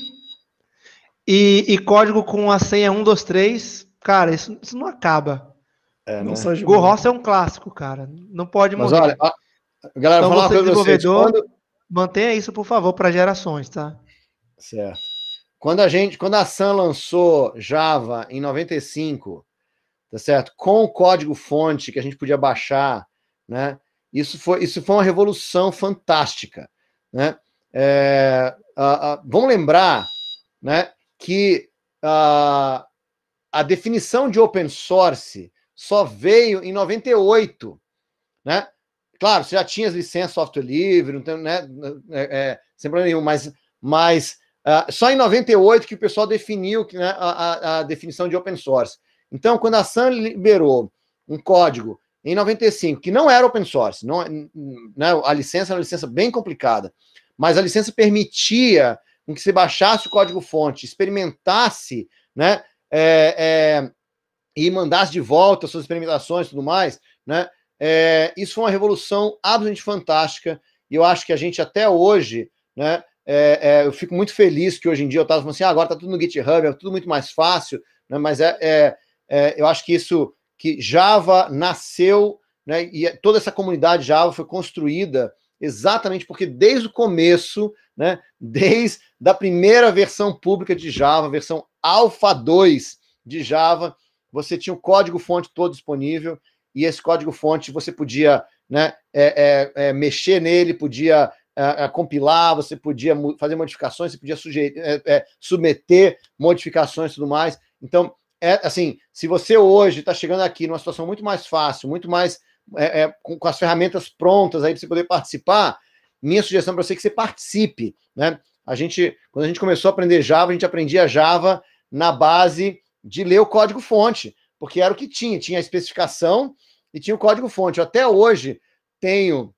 e, e código com a senha 123, cara, isso, isso não acaba. É, não né? Go é um clássico, cara. Não pode mudar. Mas olha, a... galera, então, falar uma coisa pra vocês. Quando, mantenha isso, por favor, para gerações, tá? Certo. Quando a gente, quando a Sun lançou Java em 95, tá certo? Com o código fonte que a gente podia baixar, né? Isso foi, isso foi uma revolução fantástica, né? É, a, a, vamos lembrar, né, que a, a definição de open source só veio em 98, né? Claro, você já tinha as licenças software livre, não tem, né? É, é sem problema nenhum, mas, mas uh, só em 98 que o pessoal definiu que, né, a, a, definição de open source. Então, quando a Sun liberou um código em 95, que não era open source, não, né, a licença era uma licença bem complicada, mas a licença permitia que você baixasse o código-fonte, experimentasse, né, é, é, e mandasse de volta suas experimentações e tudo mais, né, é, isso foi uma revolução absolutamente fantástica. E eu acho que a gente até hoje, né? É, é, eu fico muito feliz que hoje em dia eu estava falando assim, ah, agora está tudo no GitHub, é tudo muito mais fácil, né? Mas é, é, é eu acho que isso que Java nasceu, né? E é, toda essa comunidade Java foi construída exatamente porque desde o começo, né? Desde da primeira versão pública de Java, versão Alpha 2 de Java, você tinha o código fonte todo disponível e esse código-fonte você podia né, é, é, é, mexer nele, podia é, é, compilar, você podia fazer modificações, você podia é, submeter modificações e tudo mais. Então, é assim, se você hoje está chegando aqui numa situação muito mais fácil, muito mais com, com as ferramentas prontas aí para você poder participar, minha sugestão para você é que você participe, né? A gente, quando a gente começou a aprender Java, a gente aprendia Java na base de ler o código fonte porque era o que tinha, tinha a especificação e tinha o código-fonte. até hoje tenho,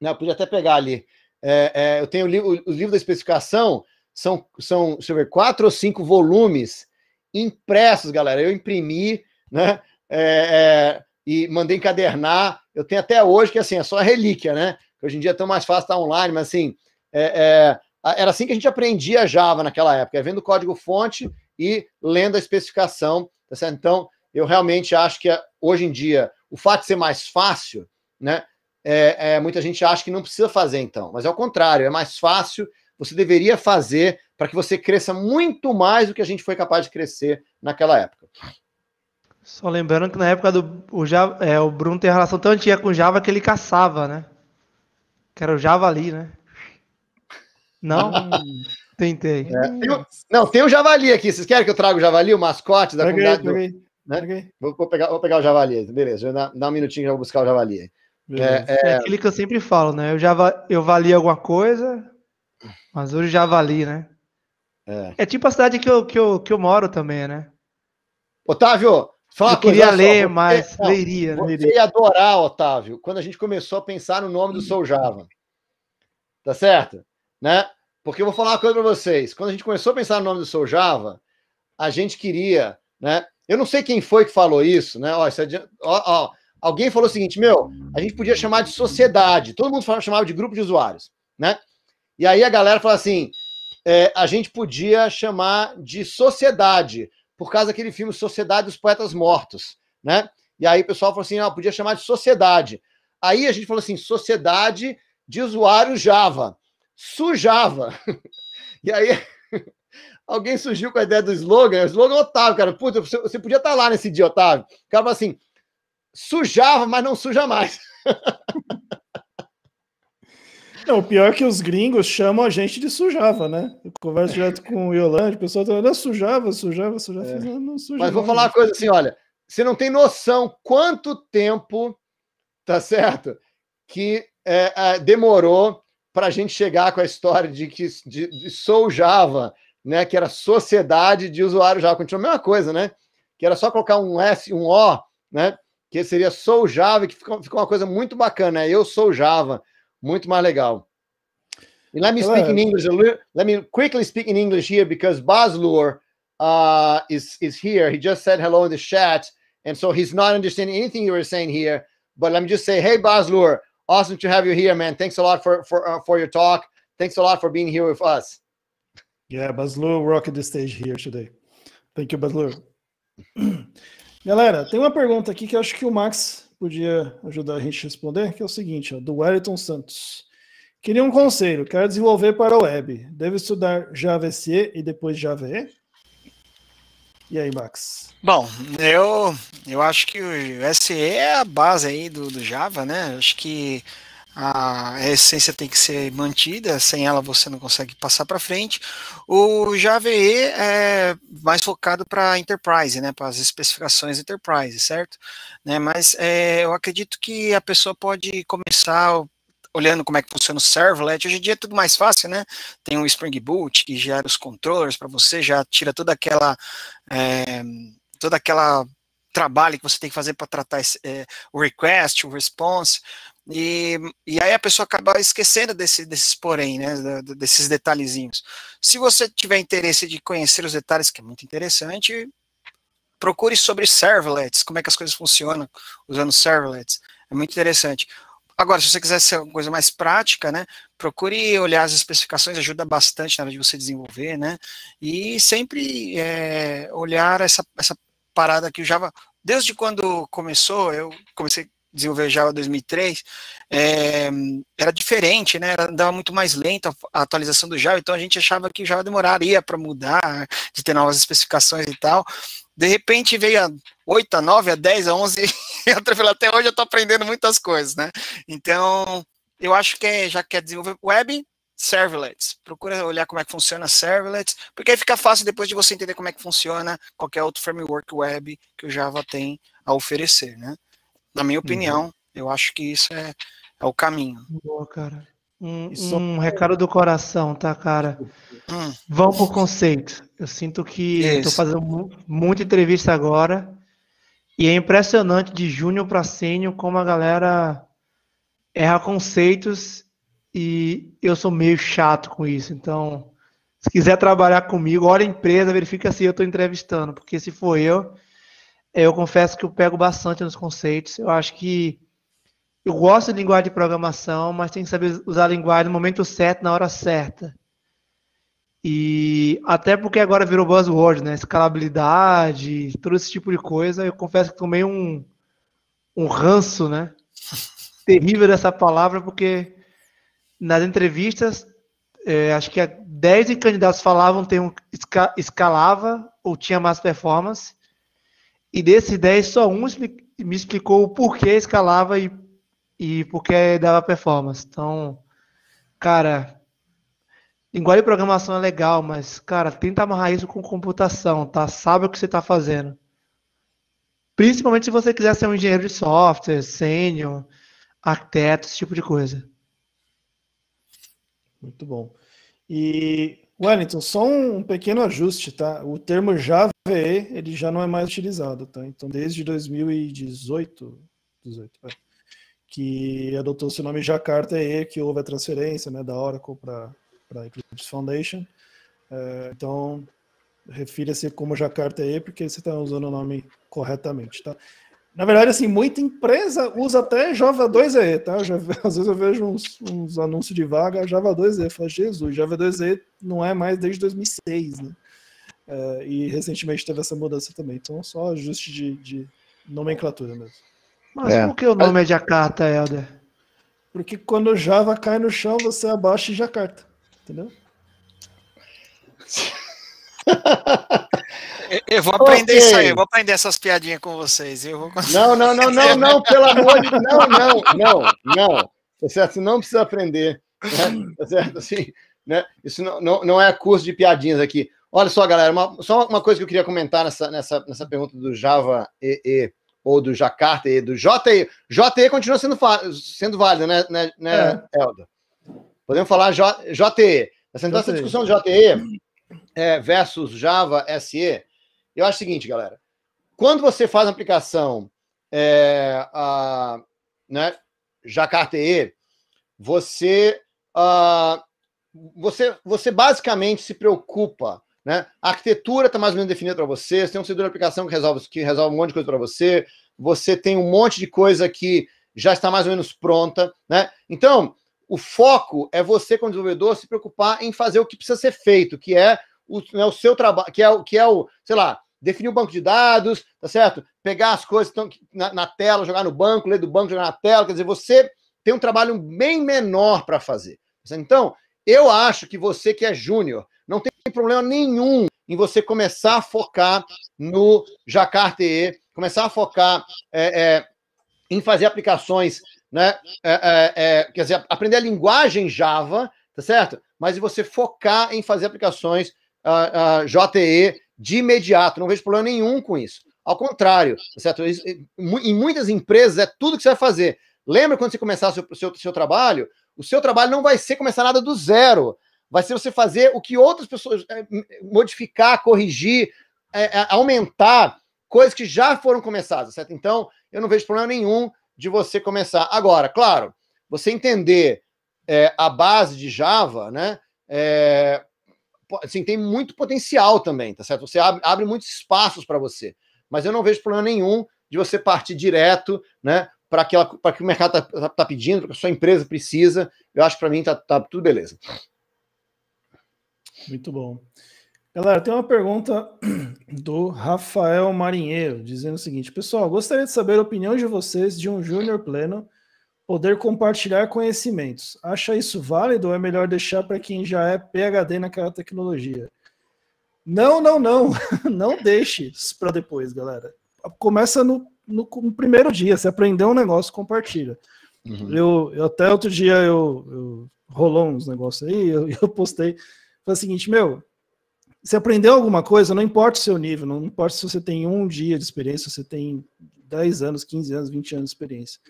né, podia até pegar ali, é, é, eu tenho o livro, o livro da especificação, são, são deixa eu ver, quatro ou cinco volumes impressos, galera. Eu imprimi, né? É, é e mandei encadernar. Eu tenho até hoje, que assim, é só relíquia, né? Hoje em dia é tão mais fácil estar online, mas assim, é, é, era assim que a gente aprendia Java naquela época, é vendo o código fonte e lendo a especificação, tá certo? Então, eu realmente acho que hoje em dia o fato de ser mais fácil, né? É, é, muita gente acha que não precisa fazer então, mas é o contrário, é mais fácil, você deveria fazer para que você cresça muito mais do que a gente foi capaz de crescer naquela época. Só lembrando que na época do o Java, é, o Bruno tem relação tão antiga com Java que ele caçava, né? Que era o Javali, né? Não? Tentei. É, tem o, não, tem o Javali aqui. Vocês querem que eu traga o Javali, o mascote da eu comunidade? Peguei. Do... Né? Okay. Vou, vou, pegar, vou pegar o javali, beleza. Dá, dá um minutinho já vou buscar o javali. É, é... é, aquele que eu sempre falo, né? Eu já eu vali alguma coisa, mas hoje já vali, né? É. é tipo a cidade que eu, que, eu, que eu moro também, né? Otávio, Fala eu queria ler, só, mas não, leria. né? Eu ia adorar, Otávio, quando a gente começou a pensar no nome do Soul Java. Tá certo? Né? Porque eu vou falar uma coisa para vocês. Quando a gente começou a pensar no nome do Soul Java, a gente queria, né? Eu não sei quem foi que falou isso, né? Ó, isso adianta, é ó, ó, alguém falou o seguinte: meu, a gente podia chamar de sociedade. Todo mundo falava, chamava de grupo de usuários, né? E aí a galera fala assim: é, a gente podia chamar de sociedade, por causa daquele filme Sociedade dos Poetas Mortos, né? E aí o pessoal falou assim: ó, ah, podia chamar de sociedade. Aí a gente falou assim: sociedade de usuário Java, sujava. e aí alguém surgiu com a ideia do slogan. O slogan é Otávio, cara. Puta, você podia estar tá lá nesse dia, Otávio. O cara assim: sujava, mas não suja mais. Não, o pior é que os gringos chamam a gente de sujava, né? Eu converso direto com o Yolande, o pessoal tá falando, sujava, sujava, sujava, é. não sujava. Mas vou falar uma coisa assim, olha, você não tem noção quanto tempo, tá certo, que é, é, demorou para a gente chegar com a história de que de, de sou Java né? Que era sociedade de usuários Java. Continua a mesma coisa, né? Que era só colocar um S, um O, né? Que seria sou Java, que ficou, ficou uma coisa muito bacana. Né? Eu sou Java, muito mais legal. E let me speak in English. Let me quickly speak in English here because Baslur uh, is is here. He just said hello in the chat, and so he's not understanding anything you were saying here. But let me just say, hey, Baslur, awesome to have you here, man. Thanks a lot for for uh, for your talk. Thanks a lot for being here with us. Yeah, Baslu rocked the stage here today. Thank you, Baslu. Galera, tem uma pergunta aqui que eu acho que o Max podia ajudar a gente a responder, que é o seguinte, ó, do Wellington Santos. Queria um conselho, quero desenvolver para a web. Deve estudar Java SE e depois Java E? E aí, Max? Bom, eu, eu acho que o SE é a base aí do, do Java, né? Acho que a essência tem que ser mantida, sem ela você não consegue passar para frente. O Java é mais focado para enterprise, né, para as especificações enterprise, certo? Né, mas é, eu acredito que a pessoa pode começar olhando como é que funciona o servlet, hoje em dia é tudo mais fácil, né? Tem o Spring Boot que gera os controllers para você, já tira toda aquela é, toda aquela trabalho que você tem que fazer para tratar esse, é, o request, o response. E, e aí a pessoa acaba esquecendo desse, desses porém, né, desses detalhezinhos. Se você tiver interesse de conhecer os detalhes, que é muito interessante, procure sobre servlets, como é que as coisas funcionam usando servlets. É muito interessante. Agora, se você quiser ser uma coisa mais prática, né, procure olhar as especificações, ajuda bastante na hora de você desenvolver, né, e sempre é, olhar essa, essa parada que o Java, desde quando começou, eu comecei desenvolver Java 2003, é, era diferente, né? Era, andava muito mais lenta a atualização do Java, então a gente achava que o Java demoraria para mudar, de ter novas especificações e tal. De repente veio a 8, a 9, a 10, a 11, e até hoje eu estou aprendendo muitas coisas, né? Então, eu acho que é, já quer é desenvolver web, servlets. Procura olhar como é que funciona servlets, porque aí fica fácil depois de você entender como é que funciona qualquer outro framework web que o Java tem a oferecer, né? Na minha uhum. opinião, uhum. eu acho que isso é, é o caminho. Boa, cara. Um, um, recado do coração, tá, cara? Hum. Vão por conceito. Eu sinto que estou fazendo muita entrevista agora e é impressionante de júnior para sênior como a galera erra conceitos e eu sou meio chato com isso. Então, se quiser trabalhar comigo, olha a empresa, verifica se eu estou entrevistando, porque se for eu, é, eu confesso que eu pego bastante nos conceitos. Eu acho que eu gosto de linguagem de programação, mas tem que saber usar a linguagem no momento certo, na hora certa. E até porque agora virou buzzword, né? Escalabilidade, todo esse tipo de coisa. Eu confesso que tomei um, um ranço, né? Terrível dessa palavra, porque nas entrevistas, é, acho que 10 candidatos falavam que um escalava ou tinha mais performance. E desses 10, só um me explicou o porquê escalava e, e porquê dava performance. Então, cara, linguagem de programação é legal, mas, cara, tenta amarrar isso com computação, tá? Sabe o que você está fazendo. Principalmente se você quiser ser um engenheiro de software, sênior, arquiteto, esse tipo de coisa. Muito bom. E Wellington, só um pequeno ajuste, tá? O termo JVE, ele já não é mais utilizado, tá? Então, desde 2018, 18, é, que adotou-se o nome Jakarta E, que houve a transferência né, da Oracle para a Eclipse Foundation. É, então, refira-se como Jakarta E, porque você está usando o nome corretamente, tá? Na verdade, assim, muita empresa usa até Java 2E, tá? Já, às vezes eu vejo uns, uns, anúncios de vaga Java 2E, eu falo, Jesus, Java 2E não é mais desde 2006, né? É, e recentemente teve essa mudança também, então só ajuste de, de nomenclatura mesmo. Mas é. por que o nome é Jakarta, Helder? Porque quando Java cai no chão, você abaixa Jakarta, entendeu? Eu vou aprender okay. isso aí, eu vou aprender essas piadinhas com vocês. Eu vou... Não, não, não, não, não, pelo amor de Deus. Não, não, não, não. Tá certo? Não precisa aprender. Né? Tá certo? Assim, né? Isso não, não, não é curso de piadinhas aqui. Olha só, galera, uma, só uma coisa que eu queria comentar nessa, nessa, nessa pergunta do Java EE ou do Jakarta EE, do JE. JE continua sendo, sendo válido, né, né, né é. Helder? Podemos falar JE. Tá então, essa discussão do JE é, versus Java SE eu acho o seguinte, galera. Quando você faz uma aplicação é, a, né, Jacarte, você, a, você, você basicamente se preocupa né? A arquitetura está mais ou menos definida para você, você tem um servidor de aplicação que resolve, que resolve um monte de coisa para você, você tem um monte de coisa que já está mais ou menos pronta. Né? Então, o foco é você, como desenvolvedor, se preocupar em fazer o que precisa ser feito, que é o, né, o seu trabalho, que é, o, que é o, sei lá, definir o banco de dados, tá certo? Pegar as coisas que estão na, na tela, jogar no banco, ler do banco, jogar na tela. Quer dizer, você tem um trabalho bem menor para fazer. Tá então, eu acho que você que é júnior não tem problema nenhum em você começar a focar no Jacarta começar a focar é, é, em fazer aplicações, né? É, é, é, quer dizer, aprender a linguagem Java, tá certo? Mas você focar em fazer aplicações uh, ah, uh, ah, JE de imediato, não vejo problema nenhum com isso. Ao contrário, certo? Eh, em muitas empresas é tudo que você vai fazer. Lembra quando você começar o seu, seu, seu trabalho? O seu trabalho não vai ser começar nada do zero. Vai ser você fazer o que outras pessoas é, modificar, corrigir, é, é, aumentar coisas que já foram começadas, certo? Então, eu não vejo problema nenhum de você começar. Agora, claro, você entender a base de Java, né? É, assim, tem muito potencial também, tá certo? Você abre, abre muitos espaços para você. Mas eu não vejo problema nenhum de você partir direto, né? Para que, para que o mercado está tá, tá pedindo, para que a sua empresa precisa. Eu acho que para mim tá, tá tudo beleza. Muito bom. Galera, tem uma pergunta do Rafael Marinheiro, dizendo o seguinte: Pessoal, gostaria de saber a opinião de vocês de um júnior pleno Poder compartilhar conhecimentos. Acha isso válido ou é melhor deixar para quem já é PHD naquela tecnologia? Não, não, não. Não deixe para depois, galera. Começa no, no, no, primeiro dia. Se aprender um negócio, compartilha. Uhum. Eu, eu, até outro dia eu, eu rolou uns negócios aí, eu, eu postei. Foi o seguinte, meu, se aprendeu alguma coisa, não importa o seu nível, não importa se você tem um dia de experiência, se você tem 10 anos, 15 anos, 20 anos de experiência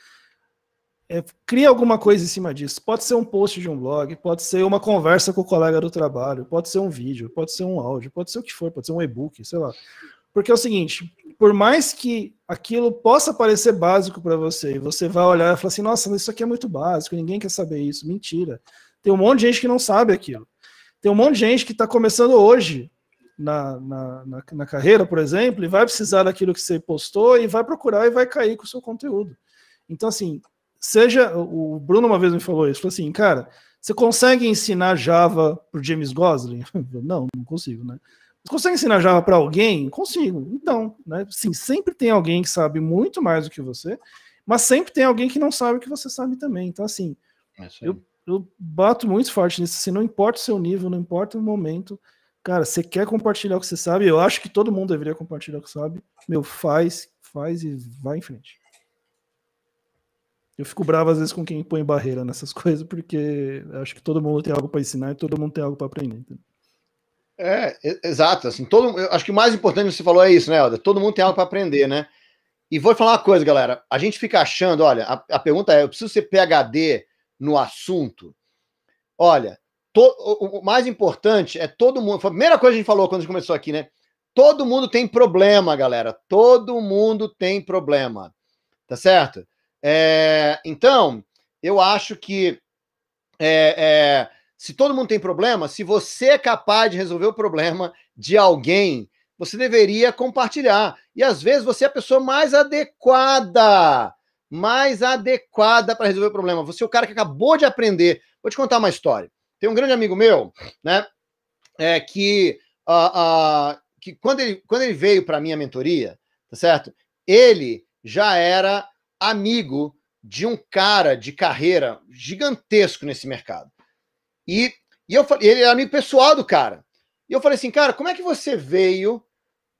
é, cria alguma coisa em cima disso. Pode ser um post de um blog, pode ser uma conversa com o colega do trabalho, pode ser um vídeo, pode ser um áudio, pode ser o que for, pode ser um e-book, sei lá. Porque é o seguinte, por mais que aquilo possa parecer básico para você, e você vai olhar e falar assim, nossa, isso aqui é muito básico, ninguém quer saber isso. Mentira. Tem um monte de gente que não sabe aquilo. Tem um monte de gente que está começando hoje na, na, na, na carreira, por exemplo, e vai precisar daquilo que você postou e vai procurar e vai cair com o seu conteúdo. Então, assim, seja. O Bruno uma vez me falou isso, falou assim, cara, você consegue ensinar Java para James Gosling? não, não consigo, né? Você consegue ensinar Java para alguém? Consigo. Então, né? Sim, sempre tem alguém que sabe muito mais do que você, mas sempre tem alguém que não sabe o que você sabe também. Então, assim, é eu, eu bato muito forte nisso. Assim, não importa o seu nível, não importa o momento. Cara, você quer compartilhar o que você sabe? Eu acho que todo mundo deveria compartilhar o que sabe. Meu, faz, faz e vai em frente. Eu fico bravo às vezes com quem põe barreira nessas coisas, porque acho que todo mundo tem algo para ensinar e todo mundo tem algo para aprender. É, exato. Assim, todo, acho que o mais importante que você falou é isso, né, Helder? Todo mundo tem algo para aprender, né? E vou falar uma coisa, galera. A gente fica achando, olha, a, a pergunta é: eu preciso ser PHD no assunto? Olha, to, o, o, mais importante é todo mundo. Foi a primeira coisa que a gente falou quando a gente começou aqui, né? Todo mundo tem problema, galera. Todo mundo tem problema. Tá certo? É, então, eu acho que é, é, se todo mundo tem problema, se você é capaz de resolver o problema de alguém, você deveria compartilhar. E às vezes você é a pessoa mais adequada, mais adequada para resolver o problema. Você é o cara que acabou de aprender. Vou te contar uma história. Tem um grande amigo meu, né, é, que, uh, uh, que quando, ele, quando ele veio para minha mentoria, tá certo? Ele já era amigo de um cara de carreira gigantesco nesse mercado. E, e eu falei, ele era é amigo pessoal do cara. E eu falei assim, cara, como é que você veio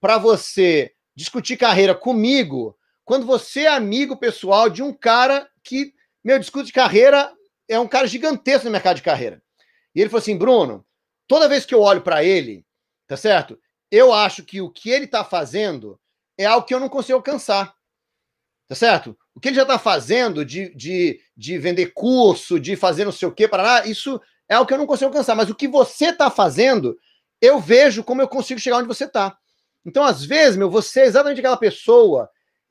para você discutir carreira comigo quando você é amigo pessoal de um cara que, meu, discute carreira, é um cara gigantesco no mercado de carreira. E ele falou assim, Bruno, toda vez que eu olho para ele, tá certo? Eu acho que o que ele tá fazendo é algo que eu não consigo alcançar. Tá certo? o que ele já está fazendo de, de, de vender curso, de fazer não sei o quê, para isso é o que eu não consigo alcançar. Mas o que você está fazendo, eu vejo como eu consigo chegar onde você está. Então, às vezes, meu, você é exatamente aquela pessoa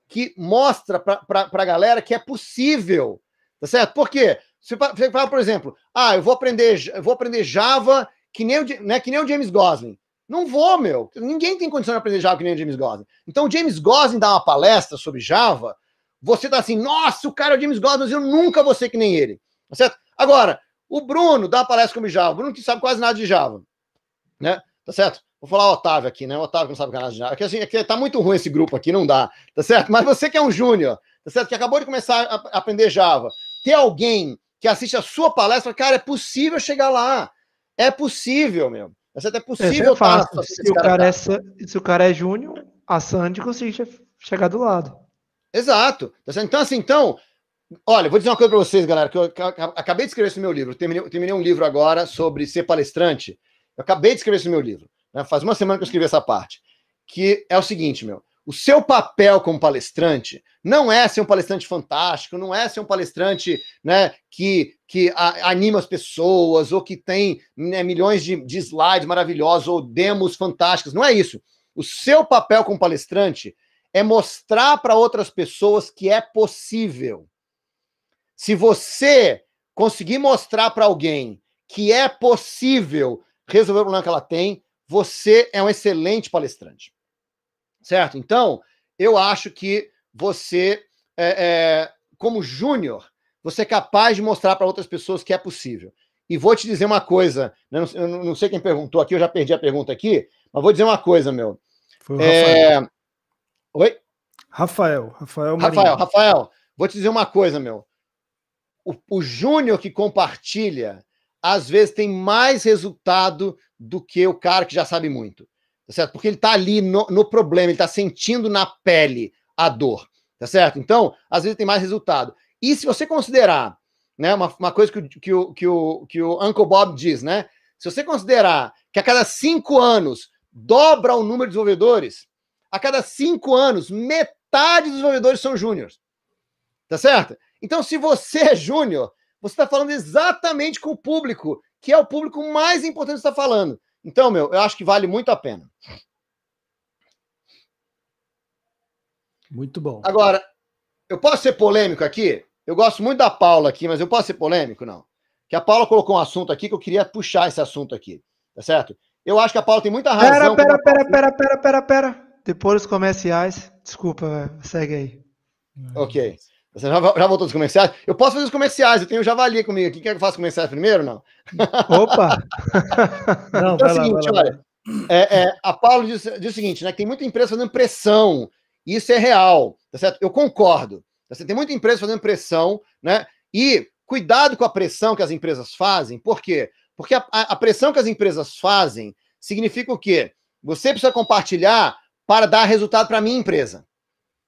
que mostra para a galera que é possível, tá certo? Por quê? Você fala, por exemplo, ah, eu vou aprender, eu vou aprender Java que nem, o, né, que nem o James Gosling. Não vou, meu. Ninguém tem condição de aprender Java que nem o James Gosling. Então, o James Gosling dá uma palestra sobre Java, você tá assim, nossa, o cara é o James Gordon, eu nunca vou ser que nem ele. Tá certo? Agora, o Bruno dá uma palestra como Java. O Bruno que sabe quase nada de Java. Né? Tá certo? Vou falar o Otávio aqui, né? O Otávio não sabe nada de Java. Aqui, assim, aqui, é tá muito ruim esse grupo aqui, não dá. Tá certo? Mas você que é um júnior, tá certo? Que acabou de começar a aprender Java. Ter alguém que assiste a sua palestra, cara, é possível chegar lá. É possível, meu. É, certo? é, é possível. É, fácil. Se, o cara cara tá é, se o cara é júnior, a Sandy consegue chegar do lado. Exato. Tá então, assim, então, olha, vou dizer uma coisa para vocês, galera, que eu acabei de escrever esse meu livro. Terminei, terminei um livro agora sobre ser palestrante. Eu acabei de escrever esse meu livro. Né? Faz uma semana que eu escrevi essa parte. Que é o seguinte, meu. O seu papel como palestrante não é ser um palestrante fantástico, não é ser um palestrante né, que, que a, anima as pessoas ou que tem né, milhões de, de slides maravilhosos ou demos fantásticos. Não é isso. O seu papel como palestrante é mostrar para outras pessoas que é possível. Se você conseguir mostrar para alguém que é possível resolver o problema que ela tem, você é um excelente palestrante. Certo? Então, eu acho que você, é, é, como júnior, você é capaz de mostrar para outras pessoas que é possível. E vou te dizer uma coisa, né? não sei quem perguntou aqui, eu já perdi a pergunta aqui, mas vou dizer uma coisa, meu. Foi o Rafael. É, Oi? Rafael. Rafael, Marinho. Rafael, Rafael, vou te dizer uma coisa, meu. O, o Júnior que compartilha, às vezes tem mais resultado do que o cara que já sabe muito. Tá certo? Porque ele está ali no, no problema, ele está sentindo na pele a dor. Tá certo? Então, às vezes tem mais resultado. E se você considerar, né, uma, uma coisa que o, que, o, que, o, que o Uncle Bob diz, né? Se você considerar que a cada cinco anos dobra o número de desenvolvedores, a cada cinco anos, metade dos desenvolvedores são júniores. Tá certo? Então, se você é júnior, você está falando exatamente com o público, que é o público mais importante que você está falando. Então, meu, eu acho que vale muito a pena. Muito bom. Agora, eu posso ser polêmico aqui? Eu gosto muito da Paula aqui, mas eu posso ser polêmico? Não. Que a Paula colocou um assunto aqui que eu queria puxar esse assunto aqui. Tá certo? Eu acho que a Paula tem muita razão. Pera, pera, pera, pera, pera, pera, pera. Depois dos comerciais, desculpa, segue aí. É. Ok. Você já, já voltou dos comerciais? Eu posso fazer os comerciais, eu tenho o Javali comigo aqui. Quer que eu faça comerciais primeiro não? Opa! não, então, é o seguinte, lá, olha. É, é, a Paulo diz, diz, o seguinte, né? Que tem muita empresa fazendo pressão. Isso é real, tá certo? Eu concordo. Tá certo? Tem muita empresa fazendo pressão, né? E cuidado com a pressão que as empresas fazem. Por quê? Porque a, a pressão que as empresas fazem significa o quê? Você precisa compartilhar para dar resultado para minha empresa.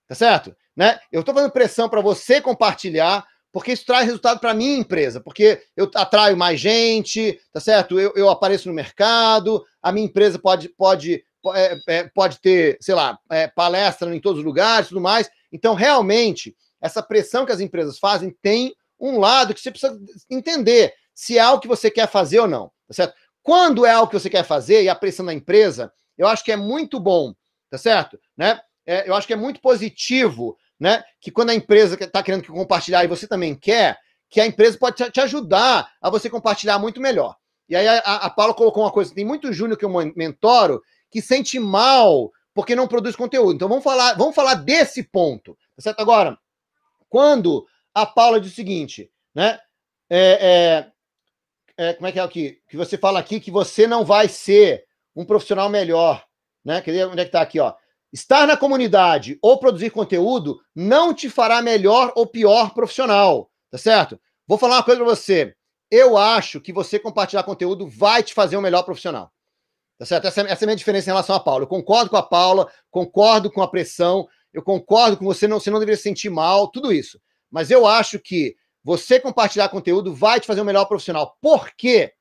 Tá certo? Né? Eu estou fazendo pressão para você compartilhar, porque isso traz resultado para minha empresa, porque eu atraio mais gente, tá certo? Eu, eu apareço no mercado, a minha empresa pode, pode, é, é, pode ter, sei lá, é, palestra em todos os lugares tudo mais. Então, realmente, essa pressão que as empresas fazem tem um lado que você precisa entender se é algo que você quer fazer ou não, tá certo? Quando é algo que você quer fazer e a pressão da empresa, eu acho que é muito bom tá certo? Né? É, eu acho que é muito positivo, né? Que quando a empresa está querendo que compartilhar e você também quer, que a empresa pode te ajudar a você compartilhar muito melhor. E aí a, a Paula colocou uma coisa: tem muito júnior que eu mentoro que sente mal porque não produz conteúdo. Então vamos falar, vamos falar desse ponto. Tá certo? Agora, quando a Paula diz o seguinte, né? É, é, é, como é que é aqui? Que você fala aqui que você não vai ser um profissional melhor né? Quer dizer, onde é que está aqui? Ó. Estar na comunidade ou produzir conteúdo não te fará melhor ou pior profissional, tá certo? Vou falar uma coisa para você. Eu acho que você compartilhar conteúdo vai te fazer um melhor profissional. Tá certo? Essa, é, essa é a minha diferença em relação à Paula. Eu concordo com a Paula, concordo com a pressão, eu concordo com você, não, você não deveria se sentir mal, tudo isso. Mas eu acho que você compartilhar conteúdo vai te fazer um melhor profissional. Por quê?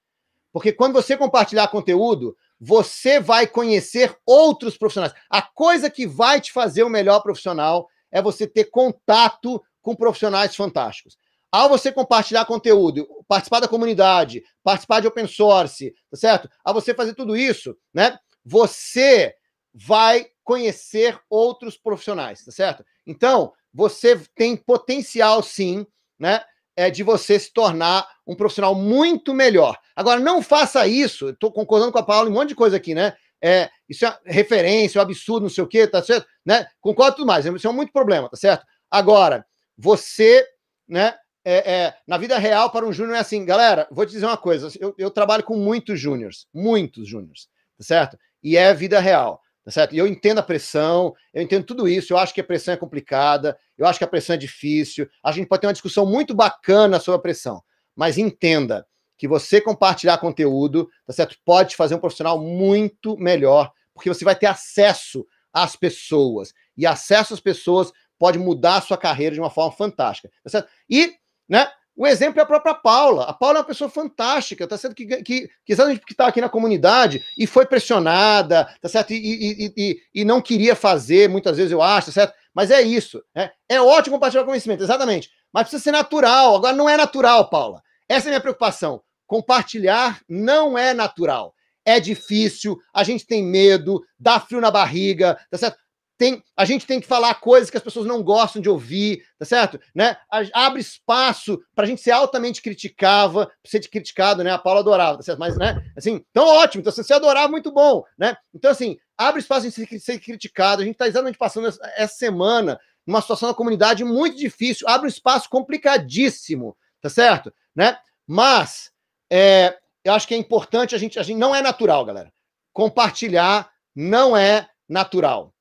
Porque quando você compartilhar conteúdo, você vai conhecer outros profissionais. A coisa que vai te fazer o melhor profissional é você ter contato com profissionais fantásticos. Ao você compartilhar conteúdo, participar da comunidade, participar de open source, tá certo? Ao você fazer tudo isso, né? Você vai conhecer outros profissionais, tá certo? Então, você tem potencial sim, né? é, de você se tornar um profissional muito melhor. Agora, não faça isso, estou concordando com a Paula em um monte de coisa aqui, né? É, isso é referência, é um absurdo, não sei o quê, tá certo? Né? Concordo tudo mais, isso é um muito problema, tá certo? Agora, você, né? É, é, na vida real, para um júnior é assim, galera, vou te dizer uma coisa, eu, eu trabalho com muitos júniors, muitos júniors, tá certo? E é vida real. Tá certo? E eu entendo a pressão, eu entendo tudo isso, eu acho que a pressão é complicada, eu acho que a pressão é difícil. A gente pode ter uma discussão muito bacana sobre a pressão, mas entenda que você compartilhar conteúdo, tá certo? Pode fazer um profissional muito melhor, porque você vai ter acesso às pessoas. E acesso às pessoas pode mudar a sua carreira de uma forma fantástica, tá certo? E, né, o exemplo é a própria Paula. A Paula é uma pessoa fantástica, tá certo? Que, que, que exatamente porque está aqui na comunidade e foi pressionada, tá certo? E, e, e, e, não queria fazer, muitas vezes eu acho, tá certo? Mas é isso. Né? É ótimo compartilhar conhecimento, exatamente. Mas precisa ser natural. Agora não é natural, Paula. Essa é a minha preocupação. Compartilhar não é natural. É difícil, a gente tem medo, dá frio na barriga, tá certo? tem, a gente tem que falar coisas que as pessoas não gostam de ouvir, tá certo? Né? Abre espaço para a gente ser altamente criticava, pra ser criticado, né? A Paula adorava, tá certo? Mas, né? Assim, então ótimo, então se você adorava, muito bom, né? Então, assim, abre espaço para a gente ser criticado. A gente está exatamente passando essa, essa semana numa situação na comunidade muito difícil, abre um espaço complicadíssimo, tá certo? Né? Mas, é, eu acho que é importante a gente, a gente. Não é natural, galera. Compartilhar não é natural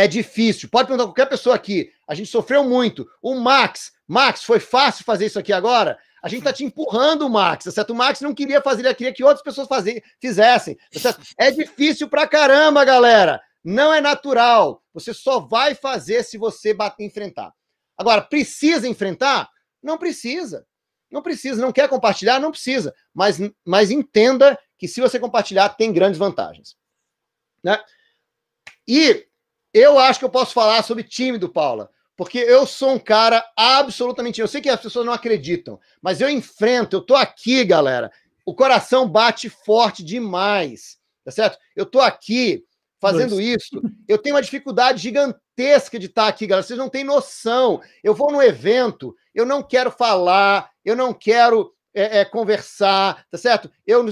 é difícil. Pode perguntar qualquer pessoa aqui. A gente sofreu muito. O Max, Max, foi fácil fazer isso aqui agora? A gente está te empurrando, Max, tá certo? O Max não queria fazer, ele queria que outras pessoas fizessem. Tá certo? É difícil pra caramba, galera. Não é natural. Você só vai fazer se você bater, enfrentar. Agora, precisa enfrentar? Não precisa. Não precisa. Não quer compartilhar? Não precisa. Mas, mas entenda que se você compartilhar, tem grandes vantagens. Né? E eu acho que eu posso falar sobre time do Paula, porque eu sou um cara absolutamente. Eu sei que as pessoas não acreditam, mas eu enfrento, eu tô aqui, galera. O coração bate forte demais, tá certo? Eu tô aqui fazendo Dois. isso. Eu tenho uma dificuldade gigantesca de estar tá aqui, galera. Vocês não têm noção. Eu vou no evento, eu não quero falar, eu não quero é, é, conversar, tá certo? Eu,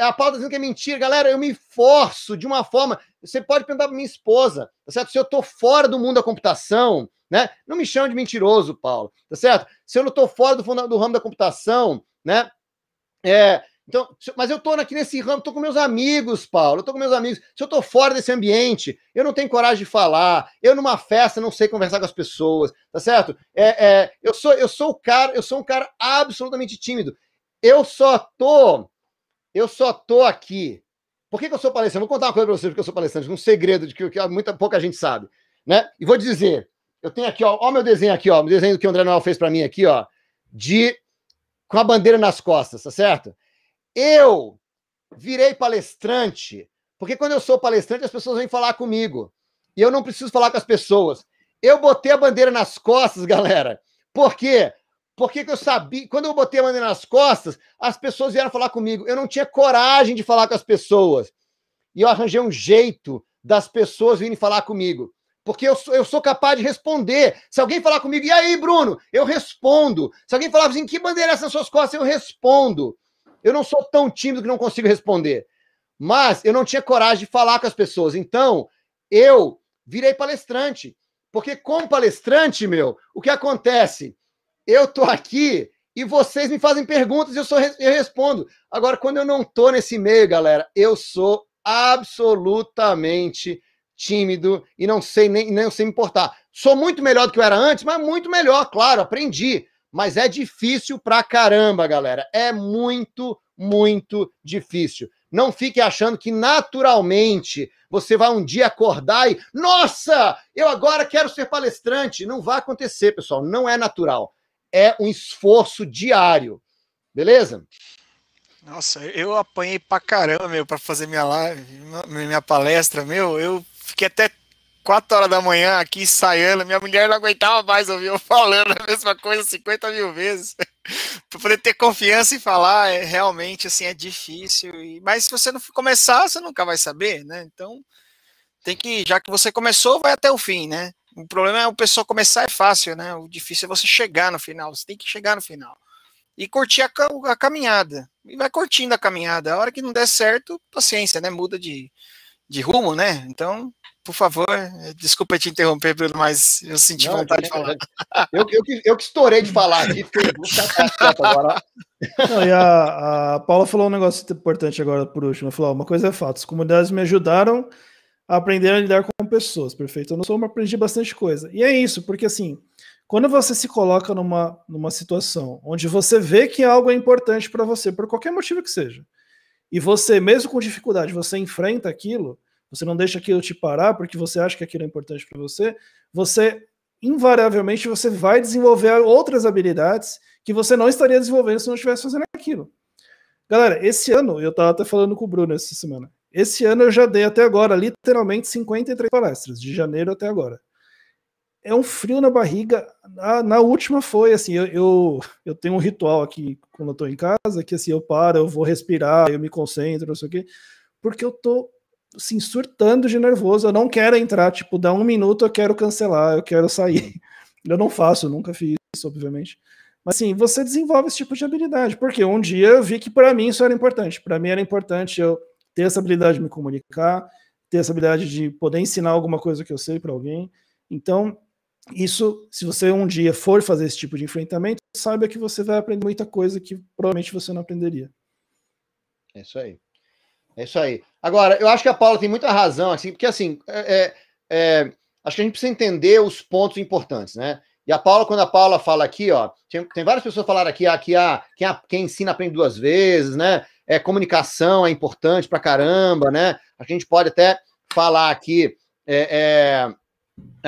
é a pauta dizendo que é mentira. Galera, eu me forço de uma forma. Você pode perguntar para minha esposa, tá certo? Se eu estou fora do mundo da computação, né? Não me chame de mentiroso, Paulo, tá certo? Se eu não estou fora do, do ramo da computação, né? É, então, mas eu estou aqui nesse ramo, estou com meus amigos, Paulo, estou com meus amigos. Se eu estou fora desse ambiente, eu não tenho coragem de falar, eu numa festa não sei conversar com as pessoas, tá certo? É, é, eu sou eu sou o cara, eu sou um cara absolutamente tímido. Eu só tô eu só tô aqui. Por que, que eu sou palestrante? Eu vou contar uma coisa para vocês, porque eu sou palestrante, um segredo de que, que muita, pouca gente sabe. Né? E vou dizer: eu tenho aqui, ó, ó meu desenho aqui, ó, o desenho que o André Noel fez para mim aqui, ó, de com a bandeira nas costas, tá certo? Eu virei palestrante, porque quando eu sou palestrante, as pessoas vêm falar comigo. E eu não preciso falar com as pessoas. Eu botei a bandeira nas costas, galera. Por quê? porque eu sabia, quando eu botei a bandeira nas costas, as pessoas vieram falar comigo. Eu não tinha coragem de falar com as pessoas. E eu arranjei um jeito das pessoas virem falar comigo. Porque eu sou, eu sou capaz de responder. Se alguém falar comigo, e aí, Bruno? Eu respondo. Se alguém falar assim, que bandeira é essa nas suas costas? Eu respondo. Eu não sou tão tímido que não consigo responder. Mas eu não tinha coragem de falar com as pessoas. Então, eu virei palestrante. Porque como palestrante, meu, o que acontece? eu tô aqui e vocês me fazem perguntas e eu, sou, eu respondo. Agora, quando eu não tô nesse meio, galera, eu sou absolutamente tímido e não sei nem, nem sei me importar. Sou muito melhor do que eu era antes, mas muito melhor, claro, aprendi. Mas é difícil pra caramba, galera. É muito, muito difícil. Não fique achando que naturalmente você vai um dia acordar e, nossa, eu agora quero ser palestrante. Não vai acontecer, pessoal. Não é natural é um esforço diário. Beleza? Nossa, eu apanhei pra caramba, meu, pra fazer minha live, minha palestra, meu. Eu fiquei até quatro horas da manhã aqui ensaiando. Minha mulher não aguentava mais ouvir eu falando a mesma coisa 50 mil vezes. pra poder ter confiança e falar, é, realmente, assim, é difícil. E, mas se você não começar, você nunca vai saber, né? Então, tem que, já que você começou, vai até o fim, né? o problema é o pessoal começar é fácil, né? O difícil é você chegar no final, você tem que chegar no final. E curtir a, a caminhada. E vai curtindo a caminhada. A hora que não der certo, paciência, né? Muda de, de rumo, né? Então, por favor, desculpa te interromper, Bruno, mas eu senti não, vontade de tá falar. Eu, eu, que, eu que estourei de falar aqui, agora. Não, e a, a, Paula falou um negócio importante agora por último. Ela falou: uma coisa é fato, as comunidades me ajudaram aprender a lidar com pessoas, perfeito? Eu não sou, mas aprendi bastante coisa. E é isso, porque assim, quando você se coloca numa, numa situação onde você vê que algo é importante para você, por qualquer motivo que seja, e você, mesmo com dificuldade, você enfrenta aquilo, você não deixa aquilo te parar porque você acha que aquilo é importante para você, você invariavelmente você vai desenvolver outras habilidades que você não estaria desenvolvendo se não estivesse fazendo aquilo. Galera, esse ano, eu estava até falando com o Bruno essa semana, esse ano eu já dei até agora, literalmente, 53 palestras, de janeiro até agora. É um frio na barriga. Na, na última foi assim: eu, eu, eu, tenho um ritual aqui quando eu tô em casa, que assim, eu paro, eu vou respirar, eu me concentro, não sei o quê, porque eu tô assim, surtando de nervoso. Eu não quero entrar, tipo, dá um minuto, eu quero cancelar, eu quero sair. Eu não faço, nunca fiz isso, obviamente. Mas assim, você desenvolve esse tipo de habilidade, porque um dia eu vi que para mim isso era importante. Para mim era importante eu ter essa habilidade de me comunicar, ter essa habilidade de poder ensinar alguma coisa que eu sei para alguém. Então, isso, se você um dia for fazer esse tipo de enfrentamento, saiba que você vai aprender muita coisa que provavelmente você não aprenderia. É isso aí. É isso aí. Agora, eu acho que a Paula tem muita razão, assim, porque assim, é, é, é acho que a gente precisa entender os pontos importantes, né? E a Paula, quando a Paula fala aqui, ó, tem, tem várias pessoas falaram aqui, ah, que ah, quem, quem ensina aprende duas vezes, né? é, comunicação é importante para caramba, né? A gente pode até falar aqui é, é,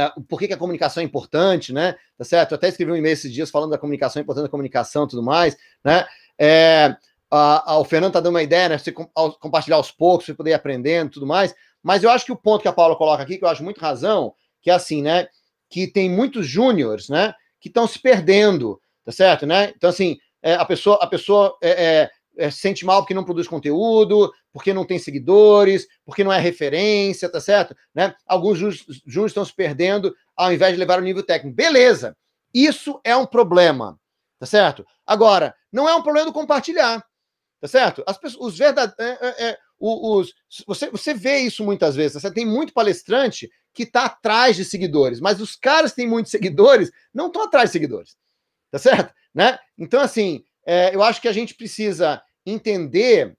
é por que, que, a comunicação é importante, né? Tá certo? Eu até escrevi um e-mail esses dias falando da comunicação, a da comunicação e tudo mais, né? É, a, a, o Fernando tá dando uma ideia, né? Você com, ao, compartilhar aos poucos, você poder ir aprendendo tudo mais. Mas eu acho que o ponto que a Paula coloca aqui, que eu acho muito razão, que é assim, né? Que tem muitos júniores, né? Que estão se perdendo, tá certo, né? Então, assim, é, a pessoa, a pessoa é, é, é, se sente mal porque não produz conteúdo, porque não tem seguidores, porque não é referência, tá certo? Né? Alguns juntos estão se perdendo ao invés de levar o nível técnico. Beleza, isso é um problema, tá certo? Agora, não é um problema do compartilhar, tá certo? As pessoas, os verdadeiros. É, é, é os, você, você vê isso muitas vezes. Você tá tem muito palestrante que está atrás de seguidores, mas os caras que têm muitos seguidores não estão atrás de seguidores, tá certo? Né? Então, assim, é, eu acho que a gente precisa entender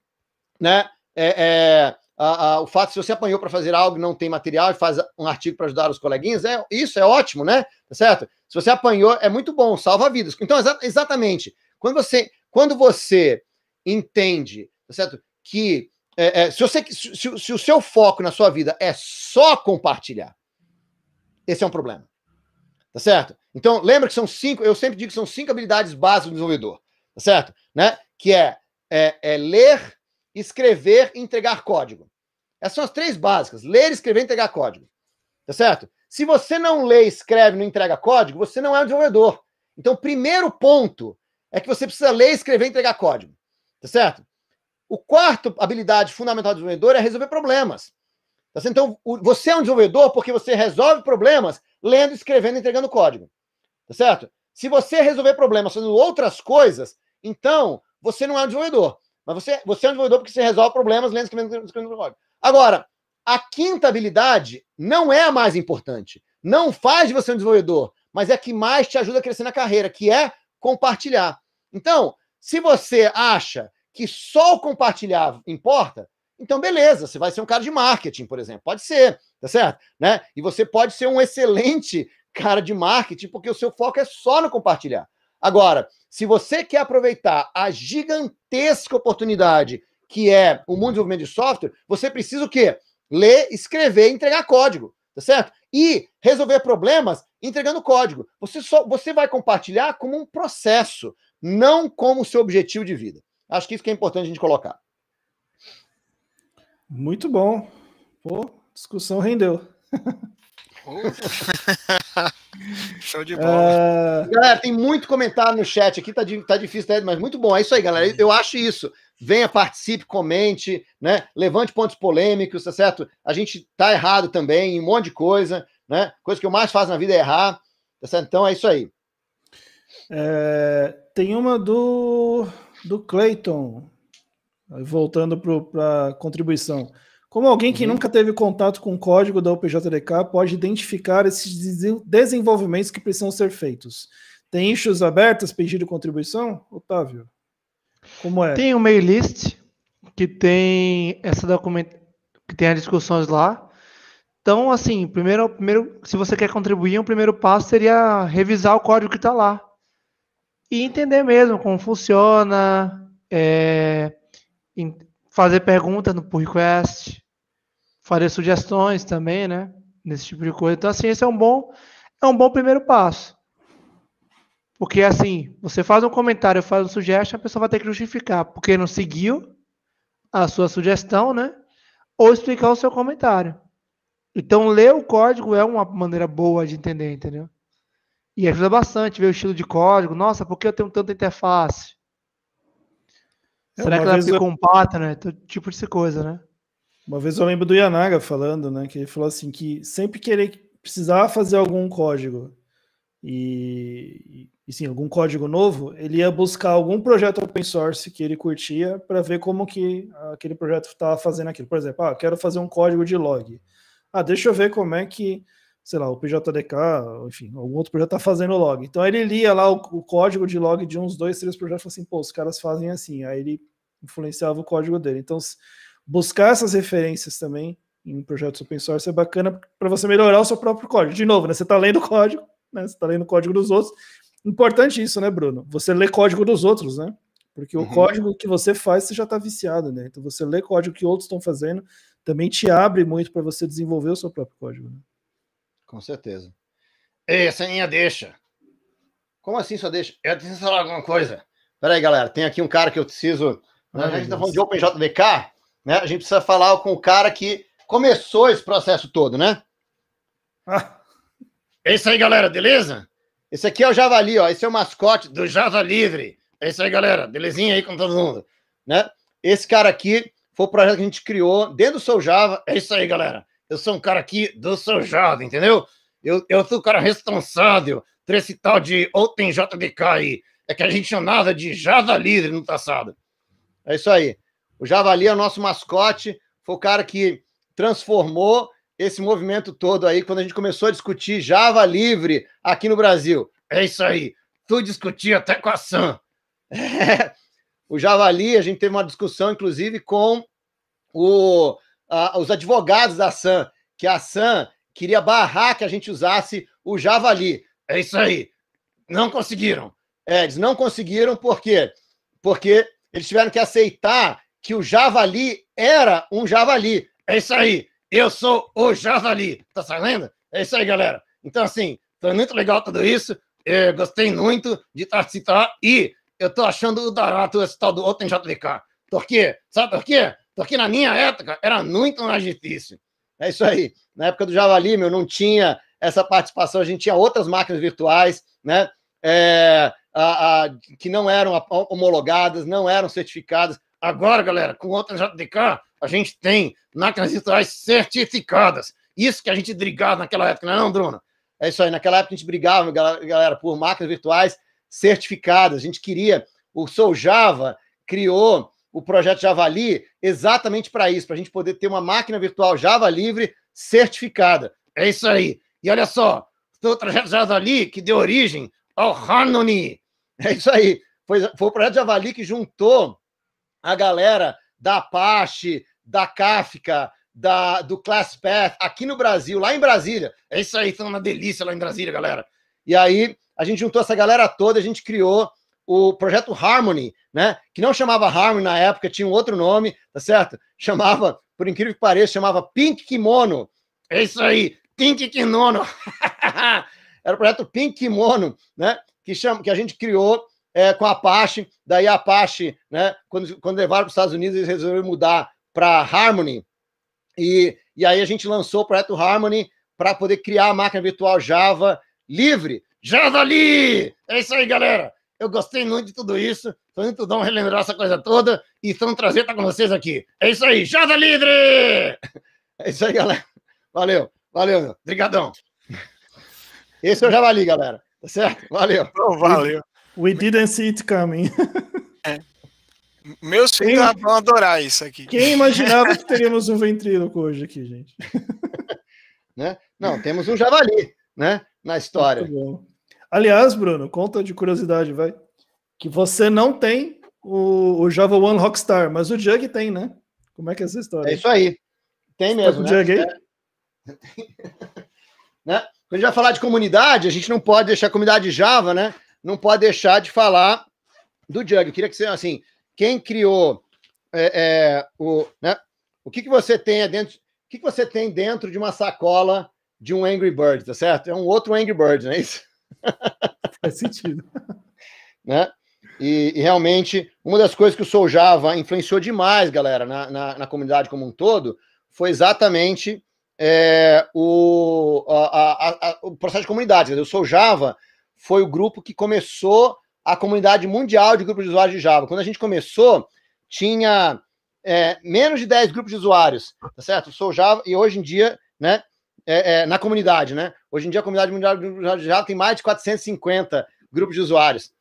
né, é, é, a, a, o fato se você apanhou para fazer algo e não tem material e faz um artigo para ajudar os coleguinhas, é, isso é ótimo, né? Tá certo? Se você apanhou, é muito bom, salva vidas. Então, exa exatamente. Quando você, quando você entende, tá certo? Que é, é, se, você, se, se, o seu foco na sua vida é só compartilhar, esse é um problema. Tá certo? Então, lembra que são cinco, eu sempre digo que são cinco habilidades básicas do desenvolvedor tá certo? Né? Que é, é, é ler, escrever e entregar código. Essas são as três básicas: ler, escrever e entregar código. Tá certo? Se você não lê, escreve e não entrega código, você não é um desenvolvedor. Então, o primeiro ponto é que você precisa ler, escrever e entregar código. Tá certo? O quarto habilidade fundamental do desenvolvedor é resolver problemas. Tá certo? Então, você é um desenvolvedor porque você resolve problemas lendo, escrevendo e entregando código. Tá certo? Se você resolver problemas fazendo outras coisas, então, você não é um desenvolvedor. Mas você, você é um desenvolvedor porque você resolve problemas lendo escrevendo Agora, a quinta habilidade não é a mais importante. Não faz de você um desenvolvedor, mas é a que mais te ajuda a crescer na carreira, que é compartilhar. Então, se você acha que só o compartilhar importa, então beleza, você vai ser um cara de marketing, por exemplo. Pode ser, tá certo? Né? E você pode ser um excelente cara de marketing, porque o seu foco é só no compartilhar. Agora, se você quer aproveitar a gigantesca oportunidade que é o mundo de desenvolvimento de software, você precisa o quê? Ler, escrever e entregar código, tá certo? E resolver problemas entregando código. Você só você vai compartilhar como um processo, não como seu objetivo de vida. Acho que isso que é importante a gente colocar. Muito bom. Pô, discussão rendeu. Show de bola. Ah. Galera, tem muito comentário no chat aqui, tá, tá difícil, tá, mas muito bom. É isso aí, galera. Eu acho isso. Venha, participe, comente, né? Levante pontos polêmicos, tá certo? A gente tá errado também em um monte de coisa, né? Coisa que eu mais faço na vida é errar, tá certo? Então é isso aí. É, tem uma do, do Clayton, voltando para a contribuição. Como alguém que uhum. nunca teve contato com o código da UPJDK pode identificar esses desenvolvimentos que precisam ser feitos? Tem issues abertas, pedido contribuição? Otávio, como é? Tem um mail list que tem essa que tem as discussões lá. Então, assim, primeiro, primeiro, se você quer contribuir, o um primeiro passo seria revisar o código que está lá e entender mesmo como funciona, é, fazer perguntas no pull request, faria sugestões também, né? Nesse tipo de coisa. Então, assim, esse é um bom, é um bom primeiro passo. Porque, assim, você faz um comentário, faz um sugestão, a pessoa vai ter que justificar porque não seguiu a sua sugestão, né? Ou explicar o seu comentário. Então, ler o código é uma maneira boa de entender, entendeu? E ajuda bastante ver o estilo de código. Nossa, por que eu tenho tanta interface? É, Será uma que ela ficou eu... um partner? Né? Tipo de coisa, né? Uma vez eu lembro do Yanaga falando, né? Que ele falou assim que sempre que ele precisava fazer algum código e, e sim, algum código novo, ele ia buscar algum projeto open source que ele curtia para ver como que aquele projeto estava fazendo aquilo. Por exemplo, ah, quero fazer um código de log. Ah, deixa eu ver como é que, sei lá, o PJDK, enfim, algum outro projeto está fazendo log. Então ele lia lá o, o, código de log de uns dois, três projetos e falou assim, pô, os caras fazem assim. Aí ele influenciava o código dele. Então, buscar essas referências também em projetos open source é bacana para você melhorar o seu próprio código. De novo, né? Você está lendo código, né? Você está lendo código dos outros. Importante isso, né, Bruno? Você lê código dos outros, né? Porque uhum. o código que você faz, você já está viciado, né? Então você lê código que outros estão fazendo também te abre muito para você desenvolver o seu próprio código. Né? Com certeza. Ei, essa é minha deixa. Como assim só deixa? Eu preciso falar alguma coisa. Pera aí, galera. Tem aqui um cara que eu preciso. Ai, né? a gente está falando de OpenJDK. Né? A gente precisa falar com o cara que começou esse processo todo, né? Ah. É isso aí, galera, beleza? Esse aqui é o Javali, ó. Esse é o mascote do Java Livre. É isso aí, galera. Belezinha aí com todo mundo, né? Esse cara aqui foi o projeto que a gente criou dentro do seu Java. É isso aí, galera. Eu sou um cara aqui do seu Java, entendeu? Eu, eu sou o cara responsável por esse tal de OpenJDK aí. É que a gente chamava de Java Livre no passado. É isso aí. O Javali é o nosso mascote, foi o cara que transformou esse movimento todo aí quando a gente começou a discutir Java livre aqui no Brasil. É isso aí. Tu discutia até com a Sam. É. O Javali, a gente teve uma discussão, inclusive, com o, a, os advogados da Sam, que a Sam queria barrar que a gente usasse o Javali. É isso aí. Não conseguiram. É, eles não conseguiram por quê? Porque eles tiveram que aceitar que o javali era um javali. É isso aí, eu sou o javali. Tá sabendo? É isso aí, galera. Então, assim, foi muito legal tudo isso. Eu gostei muito de participar e eu tô achando o Darato esse tal do outro em JVK. quê? sabe por quê? Porque na minha época era muito mais difícil. É isso aí. Na época do Javali, meu, não tinha essa participação, a gente tinha outras máquinas virtuais, né? É, a, a, que não eram homologadas, não eram certificadas. Agora, galera, com outra JDK, a gente tem máquinas virtuais certificadas. Isso que a gente brigava naquela época, não é não, Bruno? É isso aí, naquela época a gente brigava, galera, por máquinas virtuais certificadas. A gente queria, o Sou Java criou o projeto Javali exatamente para isso, para a gente poder ter uma máquina virtual Java livre certificada. É isso aí. E olha só, foi o projeto Javali que deu origem ao Harmony. É isso aí. Foi, foi o projeto Javali que juntou a galera da Apache, da Kafka, da, do ClassPath, aqui no Brasil, lá em Brasília. É isso aí, tá uma delícia lá em Brasília, galera. E aí a gente juntou essa galera toda, a gente criou o projeto Harmony, né? Que não chamava Harmony na época, tinha um outro nome, tá certo? Chamava, por incrível que pareça, chamava Pink Kimono. É isso aí, Pink Kimono. Era o projeto Pink Kimono, né? Que, chama, que a gente criou é, com a Apache. Daí a Apache, né, quando, quando levaram para os Estados Unidos, eles resolveram mudar para Harmony. E, e aí a gente lançou o projeto Harmony para poder criar a máquina virtual Java livre. Java ali, É isso aí, galera! Eu gostei muito de tudo isso. Foi muito bom relembrar essa coisa toda e foi trazer para com vocês aqui. É isso aí, Java Livre! É isso aí, galera. Valeu, valeu, Obrigadão. Esse é o Javali, galera. Tá certo? Valeu. Então, valeu. We didn't see it coming. É. Meus filhos Quem... vão adorar isso aqui. Quem imaginava que teríamos um ventríloco hoje aqui, gente? né? Não, temos um javali, né? Na história. Aliás, Bruno, conta de curiosidade, vai. Que você não tem o, o Java One Rockstar, mas o Jug tem, né? Como é que é essa história? É isso aí. Tem tá mesmo. Né? Jug aí? né? Quando a gente vai falar de comunidade, a gente não pode deixar a comunidade Java, né? não pode deixar de falar do Jug. Eu queria que você, assim, quem criou é, é, o, né, o que, que você tem dentro, o que, que você tem dentro de uma sacola de um Angry Bird, tá certo? É um outro Angry Bird, não é isso? Faz sentido. né? E, e, realmente, uma das coisas que o Soul Java influenciou demais, galera, na, na, na comunidade como um todo, foi exatamente é, o, a, a, a, o processo de comunidade. o Soul Java foi o grupo que começou a comunidade mundial de grupos de usuários de Java. Quando a gente começou, tinha é, menos de 10 grupos de usuários, tá certo? Eu sou Java e hoje em dia, né, é, é, na comunidade, né? Hoje em dia a comunidade mundial de Java tem mais de 450 grupos de usuários.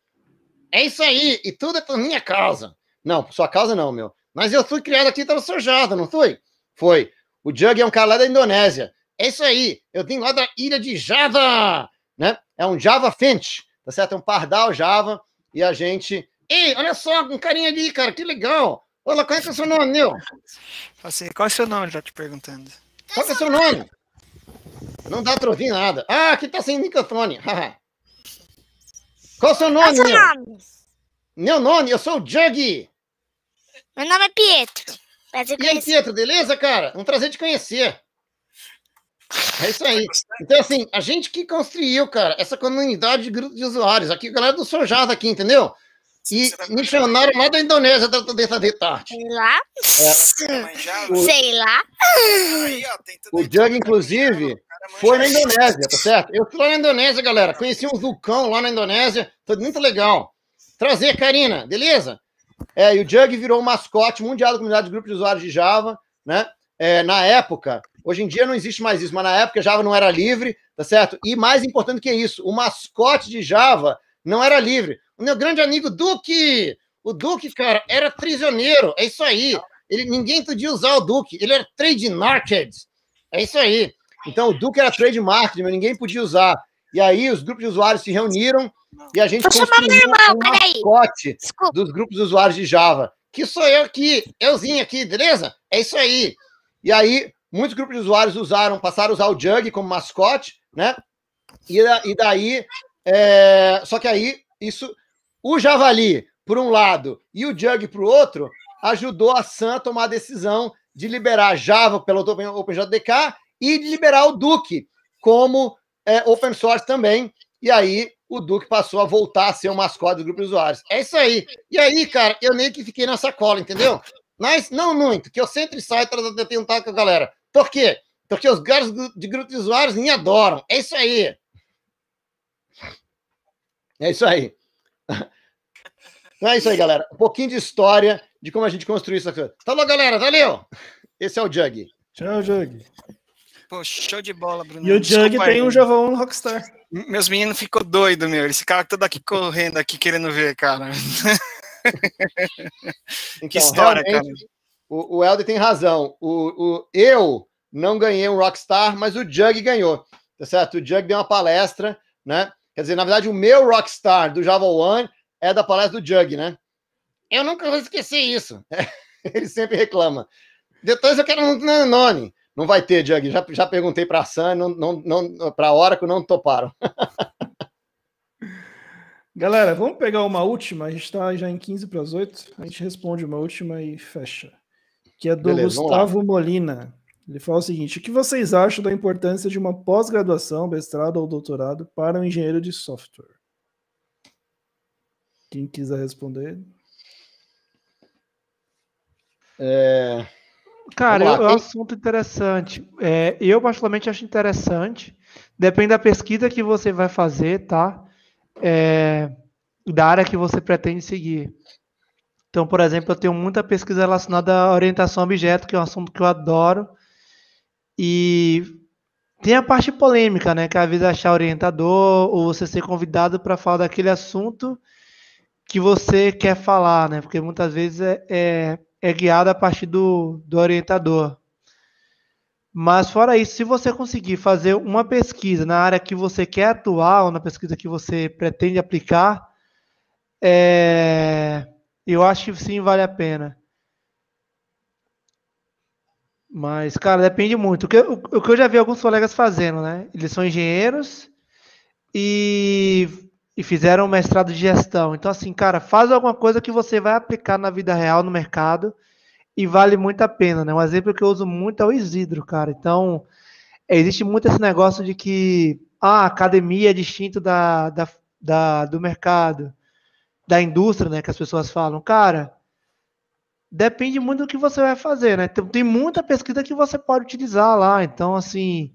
É isso aí, e tudo é por minha causa. Não, por sua causa não, meu. Mas eu fui criado aqui pelo então seu Java, não fui? Foi. O Jug é um cara lá da Indonésia. É isso aí, eu vim lá da ilha de Java, né? é um Java Finch, tá certo? É um pardal Java e a gente. Ei, olha só, um carinha ali, cara, que legal! Olá, qual é, é, o seu nome, meu? Passei, qual é o seu nome? Já te perguntando. Qual é o seu nome? Não dá pra ouvir nada. Ah, aqui tá sem microfone. qual é o seu é nome, qual meu? Nome? Meu nome, eu sou o Juggy. Meu nome é Pietro. e aí, Pietro, beleza, cara? Um prazer te conhecer. É isso aí. É então, assim, a gente que construiu, cara, essa comunidade de grupo de usuários aqui, galera do Sojado aqui, entendeu? E missionário lá da Indonésia dessa de tarde. Sei lá. É. O, Sei lá. o Jug, inclusive, foi na Indonésia, tá certo? Eu fui lá na Indonésia, galera. Conheci um vulcão lá na Indonésia. Foi muito legal. Trazer Karina, beleza? É, e o Jug virou o mascote mundial da comunidade de grupo de usuários de Java, né? É, na época, Hoje em dia não existe mais isso, mas na época Java não era livre, tá certo? E mais importante que isso, o mascote de Java não era livre. O meu grande amigo Duque, o Duque, cara, era prisioneiro, é isso aí. Ele, ninguém podia usar o Duque, ele era trade market, é isso aí. Então o Duque era trade market, mas ninguém podia usar. E aí os grupos de usuários se reuniram e a gente Tô construiu um mascote dos grupos de usuários de Java. Que sou eu aqui, euzinho aqui, beleza? É isso aí. E aí Muitos grupos de usuários usaram, passaram a usar o Jug como mascote, né? E, e daí. É... Só que aí, isso. O Javali, por um lado, e o Jug por outro, ajudou a Sam a tomar a decisão de liberar Java pelo OpenJDK e de liberar o Duke como é, open source também. E aí o Duke passou a voltar a ser o mascote do grupo de usuários. É isso aí. E aí, cara, eu nem que fiquei na sacola, entendeu? Mas não muito, que eu sempre saio para tentar com a galera. Por quê? Porque os garos de grupo de usuários me adoram. É isso aí. É isso aí. Então é isso aí, galera. Um pouquinho de história de como a gente construiu isso aqui. Falou, galera. Valeu! Esse é o Jug. Tchau, Jug. Pô, show de bola, Bruno. E o Jug tem um Javão no Rockstar. Meus meninos ficou doido, meu. Esse cara todo aqui correndo aqui querendo ver, cara. que então, história, cara o, o Helder tem razão. O, o, eu não ganhei um Rockstar, mas o Jug ganhou. Tá certo? O Jug deu uma palestra, né? Quer dizer, na verdade, o meu Rockstar do Java One é da palestra do Jug, né? Eu nunca vou esquecer isso. É, ele sempre reclama. Depois eu quero um Nanone. Não vai ter, Jug. Já, já perguntei para a Sam, não, não, não, para a Oracle, não toparam. Galera, vamos pegar uma última. A gente está já em 15 para as 8. A gente responde uma última e fecha que é do Beleza, Gustavo Molina. Ele fala o seguinte: o que vocês acham da importância de uma pós-graduação, mestrado ou doutorado para um engenheiro de software? Quem quiser responder. É... Cara, é um assunto interessante. É, eu, particularmente, acho interessante. Depende da pesquisa que você vai fazer, tá? É, da área que você pretende seguir. Então, por exemplo, eu tenho muita pesquisa relacionada à orientação a objeto, que é um assunto que eu adoro. E tem a parte polêmica, né? Que às vezes é achar orientador ou você ser convidado para falar daquele assunto que você quer falar, né? Porque muitas vezes é, é, é guiado a partir do, do orientador. Mas fora isso, se você conseguir fazer uma pesquisa na área que você quer atuar ou na pesquisa que você pretende aplicar, é eu acho que sim vale a pena. Mas, cara, depende muito. O que, eu, o que eu já vi alguns colegas fazendo, né? Eles são engenheiros e, e fizeram mestrado de gestão. Então, assim, cara, faz alguma coisa que você vai aplicar na vida real, no mercado, e vale muito a pena, né? Um exemplo que eu uso muito é o Isidro, cara. Então, é, existe muito esse negócio de que ah, a academia é distinto da, da, da, do mercado da indústria, né? Que as pessoas falam, cara, depende muito do que você vai fazer, né? Tem, muita pesquisa que você pode utilizar lá. Então, assim,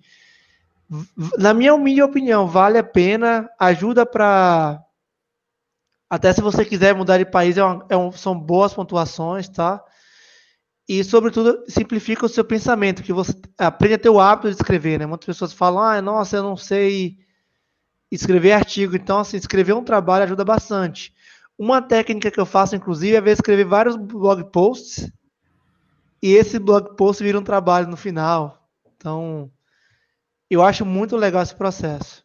na minha humilde opinião, vale a pena, ajuda para. Até se você quiser mudar de país, é uma, é um, são boas pontuações, tá? E, sobretudo, simplifica o seu pensamento, que você aprende a ter o hábito de escrever, né? Muitas pessoas falam, ah, nossa, eu não sei escrever artigo. Então, assim, escrever um trabalho ajuda bastante. Uma técnica que eu faço, inclusive, é escrever vários blog posts e esse blog post vira um trabalho no final. Então, eu acho muito legal esse processo.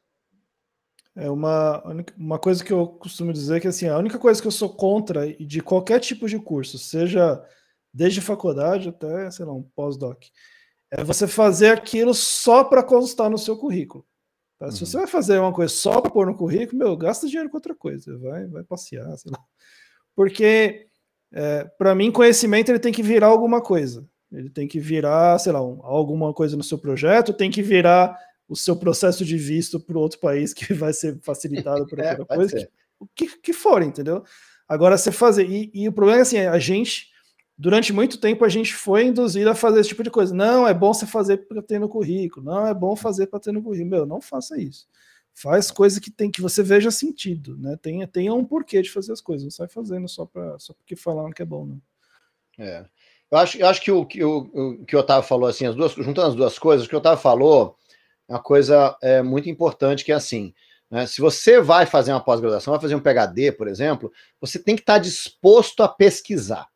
É uma, uma coisa que eu costumo dizer é que assim, a única coisa que eu sou contra de qualquer tipo de curso, seja desde faculdade até, sei lá, um pós-doc, é você fazer aquilo só para constar no seu currículo. Se uhum. você vai fazer uma coisa só para pôr no currículo, meu, gasta dinheiro com outra coisa, vai, vai passear, sei lá. Porque, é, para mim, conhecimento ele tem que virar alguma coisa. Ele tem que virar, sei lá, um, alguma coisa no seu projeto, tem que virar o seu processo de visto para outro país que vai ser facilitado por é, outra é, coisa. O que, que for, entendeu? Agora, você fazer. E, e o problema é assim: a gente durante muito tempo a gente foi induzido a fazer esse tipo de coisa. Não, é bom você fazer para ter no currículo. Não, é bom fazer para ter no currículo. Meu, não faça isso. Faz coisa que tem que você veja sentido, né? Tenha, tenha um porquê de fazer as coisas. Não sai fazendo só, para só porque falaram que é bom, não. É. Eu acho, eu acho que o que o, que o Otávio falou, assim, as duas, juntando as duas coisas, o que o Otávio falou é uma coisa é, muito importante, que é assim, né, se você vai fazer uma pós-graduação, vai fazer um PHD, por exemplo, você tem que estar tá disposto a pesquisar.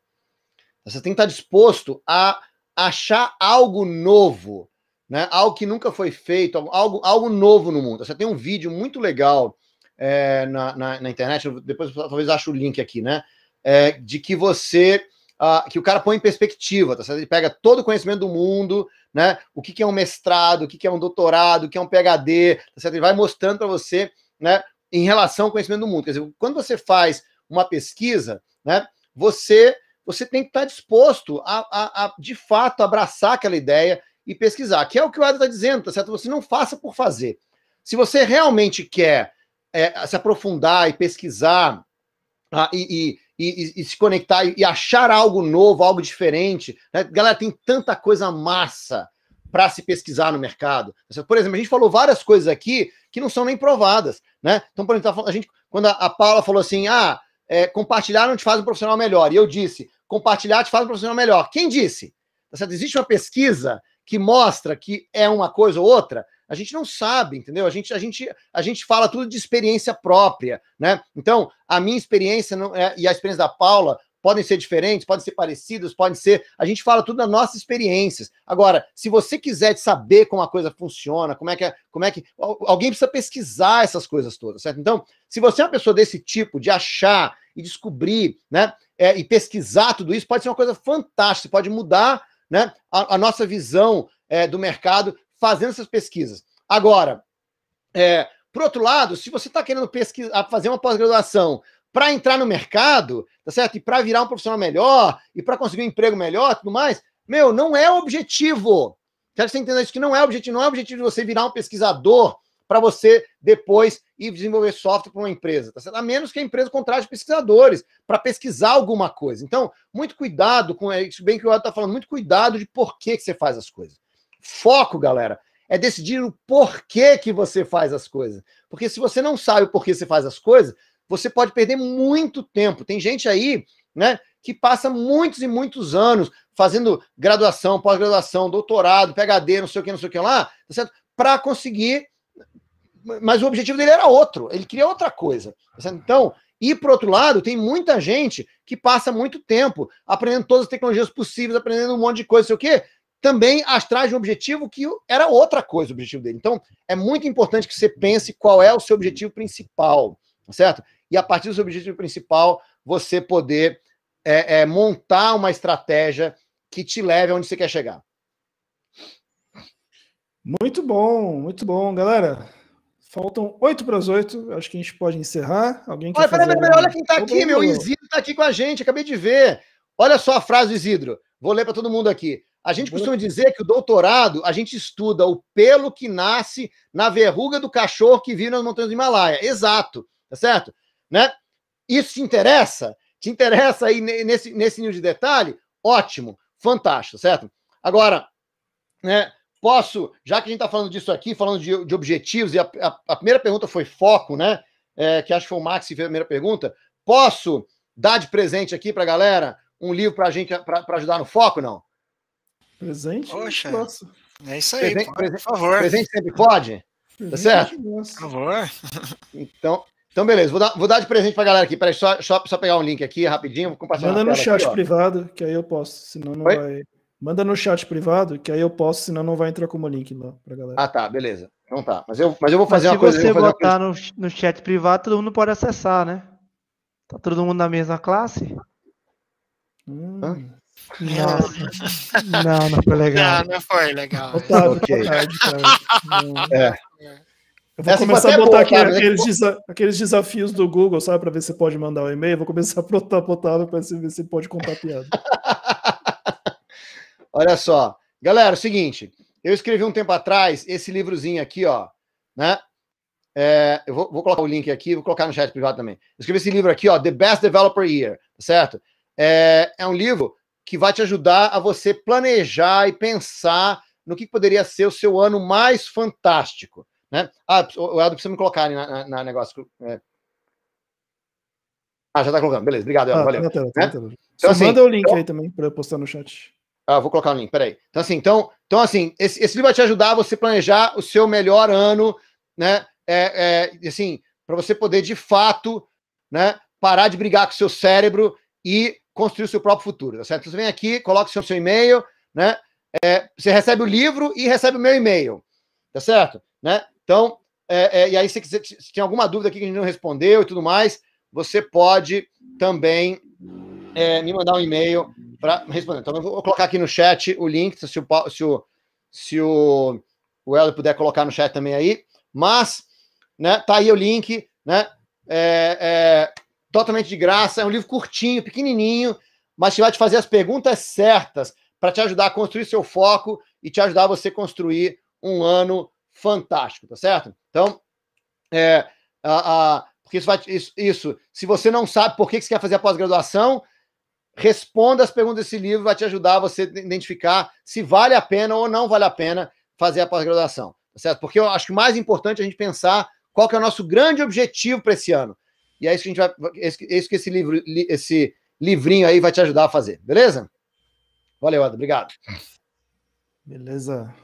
Você tem que estar disposto a achar algo novo, né? Algo que nunca foi feito, algo, algo novo no mundo. Você tem um vídeo muito legal é, na, na, na, internet, depois talvez ache o link aqui, né? É, de que você Uh, que o cara põe em perspectiva, tá certo? Ele pega todo o conhecimento do mundo, né? O que, que é um mestrado, o que, que é um doutorado, o que é um PhD, tá certo? Ele vai mostrando para você, né? Em relação ao conhecimento do mundo. Quer dizer, quando você faz uma pesquisa, né? Você você tem que estar tá disposto a, a, a de fato, abraçar aquela ideia e pesquisar, que é o que o Eduardo está dizendo, tá certo? Você não faça por fazer. Se você realmente quer é, se aprofundar e pesquisar tá? e, e, e, e, se conectar e, achar algo novo, algo diferente, né? galera, tem tanta coisa massa para se pesquisar no mercado. Tá por exemplo, a gente falou várias coisas aqui que não são nem provadas, né? Então, por exemplo, a gente, quando a, Paula falou assim, ah, é, compartilhar não te faz um profissional melhor, e eu disse, compartilhar te faz um profissional melhor. Quem disse? Tá Existe uma pesquisa que mostra que é uma coisa ou outra, a gente não sabe, entendeu? A gente, a gente, a gente fala tudo de experiência própria, né? Então, a minha experiência não, é, e a experiência da Paula podem ser diferentes, podem ser parecidas, podem ser. A gente fala tudo das nossas experiências. Agora, se você quiser saber como a coisa funciona, como é que é, como é que alguém precisa pesquisar essas coisas todas, certo? Então, se você é uma pessoa desse tipo de achar e descobrir, né? é, e pesquisar tudo isso pode ser uma coisa fantástica, pode mudar né, a, a nossa visão é, do mercado fazendo essas pesquisas. Agora, é, por outro lado, se você está querendo pesquisar, fazer uma pós-graduação para entrar no mercado, tá certo? E para virar um profissional melhor e para conseguir um emprego melhor, tudo mais, meu, não é objetivo. Quero que você entenda isso que não é o objetivo, não é o objetivo de você virar um pesquisador para você depois ir desenvolver software para uma empresa, tá certo? A menos que a empresa contrate pesquisadores para pesquisar alguma coisa. Então, muito cuidado com é isso, bem que o Eduardo está falando, muito cuidado de por que, que você faz as coisas. Foco, galera, é decidir o porquê que você faz as coisas. Porque se você não sabe o porquê você faz as coisas, você pode perder muito tempo. Tem gente aí, né, que passa muitos e muitos anos fazendo graduação, pós-graduação, doutorado, PhD, não sei o que, não sei o que lá, tá certo? Para conseguir mas o objetivo dele era outro, ele queria outra coisa. Então, e por outro lado, tem muita gente que passa muito tempo aprendendo todas as tecnologias possíveis, aprendendo um monte de coisa, sei o quê, também atrás de um objetivo que era outra coisa o objetivo dele. Então, é muito importante que você pense qual é o seu objetivo principal, tá certo? E a partir do seu objetivo principal, você poder é, é, montar uma estratégia que te leve aonde você quer chegar. Muito bom, muito bom, galera. Faltam oito para as oito. Acho que a gente pode encerrar. Alguém olha, pera, pera, pera, olha quem está aqui, meu. O Isidro está aqui com a gente. Acabei de ver. Olha só a frase do Isidro. Vou ler para todo mundo aqui. A gente costuma dizer que o doutorado, a gente estuda o pelo que nasce na verruga do cachorro que vive nas montanhas do Himalaia. Exato, tá certo? Né? Isso te interessa? Te interessa aí nesse, nesse nível de detalhe? Ótimo, fantástico, certo? Agora, né, Posso, já que a gente está falando disso aqui, falando de, de objetivos, e a, a, a, primeira pergunta foi foco, né? É, que acho que foi o Max que fez a primeira pergunta. Posso dar de presente aqui para a galera um livro para a gente para ajudar no foco, não? Presente? Poxa, é isso aí, presente, por favor. Presente sempre pode? tá certo? É por favor. Então, então beleza, vou dar, vou dar de presente para a galera aqui. Peraí, só, só, só pegar um link aqui rapidinho, vou compartilhar. Manda no chat aqui, privado, que aí eu posso, senão não Oi? vai. Manda no chat privado, que aí eu posso, senão não vai entrar como link lá pra galera. Ah, tá, beleza. Então tá. Mas eu, mas eu vou fazer mas uma coisa. Se você botar no, no chat privado, todo mundo pode acessar, né? Tá todo mundo na mesma classe? Hum. Hã? Não, não, não foi legal. Não, não foi legal. Otávio, okay. tarde, é. Eu vou Essa começar a botar aqui, Otávio, né? aqueles, né? desa aqueles desafios do Google, sabe? Para ver se pode mandar o um e-mail. Vou começar a botar, Otávio para ver se pode contar piada. Olha só. Galera, é o seguinte, eu escrevi um tempo atrás esse livrozinho aqui, ó, né? É, eu vou, vou, colocar o link aqui, vou colocar no chat privado também. Eu escrevi esse livro aqui, ó, The Best Developer Year, tá certo? É, é um livro que vai te ajudar a você planejar e pensar no que poderia ser o seu ano mais fantástico, né? Ah, o Eldo precisa me colocar na, na, na negócio. É. Ah, já tá colocando, beleza, obrigado, Eldo, ah, valeu. Tá, tá, tá, né? Tá, tá. Então, assim, manda o link eu... aí também para eu postar no chat. Ah, vou colocar o link, peraí. Então, assim, então, então, assim esse, esse livro vai te ajudar a você planejar o seu melhor ano, né? É, é assim, para você poder, de fato, né, parar de brigar com o seu cérebro e construir o seu próprio futuro, tá certo? Então, você vem aqui, coloca o seu, seu e-mail, né? É, você recebe o livro e recebe o meu e-mail, tá certo? Né? Então, é, é, e aí, se, se, se tem alguma dúvida aqui que a gente não respondeu e tudo mais, você pode também é, me mandar um e-mail para responder. Então, eu vou colocar aqui no chat o link, se o, se o, se o, o Helder puder colocar no chat também aí. Mas, né, tá aí o link, né? É, é, totalmente de graça, é um livro curtinho, pequenininho, mas que vai te fazer as perguntas certas para te ajudar a construir seu foco e te ajudar a você construir um ano fantástico, tá certo? Então, é, a, a, porque isso, vai, isso, isso, se você não sabe por que, que você quer fazer a pós-graduação, Responda as perguntas desse livro, vai te ajudar a você identificar se vale a pena ou não vale a pena fazer a pós-graduação, tá certo? Porque eu acho que o mais importante é a gente pensar qual que é o nosso grande objetivo para esse ano. E é isso que a gente vai, é isso que é esse livro, esse livrinho aí vai te ajudar a fazer, beleza? Valeu, Ado, obrigado. Beleza.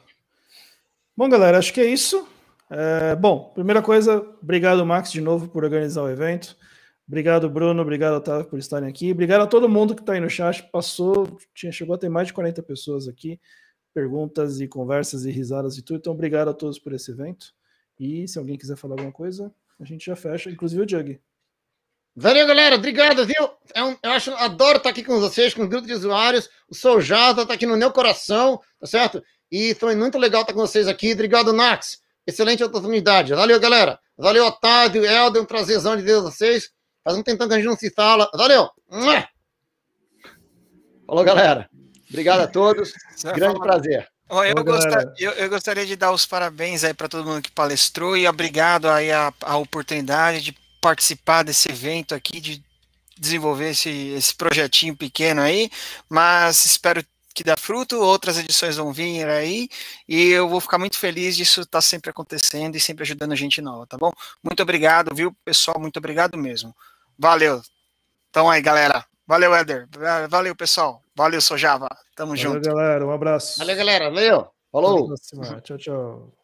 Bom, galera, acho que é isso. É, bom, primeira coisa, obrigado, Max, de novo por organizar o evento. Obrigado, Bruno. Obrigado, Otávio, por estarem aqui. Obrigado a todo mundo que está aí no chat. Passou, tinha, chegou a ter mais de 40 pessoas aqui. Perguntas e conversas e risadas e tudo. Então, obrigado a todos por esse evento. E se alguém quiser falar alguma coisa, a gente já fecha, inclusive o Jug. Valeu, galera. Obrigado, viu? É um, eu acho, adoro estar tá aqui com vocês, com o grupo de usuários. O Sou Jata está aqui no meu coração, tá certo? E foi muito legal estar tá com vocês aqui. Obrigado, Nax. Excelente oportunidade. Valeu, galera. Valeu, Otávio, Helder. Um prazerzão de Deus a vocês. Faz um tentando a gente não se fala. Valeu! Falou, galera. Obrigado a todos. Grande prazer. eu, gostaria, eu, eu, gostaria de dar os parabéns aí para todo mundo que palestrou e obrigado aí a, a oportunidade de participar desse evento aqui, de desenvolver esse, esse projetinho pequeno aí, mas espero que dá fruto, outras edições vão vir aí, e eu vou ficar muito feliz disso estar tá sempre acontecendo e sempre ajudando a gente nova, tá bom? Muito obrigado, viu, pessoal? Muito obrigado mesmo. Valeu. Então aí, galera. Valeu, Eder Valeu, pessoal. Valeu, Sojava. Tamo Valeu, junto. Valeu, galera. Um abraço. Valeu, galera. Valeu. Falou. Tchau, tchau.